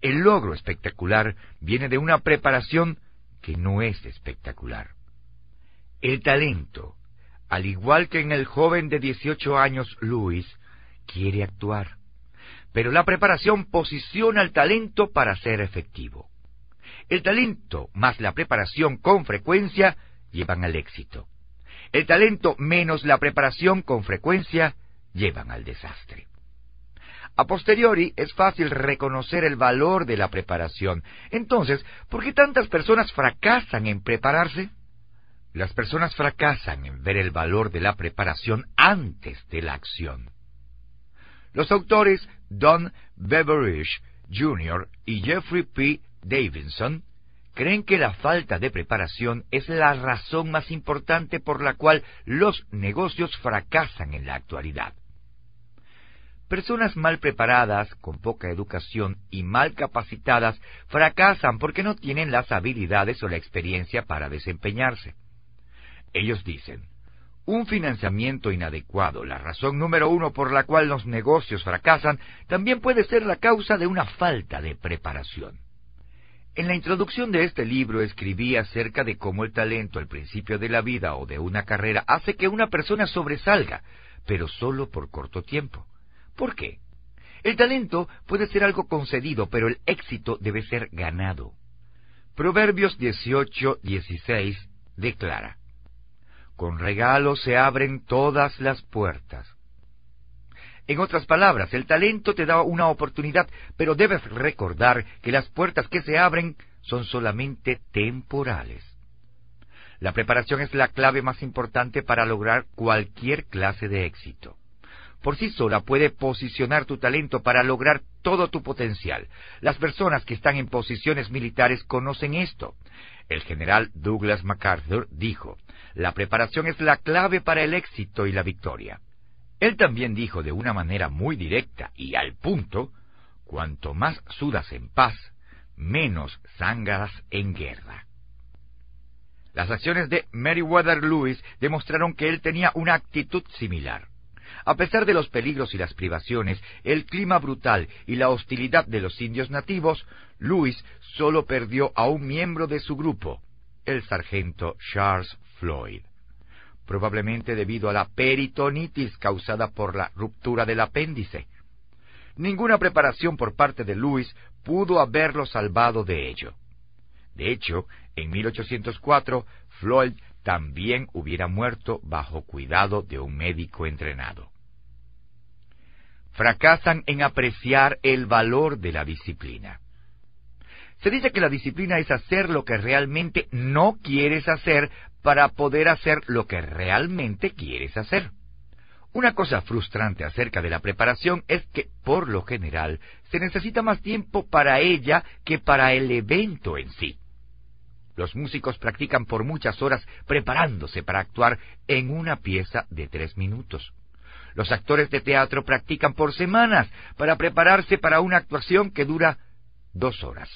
El logro espectacular viene de una preparación que no es espectacular. El talento, al igual que en el joven de 18 años Luis, quiere actuar, pero la preparación posiciona al talento para ser efectivo. El talento más la preparación con frecuencia llevan al éxito. El talento menos la preparación con frecuencia llevan al desastre. A posteriori es fácil reconocer el valor de la preparación. Entonces, ¿por qué tantas personas fracasan en prepararse? Las personas fracasan en ver el valor de la preparación antes de la acción. Los autores Don Beveridge Jr. y Jeffrey P. Davidson creen que la falta de preparación es la razón más importante por la cual los negocios fracasan en la actualidad. Personas mal preparadas, con poca educación y mal capacitadas fracasan porque no tienen las habilidades o la experiencia para desempeñarse. Ellos dicen, un financiamiento inadecuado, la razón número uno por la cual los negocios fracasan, también puede ser la causa de una falta de preparación. En la introducción de este libro escribí acerca de cómo el talento al principio de la vida o de una carrera hace que una persona sobresalga, pero solo por corto tiempo. ¿Por qué? El talento puede ser algo concedido, pero el éxito debe ser ganado. Proverbios 18:16 declara, Con regalo se abren todas las puertas. En otras palabras, el talento te da una oportunidad, pero debes recordar que las puertas que se abren son solamente temporales. La preparación es la clave más importante para lograr cualquier clase de éxito por sí sola puede posicionar tu talento para lograr todo tu potencial. Las personas que están en posiciones militares conocen esto. El general Douglas MacArthur dijo, la preparación es la clave para el éxito y la victoria. Él también dijo de una manera muy directa y al punto, cuanto más sudas en paz, menos sangras en guerra. Las acciones de Meriwether Lewis demostraron que él tenía una actitud similar. A pesar de los peligros y las privaciones, el clima brutal y la hostilidad de los indios nativos, Lewis solo perdió a un miembro de su grupo, el sargento Charles Floyd. Probablemente debido a la peritonitis causada por la ruptura del apéndice. Ninguna preparación por parte de Lewis pudo haberlo salvado de ello. De hecho, en 1804, Floyd también hubiera muerto bajo cuidado de un médico entrenado fracasan en apreciar el valor de la disciplina. Se dice que la disciplina es hacer lo que realmente no quieres hacer para poder hacer lo que realmente quieres hacer. Una cosa frustrante acerca de la preparación es que, por lo general, se necesita más tiempo para ella que para el evento en sí. Los músicos practican por muchas horas preparándose para actuar en una pieza de tres minutos. Los actores de teatro practican por semanas para prepararse para una actuación que dura dos horas.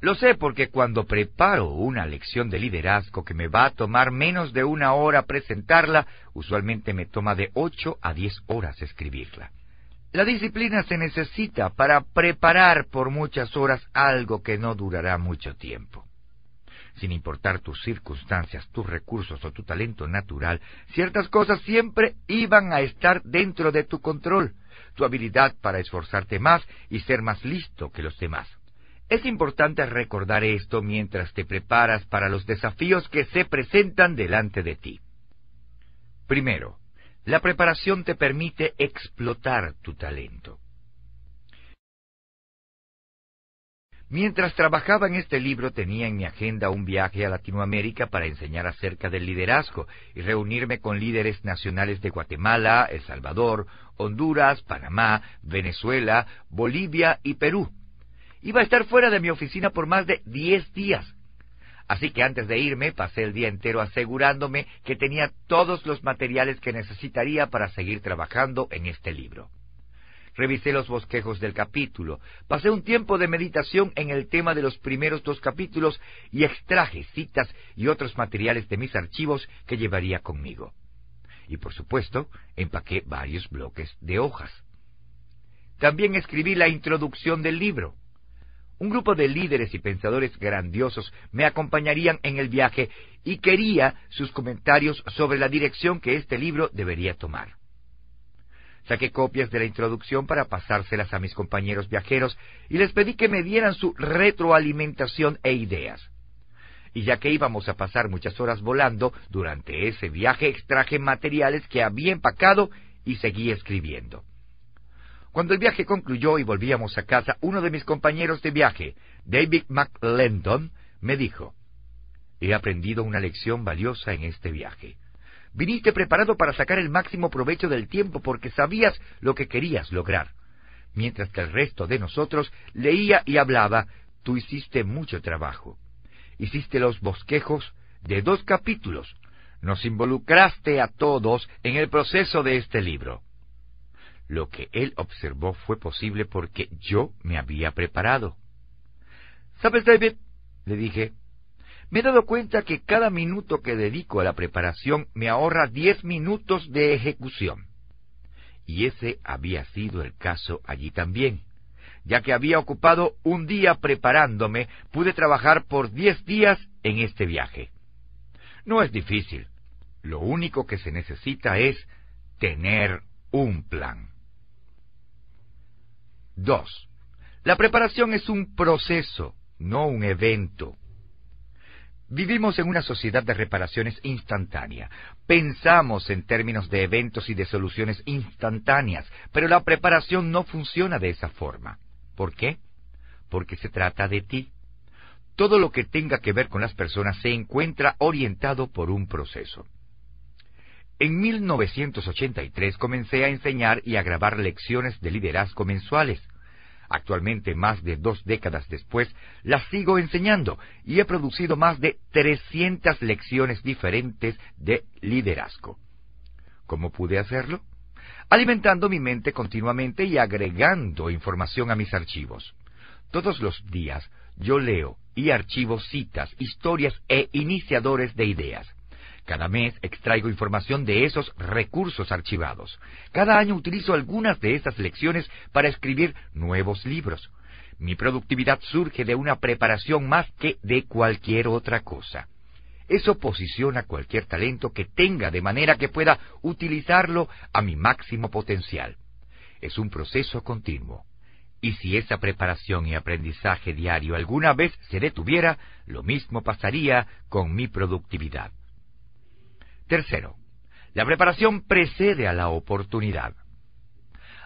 Lo sé porque cuando preparo una lección de liderazgo que me va a tomar menos de una hora presentarla, usualmente me toma de ocho a diez horas escribirla. La disciplina se necesita para preparar por muchas horas algo que no durará mucho tiempo sin importar tus circunstancias, tus recursos o tu talento natural, ciertas cosas siempre iban a estar dentro de tu control, tu habilidad para esforzarte más y ser más listo que los demás. Es importante recordar esto mientras te preparas para los desafíos que se presentan delante de ti. Primero, la preparación te permite explotar tu talento. Mientras trabajaba en este libro tenía en mi agenda un viaje a Latinoamérica para enseñar acerca del liderazgo y reunirme con líderes nacionales de Guatemala, El Salvador, Honduras, Panamá, Venezuela, Bolivia y Perú. Iba a estar fuera de mi oficina por más de diez días. Así que antes de irme pasé el día entero asegurándome que tenía todos los materiales que necesitaría para seguir trabajando en este libro. Revisé los bosquejos del capítulo, pasé un tiempo de meditación en el tema de los primeros dos capítulos y extraje citas y otros materiales de mis archivos que llevaría conmigo. Y por supuesto, empaqué varios bloques de hojas. También escribí la introducción del libro. Un grupo de líderes y pensadores grandiosos me acompañarían en el viaje y quería sus comentarios sobre la dirección que este libro debería tomar. Saqué copias de la introducción para pasárselas a mis compañeros viajeros y les pedí que me dieran su retroalimentación e ideas. Y ya que íbamos a pasar muchas horas volando, durante ese viaje extraje materiales que había empacado y seguí escribiendo. Cuando el viaje concluyó y volvíamos a casa, uno de mis compañeros de viaje, David McLendon, me dijo, He aprendido una lección valiosa en este viaje. Viniste preparado para sacar el máximo provecho del tiempo porque sabías lo que querías lograr. Mientras que el resto de nosotros leía y hablaba, tú hiciste mucho trabajo. Hiciste los bosquejos de dos capítulos. Nos involucraste a todos en el proceso de este libro. Lo que él observó fue posible porque yo me había preparado. ¿Sabes, David? Le dije, me he dado cuenta que cada minuto que dedico a la preparación me ahorra diez minutos de ejecución. Y ese había sido el caso allí también. Ya que había ocupado un día preparándome, pude trabajar por diez días en este viaje. No es difícil. Lo único que se necesita es tener un plan. 2. La preparación es un proceso, no un evento. Vivimos en una sociedad de reparaciones instantánea. Pensamos en términos de eventos y de soluciones instantáneas, pero la preparación no funciona de esa forma. ¿Por qué? Porque se trata de ti. Todo lo que tenga que ver con las personas se encuentra orientado por un proceso. En 1983 comencé a enseñar y a grabar lecciones de liderazgo mensuales Actualmente, más de dos décadas después, las sigo enseñando y he producido más de 300 lecciones diferentes de liderazgo. ¿Cómo pude hacerlo? Alimentando mi mente continuamente y agregando información a mis archivos. Todos los días yo leo y archivo citas, historias e iniciadores de ideas. Cada mes extraigo información de esos recursos archivados. Cada año utilizo algunas de esas lecciones para escribir nuevos libros. Mi productividad surge de una preparación más que de cualquier otra cosa. Eso posiciona cualquier talento que tenga de manera que pueda utilizarlo a mi máximo potencial. Es un proceso continuo. Y si esa preparación y aprendizaje diario alguna vez se detuviera, lo mismo pasaría con mi productividad. Tercero, la preparación precede a la oportunidad.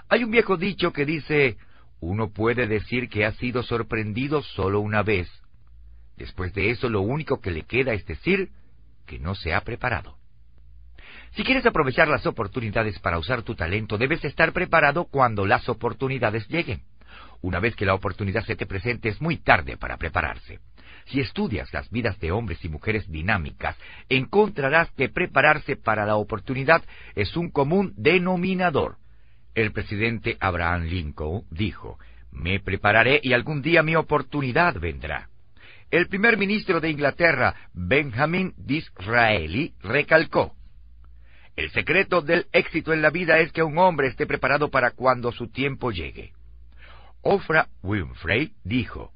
Hay un viejo dicho que dice, uno puede decir que ha sido sorprendido solo una vez. Después de eso lo único que le queda es decir que no se ha preparado. Si quieres aprovechar las oportunidades para usar tu talento, debes estar preparado cuando las oportunidades lleguen. Una vez que la oportunidad se te presente es muy tarde para prepararse. Si estudias las vidas de hombres y mujeres dinámicas, encontrarás que prepararse para la oportunidad es un común denominador. El presidente Abraham Lincoln dijo, Me prepararé y algún día mi oportunidad vendrá. El primer ministro de Inglaterra, Benjamin Disraeli, recalcó, El secreto del éxito en la vida es que un hombre esté preparado para cuando su tiempo llegue. Ofra Winfrey dijo,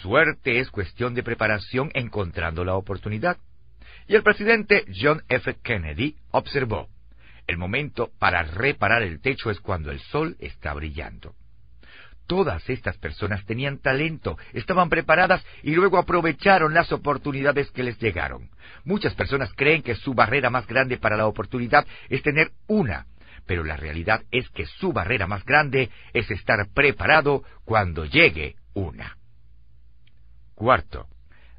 Suerte es cuestión de preparación encontrando la oportunidad. Y el presidente John F. Kennedy observó, el momento para reparar el techo es cuando el sol está brillando. Todas estas personas tenían talento, estaban preparadas y luego aprovecharon las oportunidades que les llegaron. Muchas personas creen que su barrera más grande para la oportunidad es tener una, pero la realidad es que su barrera más grande es estar preparado cuando llegue una. Cuarto,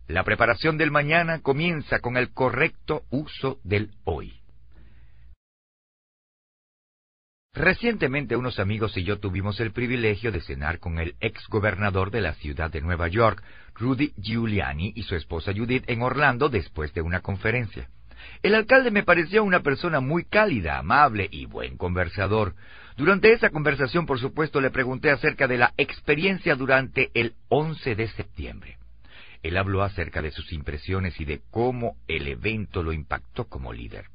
la preparación del mañana comienza con el correcto uso del hoy. Recientemente unos amigos y yo tuvimos el privilegio de cenar con el ex gobernador de la ciudad de Nueva York, Rudy Giuliani, y su esposa Judith en Orlando después de una conferencia. El alcalde me pareció una persona muy cálida, amable y buen conversador. Durante esa conversación, por supuesto, le pregunté acerca de la experiencia durante el 11 de septiembre. Él habló acerca de sus impresiones y de cómo el evento lo impactó como líder.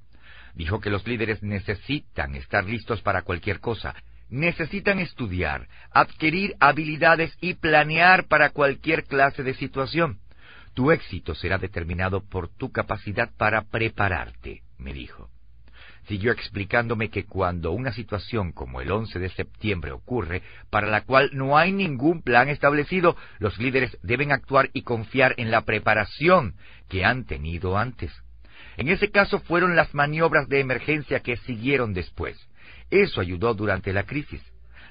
Dijo que los líderes necesitan estar listos para cualquier cosa, necesitan estudiar, adquirir habilidades y planear para cualquier clase de situación. Tu éxito será determinado por tu capacidad para prepararte, me dijo siguió explicándome que cuando una situación como el 11 de septiembre ocurre, para la cual no hay ningún plan establecido, los líderes deben actuar y confiar en la preparación que han tenido antes. En ese caso fueron las maniobras de emergencia que siguieron después. Eso ayudó durante la crisis.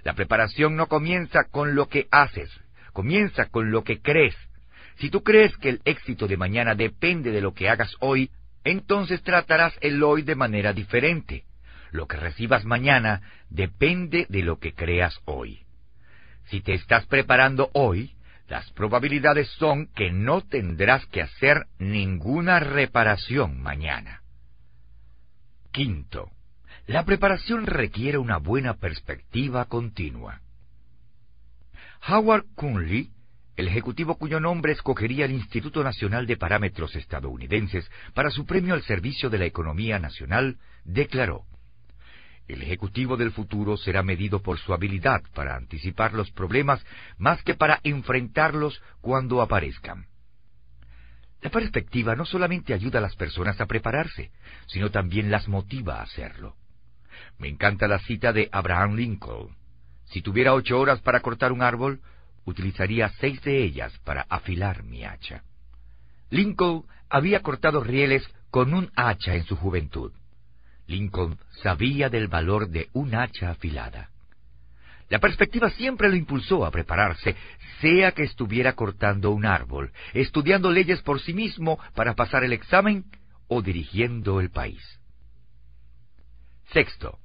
La preparación no comienza con lo que haces, comienza con lo que crees. Si tú crees que el éxito de mañana depende de lo que hagas hoy, entonces tratarás el hoy de manera diferente. Lo que recibas mañana depende de lo que creas hoy. Si te estás preparando hoy, las probabilidades son que no tendrás que hacer ninguna reparación mañana. Quinto, la preparación requiere una buena perspectiva continua. Howard el ejecutivo cuyo nombre escogería el Instituto Nacional de Parámetros Estadounidenses para su premio al servicio de la economía nacional, declaró, El ejecutivo del futuro será medido por su habilidad para anticipar los problemas más que para enfrentarlos cuando aparezcan. La perspectiva no solamente ayuda a las personas a prepararse, sino también las motiva a hacerlo. Me encanta la cita de Abraham Lincoln. Si tuviera ocho horas para cortar un árbol, utilizaría seis de ellas para afilar mi hacha. Lincoln había cortado rieles con un hacha en su juventud. Lincoln sabía del valor de un hacha afilada. La perspectiva siempre lo impulsó a prepararse, sea que estuviera cortando un árbol, estudiando leyes por sí mismo para pasar el examen o dirigiendo el país. Sexto,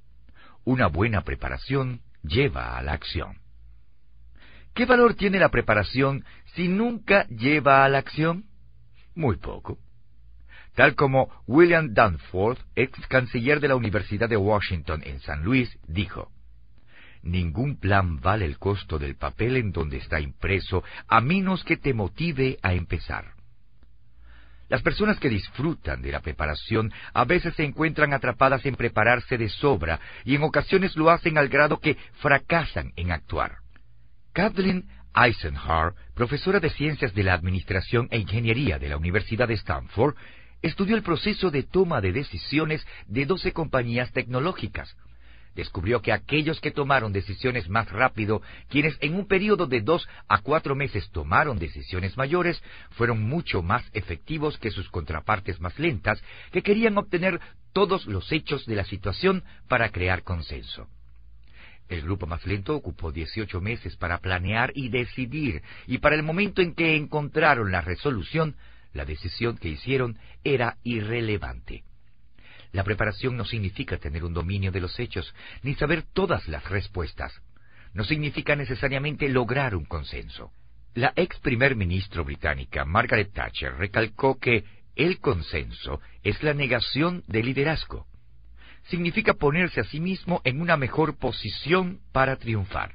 una buena preparación lleva a la acción. ¿Qué valor tiene la preparación si nunca lleva a la acción? Muy poco. Tal como William Danforth, ex canciller de la Universidad de Washington en San Luis, dijo, Ningún plan vale el costo del papel en donde está impreso, a menos que te motive a empezar. Las personas que disfrutan de la preparación a veces se encuentran atrapadas en prepararse de sobra y en ocasiones lo hacen al grado que fracasan en actuar. Kathleen Eisenhardt, profesora de Ciencias de la Administración e Ingeniería de la Universidad de Stanford, estudió el proceso de toma de decisiones de 12 compañías tecnológicas. Descubrió que aquellos que tomaron decisiones más rápido, quienes en un periodo de dos a cuatro meses tomaron decisiones mayores, fueron mucho más efectivos que sus contrapartes más lentas, que querían obtener todos los hechos de la situación para crear consenso. El grupo más lento ocupó 18 meses para planear y decidir, y para el momento en que encontraron la resolución, la decisión que hicieron era irrelevante. La preparación no significa tener un dominio de los hechos, ni saber todas las respuestas. No significa necesariamente lograr un consenso. La ex primer ministro británica Margaret Thatcher recalcó que el consenso es la negación de liderazgo significa ponerse a sí mismo en una mejor posición para triunfar.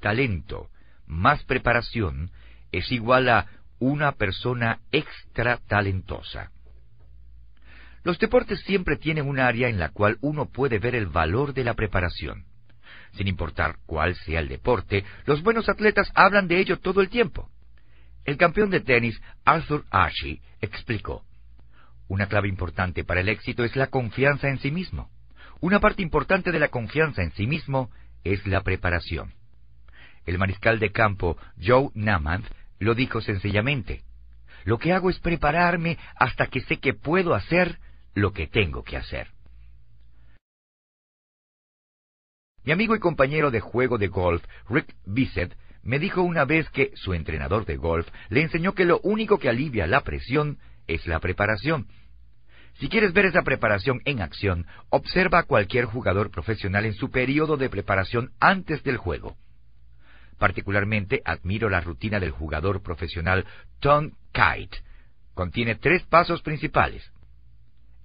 Talento más preparación es igual a una persona extra talentosa. Los deportes siempre tienen un área en la cual uno puede ver el valor de la preparación. Sin importar cuál sea el deporte, los buenos atletas hablan de ello todo el tiempo. El campeón de tenis Arthur Ashe explicó, una clave importante para el éxito es la confianza en sí mismo. Una parte importante de la confianza en sí mismo es la preparación. El mariscal de campo Joe Namath lo dijo sencillamente. Lo que hago es prepararme hasta que sé que puedo hacer lo que tengo que hacer. Mi amigo y compañero de juego de golf, Rick Bissett, me dijo una vez que su entrenador de golf le enseñó que lo único que alivia la presión es la preparación. Si quieres ver esa preparación en acción, observa a cualquier jugador profesional en su periodo de preparación antes del juego. Particularmente admiro la rutina del jugador profesional Tom Kite. Contiene tres pasos principales.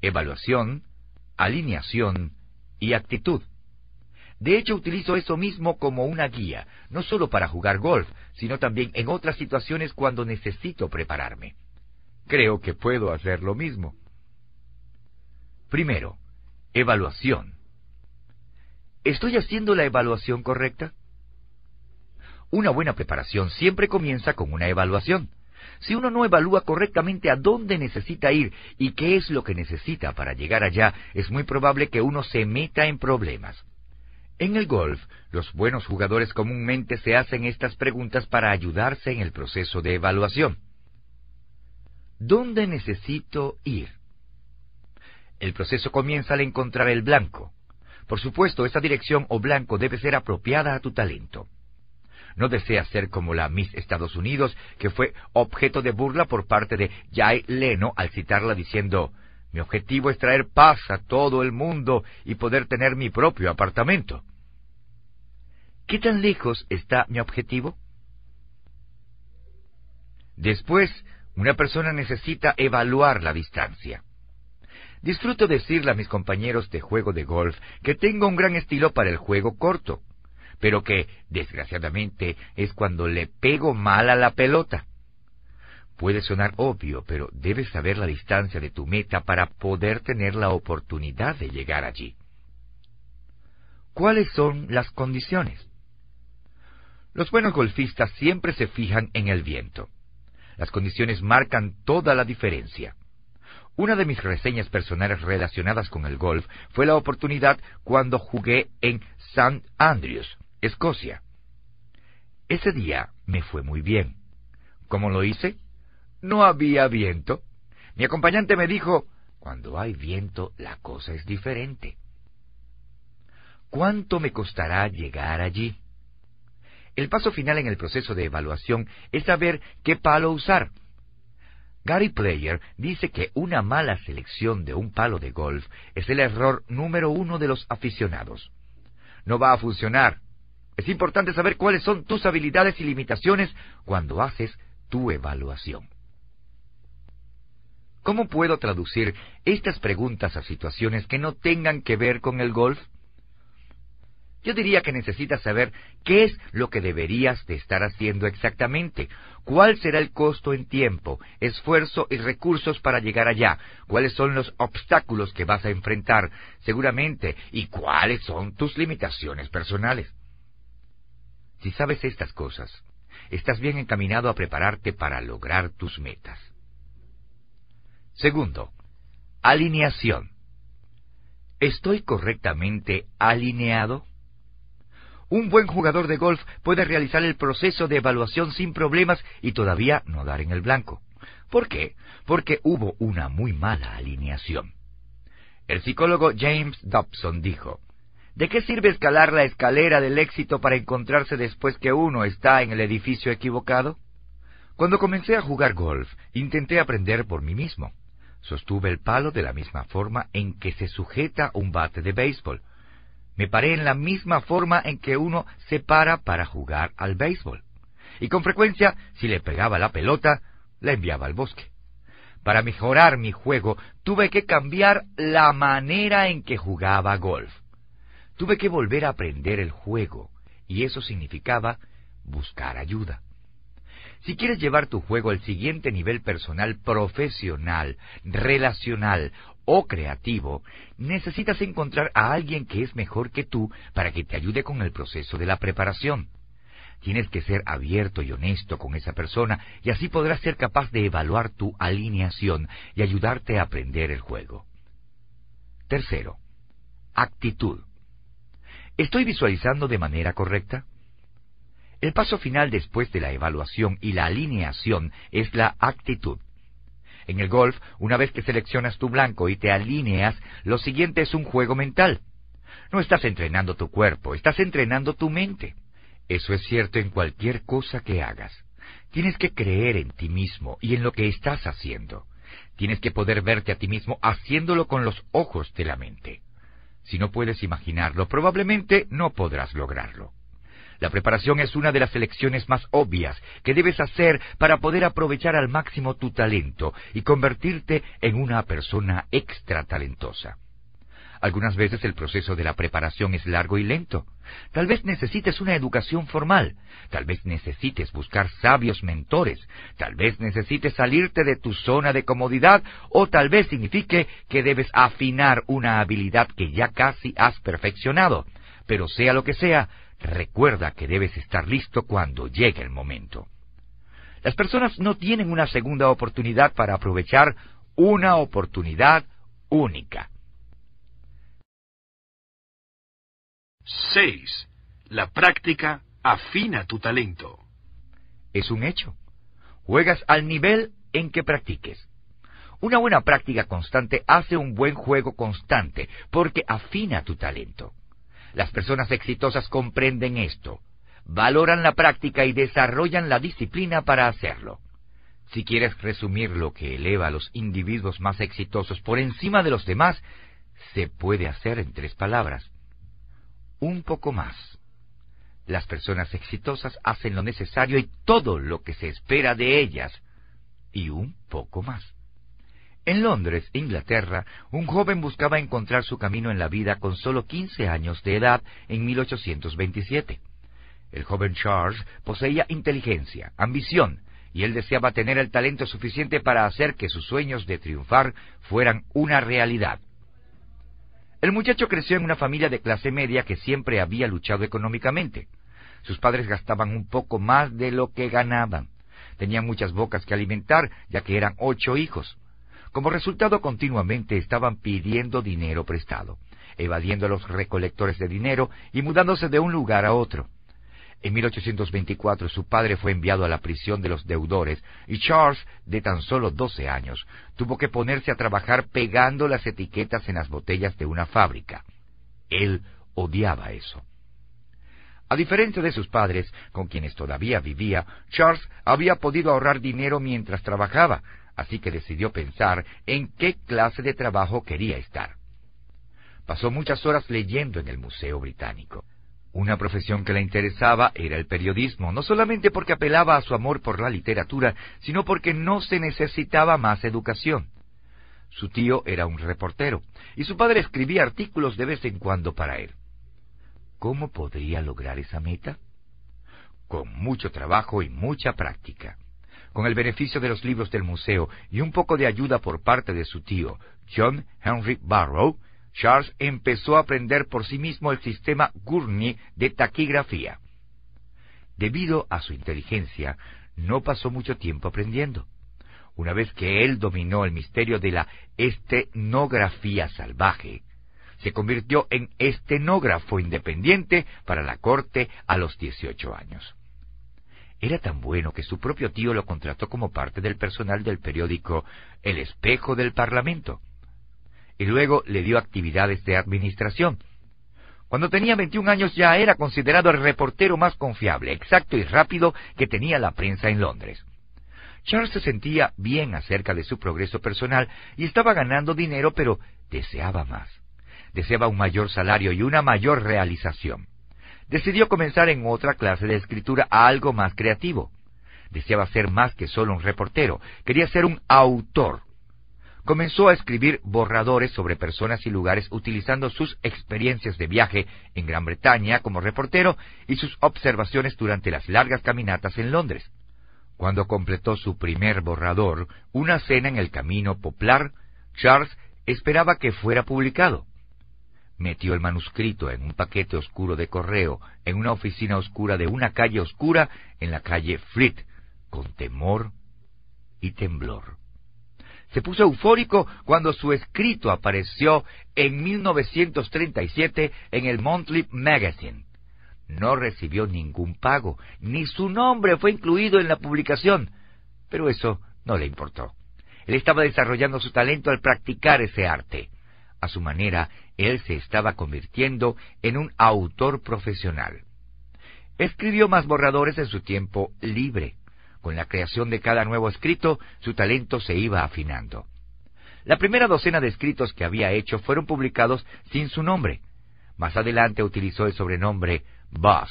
Evaluación, alineación y actitud. De hecho, utilizo eso mismo como una guía, no solo para jugar golf, sino también en otras situaciones cuando necesito prepararme creo que puedo hacer lo mismo. Primero, evaluación. ¿Estoy haciendo la evaluación correcta? Una buena preparación siempre comienza con una evaluación. Si uno no evalúa correctamente a dónde necesita ir y qué es lo que necesita para llegar allá, es muy probable que uno se meta en problemas. En el golf, los buenos jugadores comúnmente se hacen estas preguntas para ayudarse en el proceso de evaluación. ¿Dónde necesito ir? El proceso comienza al encontrar el blanco. Por supuesto, esa dirección o blanco debe ser apropiada a tu talento. No deseas ser como la Miss Estados Unidos, que fue objeto de burla por parte de Jay Leno al citarla diciendo, mi objetivo es traer paz a todo el mundo y poder tener mi propio apartamento. ¿Qué tan lejos está mi objetivo? Después una persona necesita evaluar la distancia. Disfruto decirle a mis compañeros de juego de golf que tengo un gran estilo para el juego corto, pero que, desgraciadamente, es cuando le pego mal a la pelota. Puede sonar obvio, pero debes saber la distancia de tu meta para poder tener la oportunidad de llegar allí. ¿Cuáles son las condiciones? Los buenos golfistas siempre se fijan en el viento. Las condiciones marcan toda la diferencia. Una de mis reseñas personales relacionadas con el golf fue la oportunidad cuando jugué en St. Andrews, Escocia. Ese día me fue muy bien. ¿Cómo lo hice? No había viento. Mi acompañante me dijo, cuando hay viento la cosa es diferente. ¿Cuánto me costará llegar allí? El paso final en el proceso de evaluación es saber qué palo usar. Gary Player dice que una mala selección de un palo de golf es el error número uno de los aficionados. No va a funcionar. Es importante saber cuáles son tus habilidades y limitaciones cuando haces tu evaluación. ¿Cómo puedo traducir estas preguntas a situaciones que no tengan que ver con el golf? Yo diría que necesitas saber qué es lo que deberías de estar haciendo exactamente, cuál será el costo en tiempo, esfuerzo y recursos para llegar allá, cuáles son los obstáculos que vas a enfrentar seguramente y cuáles son tus limitaciones personales. Si sabes estas cosas, estás bien encaminado a prepararte para lograr tus metas. Segundo, alineación. ¿Estoy correctamente alineado? Un buen jugador de golf puede realizar el proceso de evaluación sin problemas y todavía no dar en el blanco. ¿Por qué? Porque hubo una muy mala alineación. El psicólogo James Dobson dijo, ¿De qué sirve escalar la escalera del éxito para encontrarse después que uno está en el edificio equivocado? Cuando comencé a jugar golf, intenté aprender por mí mismo. Sostuve el palo de la misma forma en que se sujeta un bate de béisbol. Me paré en la misma forma en que uno se para para jugar al béisbol. Y con frecuencia, si le pegaba la pelota, la enviaba al bosque. Para mejorar mi juego, tuve que cambiar la manera en que jugaba golf. Tuve que volver a aprender el juego, y eso significaba buscar ayuda. Si quieres llevar tu juego al siguiente nivel personal, profesional, relacional o creativo, necesitas encontrar a alguien que es mejor que tú para que te ayude con el proceso de la preparación. Tienes que ser abierto y honesto con esa persona y así podrás ser capaz de evaluar tu alineación y ayudarte a aprender el juego. Tercero, actitud. ¿Estoy visualizando de manera correcta? El paso final después de la evaluación y la alineación es la actitud. En el golf, una vez que seleccionas tu blanco y te alineas, lo siguiente es un juego mental. No estás entrenando tu cuerpo, estás entrenando tu mente. Eso es cierto en cualquier cosa que hagas. Tienes que creer en ti mismo y en lo que estás haciendo. Tienes que poder verte a ti mismo haciéndolo con los ojos de la mente. Si no puedes imaginarlo, probablemente no podrás lograrlo. La preparación es una de las elecciones más obvias que debes hacer para poder aprovechar al máximo tu talento y convertirte en una persona extra talentosa. Algunas veces el proceso de la preparación es largo y lento. Tal vez necesites una educación formal, tal vez necesites buscar sabios mentores, tal vez necesites salirte de tu zona de comodidad o tal vez signifique que debes afinar una habilidad que ya casi has perfeccionado. Pero sea lo que sea, Recuerda que debes estar listo cuando llegue el momento. Las personas no tienen una segunda oportunidad para aprovechar una oportunidad única. 6. La práctica afina tu talento. Es un hecho. Juegas al nivel en que practiques. Una buena práctica constante hace un buen juego constante porque afina tu talento. Las personas exitosas comprenden esto, valoran la práctica y desarrollan la disciplina para hacerlo. Si quieres resumir lo que eleva a los individuos más exitosos por encima de los demás, se puede hacer en tres palabras. Un poco más. Las personas exitosas hacen lo necesario y todo lo que se espera de ellas. Y un poco más. En Londres, Inglaterra, un joven buscaba encontrar su camino en la vida con solo 15 años de edad en 1827. El joven Charles poseía inteligencia, ambición, y él deseaba tener el talento suficiente para hacer que sus sueños de triunfar fueran una realidad. El muchacho creció en una familia de clase media que siempre había luchado económicamente. Sus padres gastaban un poco más de lo que ganaban. Tenían muchas bocas que alimentar, ya que eran ocho hijos. Como resultado, continuamente estaban pidiendo dinero prestado, evadiendo a los recolectores de dinero y mudándose de un lugar a otro. En 1824 su padre fue enviado a la prisión de los deudores y Charles, de tan solo 12 años, tuvo que ponerse a trabajar pegando las etiquetas en las botellas de una fábrica. Él odiaba eso. A diferencia de sus padres, con quienes todavía vivía, Charles había podido ahorrar dinero mientras trabajaba, así que decidió pensar en qué clase de trabajo quería estar. Pasó muchas horas leyendo en el Museo Británico. Una profesión que le interesaba era el periodismo, no solamente porque apelaba a su amor por la literatura, sino porque no se necesitaba más educación. Su tío era un reportero, y su padre escribía artículos de vez en cuando para él. ¿Cómo podría lograr esa meta? Con mucho trabajo y mucha práctica con el beneficio de los libros del museo y un poco de ayuda por parte de su tío, John Henry Barrow, Charles empezó a aprender por sí mismo el sistema Gurney de taquigrafía. Debido a su inteligencia, no pasó mucho tiempo aprendiendo. Una vez que él dominó el misterio de la estenografía salvaje, se convirtió en estenógrafo independiente para la corte a los 18 años. Era tan bueno que su propio tío lo contrató como parte del personal del periódico El Espejo del Parlamento. Y luego le dio actividades de administración. Cuando tenía 21 años ya era considerado el reportero más confiable, exacto y rápido que tenía la prensa en Londres. Charles se sentía bien acerca de su progreso personal y estaba ganando dinero, pero deseaba más. Deseaba un mayor salario y una mayor realización decidió comenzar en otra clase de escritura algo más creativo. Deseaba ser más que solo un reportero, quería ser un autor. Comenzó a escribir borradores sobre personas y lugares utilizando sus experiencias de viaje en Gran Bretaña como reportero y sus observaciones durante las largas caminatas en Londres. Cuando completó su primer borrador, Una cena en el camino Poplar, Charles esperaba que fuera publicado metió el manuscrito en un paquete oscuro de correo en una oficina oscura de una calle oscura en la calle Fleet, con temor y temblor. Se puso eufórico cuando su escrito apareció en 1937 en el Monthly Magazine. No recibió ningún pago, ni su nombre fue incluido en la publicación, pero eso no le importó. Él estaba desarrollando su talento al practicar ese arte. A su manera, él se estaba convirtiendo en un autor profesional. Escribió más borradores en su tiempo libre. Con la creación de cada nuevo escrito, su talento se iba afinando. La primera docena de escritos que había hecho fueron publicados sin su nombre. Más adelante utilizó el sobrenombre Boss.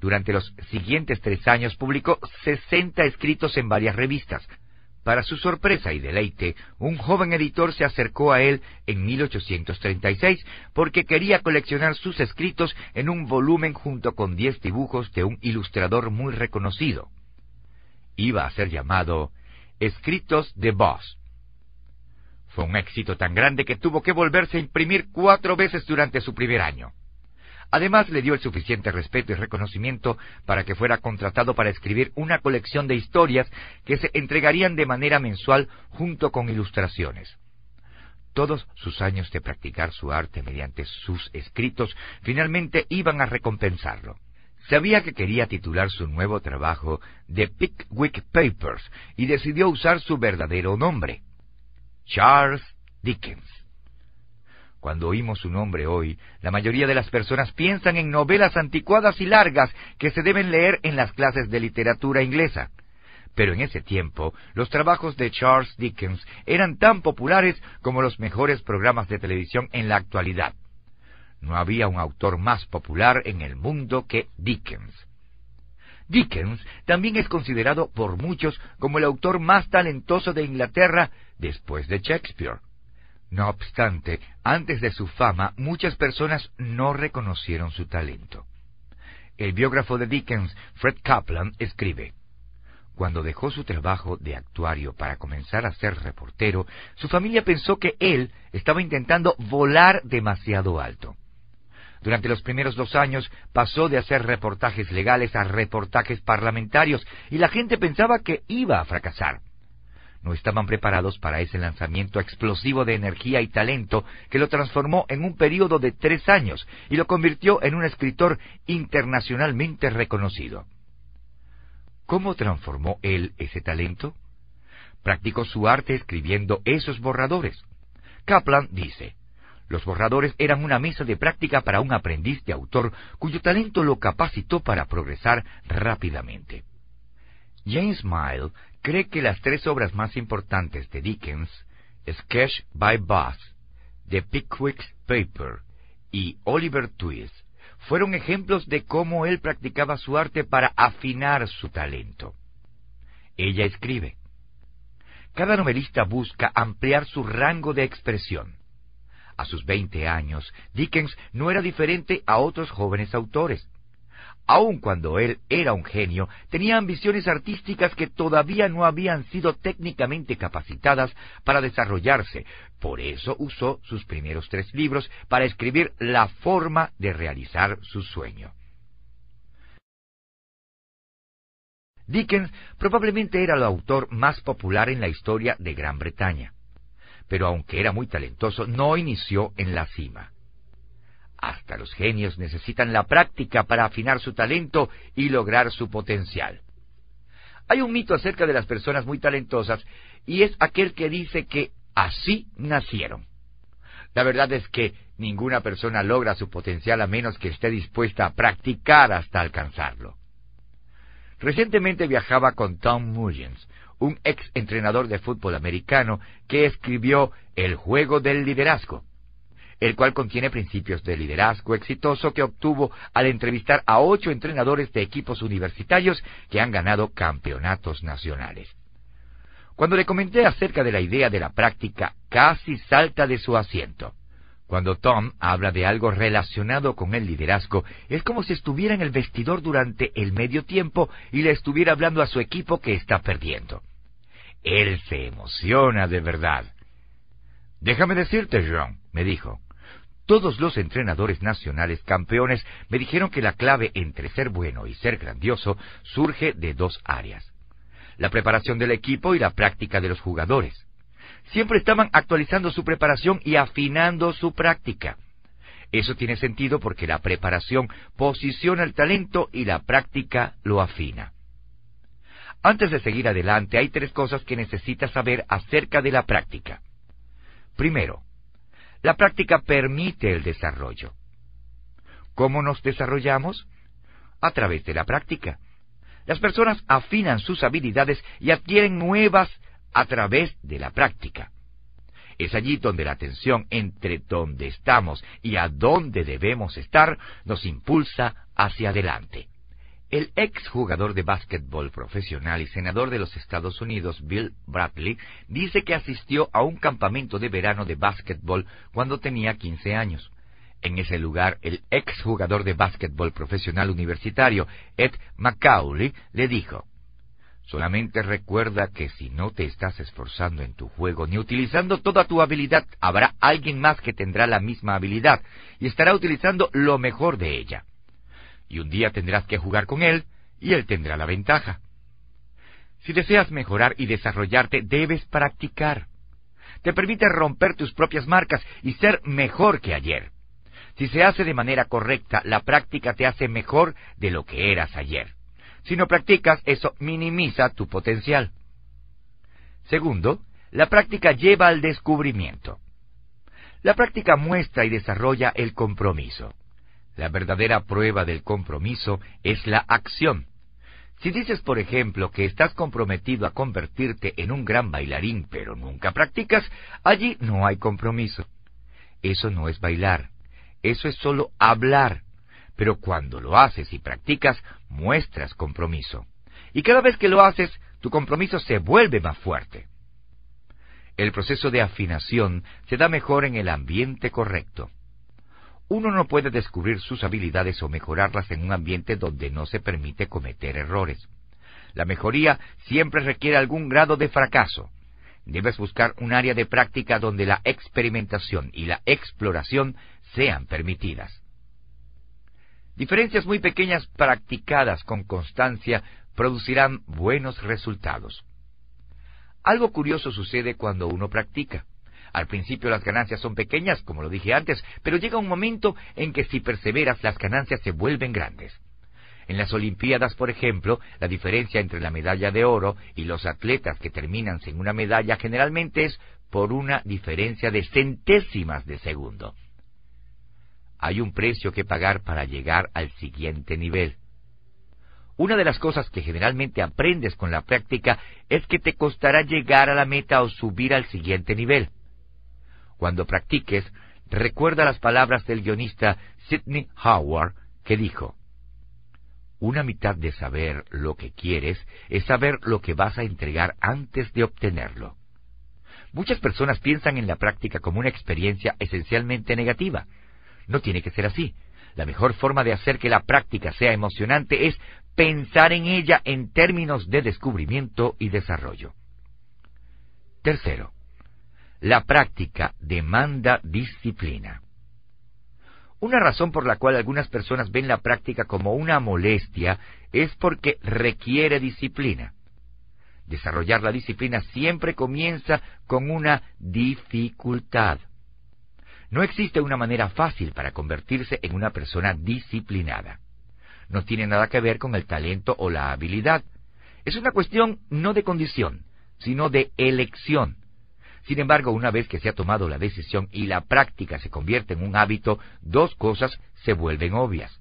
Durante los siguientes tres años publicó 60 escritos en varias revistas, para su sorpresa y deleite, un joven editor se acercó a él en 1836 porque quería coleccionar sus escritos en un volumen junto con diez dibujos de un ilustrador muy reconocido. Iba a ser llamado Escritos de Boss. Fue un éxito tan grande que tuvo que volverse a imprimir cuatro veces durante su primer año. Además, le dio el suficiente respeto y reconocimiento para que fuera contratado para escribir una colección de historias que se entregarían de manera mensual junto con ilustraciones. Todos sus años de practicar su arte mediante sus escritos finalmente iban a recompensarlo. Sabía que quería titular su nuevo trabajo The Pickwick Papers y decidió usar su verdadero nombre, Charles Dickens. Cuando oímos su nombre hoy, la mayoría de las personas piensan en novelas anticuadas y largas que se deben leer en las clases de literatura inglesa. Pero en ese tiempo, los trabajos de Charles Dickens eran tan populares como los mejores programas de televisión en la actualidad. No había un autor más popular en el mundo que Dickens. Dickens también es considerado por muchos como el autor más talentoso de Inglaterra después de Shakespeare. No obstante, antes de su fama, muchas personas no reconocieron su talento. El biógrafo de Dickens, Fred Kaplan, escribe, Cuando dejó su trabajo de actuario para comenzar a ser reportero, su familia pensó que él estaba intentando volar demasiado alto. Durante los primeros dos años pasó de hacer reportajes legales a reportajes parlamentarios y la gente pensaba que iba a fracasar no estaban preparados para ese lanzamiento explosivo de energía y talento que lo transformó en un periodo de tres años y lo convirtió en un escritor internacionalmente reconocido. ¿Cómo transformó él ese talento? Practicó su arte escribiendo esos borradores. Kaplan dice, los borradores eran una mesa de práctica para un aprendiz de autor cuyo talento lo capacitó para progresar rápidamente. James Mile cree que las tres obras más importantes de Dickens, Sketch by Boss», The Pickwick Paper y Oliver Twist, fueron ejemplos de cómo él practicaba su arte para afinar su talento. Ella escribe, Cada novelista busca ampliar su rango de expresión. A sus 20 años, Dickens no era diferente a otros jóvenes autores. Aun cuando él era un genio, tenía ambiciones artísticas que todavía no habían sido técnicamente capacitadas para desarrollarse. Por eso usó sus primeros tres libros para escribir la forma de realizar su sueño. Dickens probablemente era el autor más popular en la historia de Gran Bretaña, pero aunque era muy talentoso, no inició en la cima. Hasta los genios necesitan la práctica para afinar su talento y lograr su potencial. Hay un mito acerca de las personas muy talentosas y es aquel que dice que así nacieron. La verdad es que ninguna persona logra su potencial a menos que esté dispuesta a practicar hasta alcanzarlo. Recientemente viajaba con Tom Mullins, un ex entrenador de fútbol americano que escribió El juego del liderazgo el cual contiene principios de liderazgo exitoso que obtuvo al entrevistar a ocho entrenadores de equipos universitarios que han ganado campeonatos nacionales. Cuando le comenté acerca de la idea de la práctica, casi salta de su asiento. Cuando Tom habla de algo relacionado con el liderazgo, es como si estuviera en el vestidor durante el medio tiempo y le estuviera hablando a su equipo que está perdiendo. Él se emociona de verdad. Déjame decirte, John, me dijo, todos los entrenadores nacionales campeones me dijeron que la clave entre ser bueno y ser grandioso surge de dos áreas. La preparación del equipo y la práctica de los jugadores. Siempre estaban actualizando su preparación y afinando su práctica. Eso tiene sentido porque la preparación posiciona el talento y la práctica lo afina. Antes de seguir adelante, hay tres cosas que necesitas saber acerca de la práctica. Primero, la práctica permite el desarrollo. ¿Cómo nos desarrollamos? A través de la práctica. Las personas afinan sus habilidades y adquieren nuevas a través de la práctica. Es allí donde la tensión entre dónde estamos y a dónde debemos estar nos impulsa hacia adelante. El ex jugador de básquetbol profesional y senador de los Estados Unidos, Bill Bradley, dice que asistió a un campamento de verano de básquetbol cuando tenía 15 años. En ese lugar, el ex jugador de básquetbol profesional universitario, Ed McCauley, le dijo, Solamente recuerda que si no te estás esforzando en tu juego ni utilizando toda tu habilidad, habrá alguien más que tendrá la misma habilidad y estará utilizando lo mejor de ella y un día tendrás que jugar con él y él tendrá la ventaja. Si deseas mejorar y desarrollarte, debes practicar. Te permite romper tus propias marcas y ser mejor que ayer. Si se hace de manera correcta, la práctica te hace mejor de lo que eras ayer. Si no practicas, eso minimiza tu potencial. Segundo, la práctica lleva al descubrimiento. La práctica muestra y desarrolla el compromiso. La verdadera prueba del compromiso es la acción. Si dices, por ejemplo, que estás comprometido a convertirte en un gran bailarín pero nunca practicas, allí no hay compromiso. Eso no es bailar, eso es solo hablar, pero cuando lo haces y practicas, muestras compromiso. Y cada vez que lo haces, tu compromiso se vuelve más fuerte. El proceso de afinación se da mejor en el ambiente correcto. Uno no puede descubrir sus habilidades o mejorarlas en un ambiente donde no se permite cometer errores. La mejoría siempre requiere algún grado de fracaso. Debes buscar un área de práctica donde la experimentación y la exploración sean permitidas. Diferencias muy pequeñas practicadas con constancia producirán buenos resultados. Algo curioso sucede cuando uno practica. Al principio las ganancias son pequeñas, como lo dije antes, pero llega un momento en que si perseveras las ganancias se vuelven grandes. En las Olimpiadas, por ejemplo, la diferencia entre la medalla de oro y los atletas que terminan sin una medalla generalmente es por una diferencia de centésimas de segundo. Hay un precio que pagar para llegar al siguiente nivel. Una de las cosas que generalmente aprendes con la práctica es que te costará llegar a la meta o subir al siguiente nivel. Cuando practiques, recuerda las palabras del guionista Sidney Howard, que dijo, Una mitad de saber lo que quieres es saber lo que vas a entregar antes de obtenerlo. Muchas personas piensan en la práctica como una experiencia esencialmente negativa. No tiene que ser así. La mejor forma de hacer que la práctica sea emocionante es pensar en ella en términos de descubrimiento y desarrollo. Tercero, la práctica demanda disciplina. Una razón por la cual algunas personas ven la práctica como una molestia es porque requiere disciplina. Desarrollar la disciplina siempre comienza con una dificultad. No existe una manera fácil para convertirse en una persona disciplinada. No tiene nada que ver con el talento o la habilidad. Es una cuestión no de condición, sino de elección. Sin embargo, una vez que se ha tomado la decisión y la práctica se convierte en un hábito, dos cosas se vuelven obvias.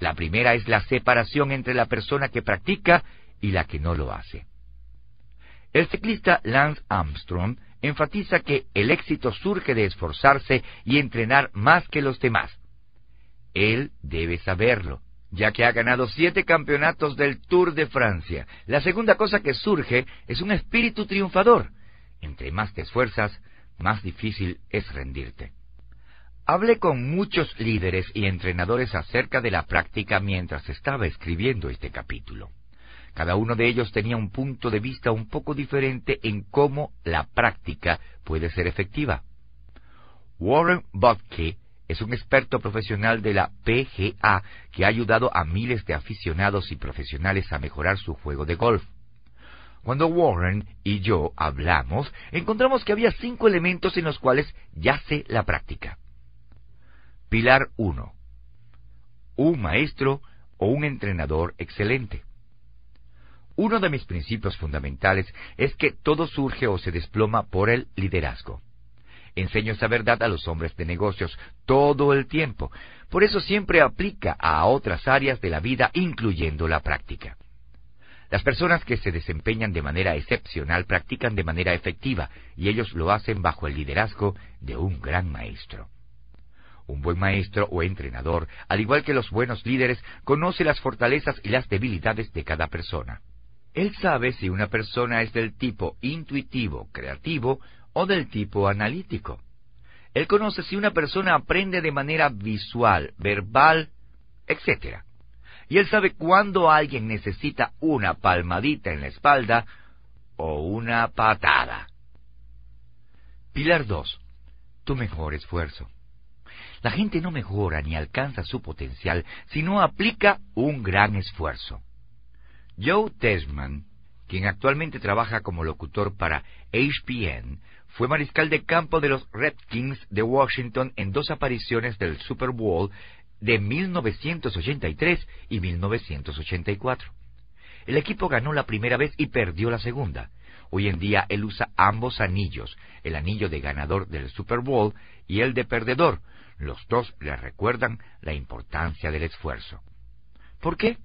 La primera es la separación entre la persona que practica y la que no lo hace. El ciclista Lance Armstrong enfatiza que el éxito surge de esforzarse y entrenar más que los demás. Él debe saberlo, ya que ha ganado siete campeonatos del Tour de Francia. La segunda cosa que surge es un espíritu triunfador, entre más te esfuerzas, más difícil es rendirte. Hablé con muchos líderes y entrenadores acerca de la práctica mientras estaba escribiendo este capítulo. Cada uno de ellos tenía un punto de vista un poco diferente en cómo la práctica puede ser efectiva. Warren Bodke es un experto profesional de la PGA que ha ayudado a miles de aficionados y profesionales a mejorar su juego de golf. Cuando Warren y yo hablamos, encontramos que había cinco elementos en los cuales yace la práctica. Pilar 1. Un maestro o un entrenador excelente. Uno de mis principios fundamentales es que todo surge o se desploma por el liderazgo. Enseño esa verdad a los hombres de negocios todo el tiempo. Por eso siempre aplica a otras áreas de la vida, incluyendo la práctica. Las personas que se desempeñan de manera excepcional practican de manera efectiva y ellos lo hacen bajo el liderazgo de un gran maestro. Un buen maestro o entrenador, al igual que los buenos líderes, conoce las fortalezas y las debilidades de cada persona. Él sabe si una persona es del tipo intuitivo, creativo o del tipo analítico. Él conoce si una persona aprende de manera visual, verbal, etc y Él sabe cuándo alguien necesita una palmadita en la espalda o una patada. Pilar 2. Tu mejor esfuerzo. La gente no mejora ni alcanza su potencial si no aplica un gran esfuerzo. Joe Tesman, quien actualmente trabaja como locutor para HPN, fue mariscal de campo de los Kings de Washington en dos apariciones del Super Bowl de 1983 y 1984. El equipo ganó la primera vez y perdió la segunda. Hoy en día él usa ambos anillos, el anillo de ganador del Super Bowl y el de perdedor. Los dos le recuerdan la importancia del esfuerzo. ¿Por qué?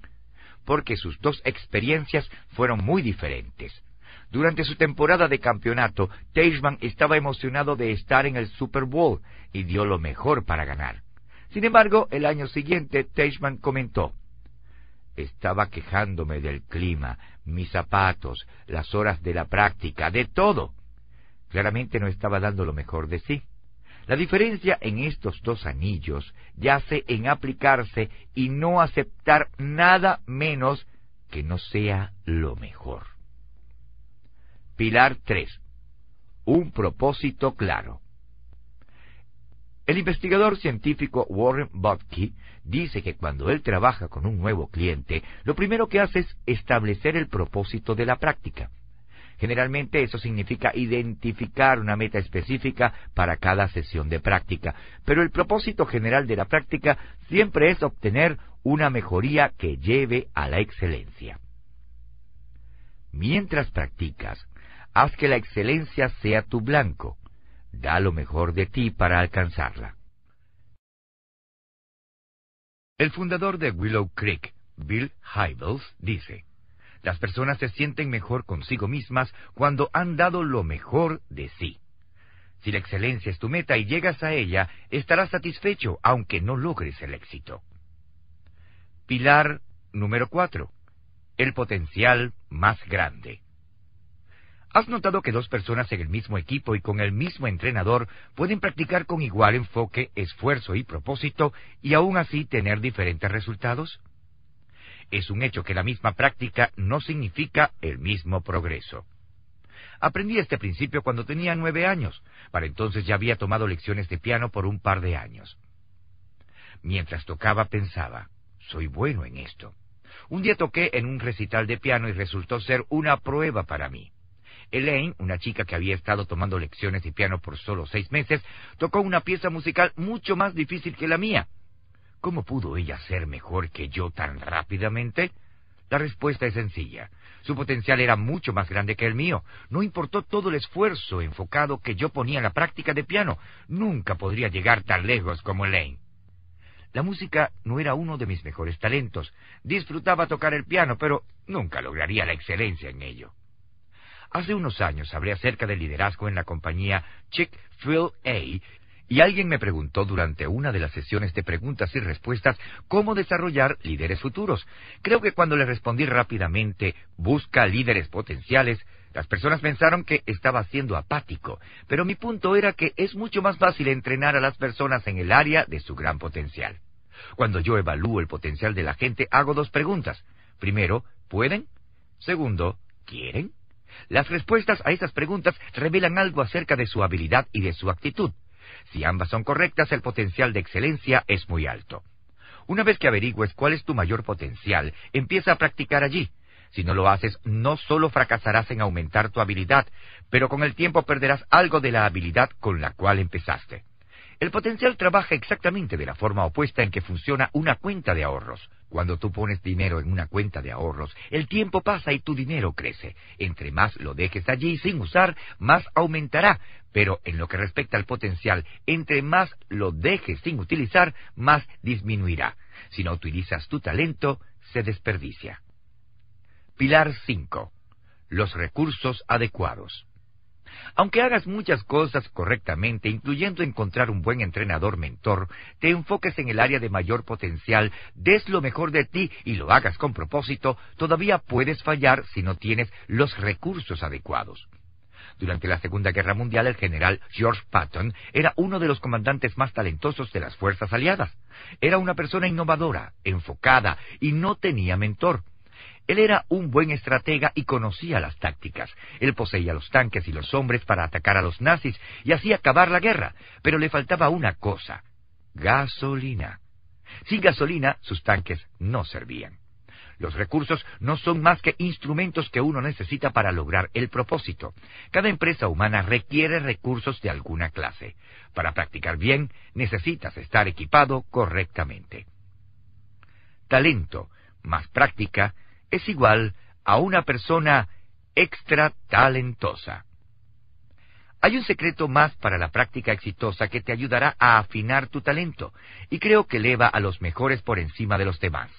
Porque sus dos experiencias fueron muy diferentes. Durante su temporada de campeonato, Teichmann estaba emocionado de estar en el Super Bowl y dio lo mejor para ganar. Sin embargo, el año siguiente Teichmann comentó, estaba quejándome del clima, mis zapatos, las horas de la práctica, de todo. Claramente no estaba dando lo mejor de sí. La diferencia en estos dos anillos yace en aplicarse y no aceptar nada menos que no sea lo mejor. Pilar 3. Un propósito claro. El investigador científico Warren Botke dice que cuando él trabaja con un nuevo cliente, lo primero que hace es establecer el propósito de la práctica. Generalmente eso significa identificar una meta específica para cada sesión de práctica, pero el propósito general de la práctica siempre es obtener una mejoría que lleve a la excelencia. Mientras practicas, haz que la excelencia sea tu blanco da lo mejor de ti para alcanzarla. El fundador de Willow Creek, Bill Hybels, dice, Las personas se sienten mejor consigo mismas cuando han dado lo mejor de sí. Si la excelencia es tu meta y llegas a ella, estarás satisfecho aunque no logres el éxito. Pilar número 4. El potencial más grande. ¿Has notado que dos personas en el mismo equipo y con el mismo entrenador pueden practicar con igual enfoque, esfuerzo y propósito y aún así tener diferentes resultados? Es un hecho que la misma práctica no significa el mismo progreso. Aprendí este principio cuando tenía nueve años. Para entonces ya había tomado lecciones de piano por un par de años. Mientras tocaba pensaba, soy bueno en esto. Un día toqué en un recital de piano y resultó ser una prueba para mí. Elaine, una chica que había estado tomando lecciones de piano por solo seis meses, tocó una pieza musical mucho más difícil que la mía. ¿Cómo pudo ella ser mejor que yo tan rápidamente? La respuesta es sencilla. Su potencial era mucho más grande que el mío. No importó todo el esfuerzo enfocado que yo ponía en la práctica de piano. Nunca podría llegar tan lejos como Elaine. La música no era uno de mis mejores talentos. Disfrutaba tocar el piano, pero nunca lograría la excelencia en ello. Hace unos años hablé acerca del liderazgo en la compañía Chick-fil-A y alguien me preguntó durante una de las sesiones de preguntas y respuestas cómo desarrollar líderes futuros. Creo que cuando le respondí rápidamente, busca líderes potenciales, las personas pensaron que estaba siendo apático, pero mi punto era que es mucho más fácil entrenar a las personas en el área de su gran potencial. Cuando yo evalúo el potencial de la gente, hago dos preguntas. Primero, ¿pueden? Segundo, ¿quieren? Las respuestas a estas preguntas revelan algo acerca de su habilidad y de su actitud. Si ambas son correctas, el potencial de excelencia es muy alto. Una vez que averigües cuál es tu mayor potencial, empieza a practicar allí. Si no lo haces, no solo fracasarás en aumentar tu habilidad, pero con el tiempo perderás algo de la habilidad con la cual empezaste. El potencial trabaja exactamente de la forma opuesta en que funciona una cuenta de ahorros. Cuando tú pones dinero en una cuenta de ahorros, el tiempo pasa y tu dinero crece. Entre más lo dejes allí sin usar, más aumentará. Pero en lo que respecta al potencial, entre más lo dejes sin utilizar, más disminuirá. Si no utilizas tu talento, se desperdicia. Pilar 5. Los recursos adecuados. Aunque hagas muchas cosas correctamente, incluyendo encontrar un buen entrenador mentor, te enfoques en el área de mayor potencial, des lo mejor de ti y lo hagas con propósito, todavía puedes fallar si no tienes los recursos adecuados. Durante la Segunda Guerra Mundial, el general George Patton era uno de los comandantes más talentosos de las fuerzas aliadas. Era una persona innovadora, enfocada y no tenía mentor. Él era un buen estratega y conocía las tácticas. Él poseía los tanques y los hombres para atacar a los nazis y así acabar la guerra, pero le faltaba una cosa, gasolina. Sin gasolina sus tanques no servían. Los recursos no son más que instrumentos que uno necesita para lograr el propósito. Cada empresa humana requiere recursos de alguna clase. Para practicar bien, necesitas estar equipado correctamente. Talento más práctica es igual a una persona extra talentosa. Hay un secreto más para la práctica exitosa que te ayudará a afinar tu talento y creo que eleva a los mejores por encima de los demás.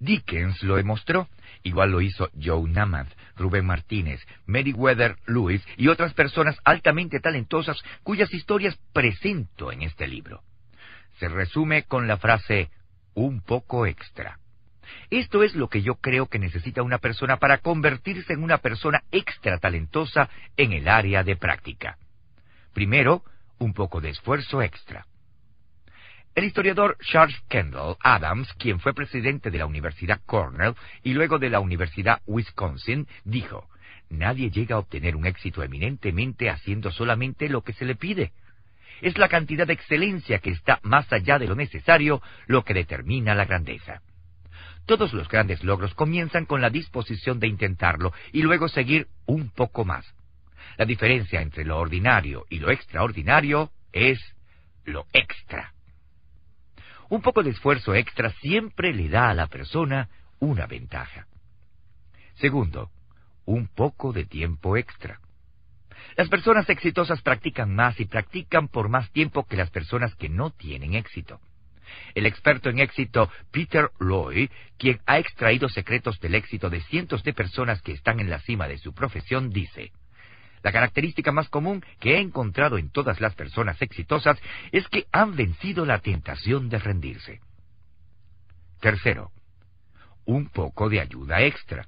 Dickens lo demostró, igual lo hizo Joe Namath, Rubén Martínez, Meriwether Lewis y otras personas altamente talentosas cuyas historias presento en este libro. Se resume con la frase un poco extra. Esto es lo que yo creo que necesita una persona para convertirse en una persona extra talentosa en el área de práctica. Primero, un poco de esfuerzo extra. El historiador Charles Kendall Adams, quien fue presidente de la Universidad Cornell y luego de la Universidad Wisconsin, dijo, Nadie llega a obtener un éxito eminentemente haciendo solamente lo que se le pide. Es la cantidad de excelencia que está más allá de lo necesario lo que determina la grandeza. Todos los grandes logros comienzan con la disposición de intentarlo y luego seguir un poco más. La diferencia entre lo ordinario y lo extraordinario es lo extra. Un poco de esfuerzo extra siempre le da a la persona una ventaja. Segundo, un poco de tiempo extra. Las personas exitosas practican más y practican por más tiempo que las personas que no tienen éxito. El experto en éxito Peter Loy, quien ha extraído secretos del éxito de cientos de personas que están en la cima de su profesión, dice, la característica más común que he encontrado en todas las personas exitosas es que han vencido la tentación de rendirse. Tercero, un poco de ayuda extra.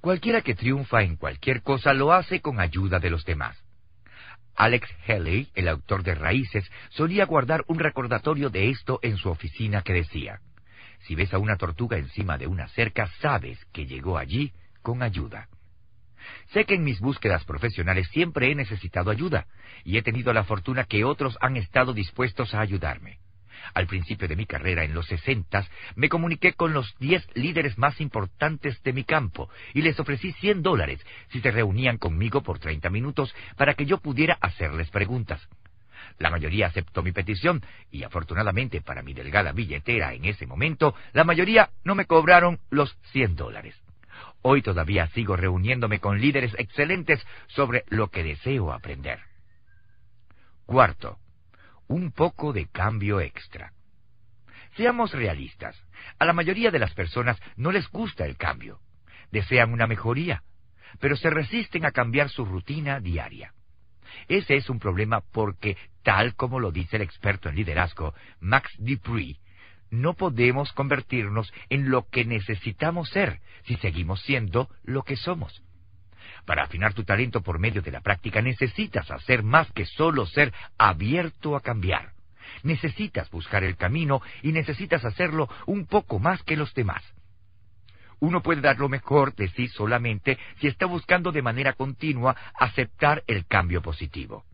Cualquiera que triunfa en cualquier cosa lo hace con ayuda de los demás. Alex Haley, el autor de Raíces, solía guardar un recordatorio de esto en su oficina que decía, si ves a una tortuga encima de una cerca, sabes que llegó allí con ayuda. Sé que en mis búsquedas profesionales siempre he necesitado ayuda, y he tenido la fortuna que otros han estado dispuestos a ayudarme. Al principio de mi carrera, en los sesentas, me comuniqué con los diez líderes más importantes de mi campo y les ofrecí cien dólares si se reunían conmigo por treinta minutos para que yo pudiera hacerles preguntas. La mayoría aceptó mi petición y afortunadamente para mi delgada billetera en ese momento, la mayoría no me cobraron los cien dólares. Hoy todavía sigo reuniéndome con líderes excelentes sobre lo que deseo aprender. Cuarto, un poco de cambio extra. Seamos realistas, a la mayoría de las personas no les gusta el cambio, desean una mejoría, pero se resisten a cambiar su rutina diaria. Ese es un problema porque, tal como lo dice el experto en liderazgo, Max Dupree, no podemos convertirnos en lo que necesitamos ser si seguimos siendo lo que somos. Para afinar tu talento por medio de la práctica necesitas hacer más que solo ser abierto a cambiar. Necesitas buscar el camino y necesitas hacerlo un poco más que los demás. Uno puede dar lo mejor de sí solamente si está buscando de manera continua aceptar el cambio positivo.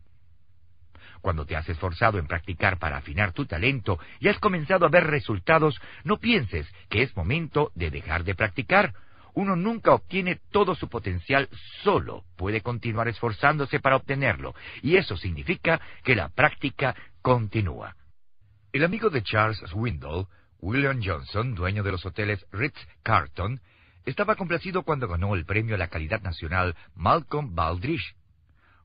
Cuando te has esforzado en practicar para afinar tu talento y has comenzado a ver resultados, no pienses que es momento de dejar de practicar. Uno nunca obtiene todo su potencial solo, puede continuar esforzándose para obtenerlo, y eso significa que la práctica continúa. El amigo de Charles Swindle, William Johnson, dueño de los hoteles Ritz-Carlton, estaba complacido cuando ganó el premio a la calidad nacional Malcolm Baldrige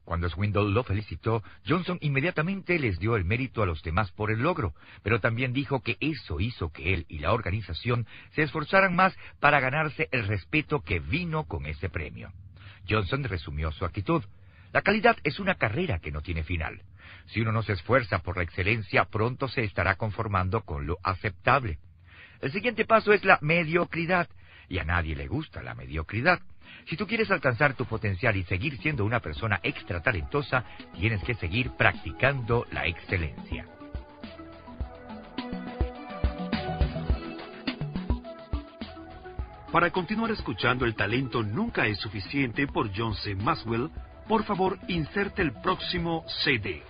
cuando Swindle lo felicitó, Johnson inmediatamente les dio el mérito a los demás por el logro, pero también dijo que eso hizo que él y la organización se esforzaran más para ganarse el respeto que vino con ese premio. Johnson resumió su actitud. La calidad es una carrera que no tiene final. Si uno no se esfuerza por la excelencia, pronto se estará conformando con lo aceptable. El siguiente paso es la mediocridad, y a nadie le gusta la mediocridad. Si tú quieres alcanzar tu potencial y seguir siendo una persona extra talentosa, tienes que seguir practicando la excelencia. Para continuar escuchando El talento nunca es suficiente por John C. Maxwell, por favor inserte el próximo CD.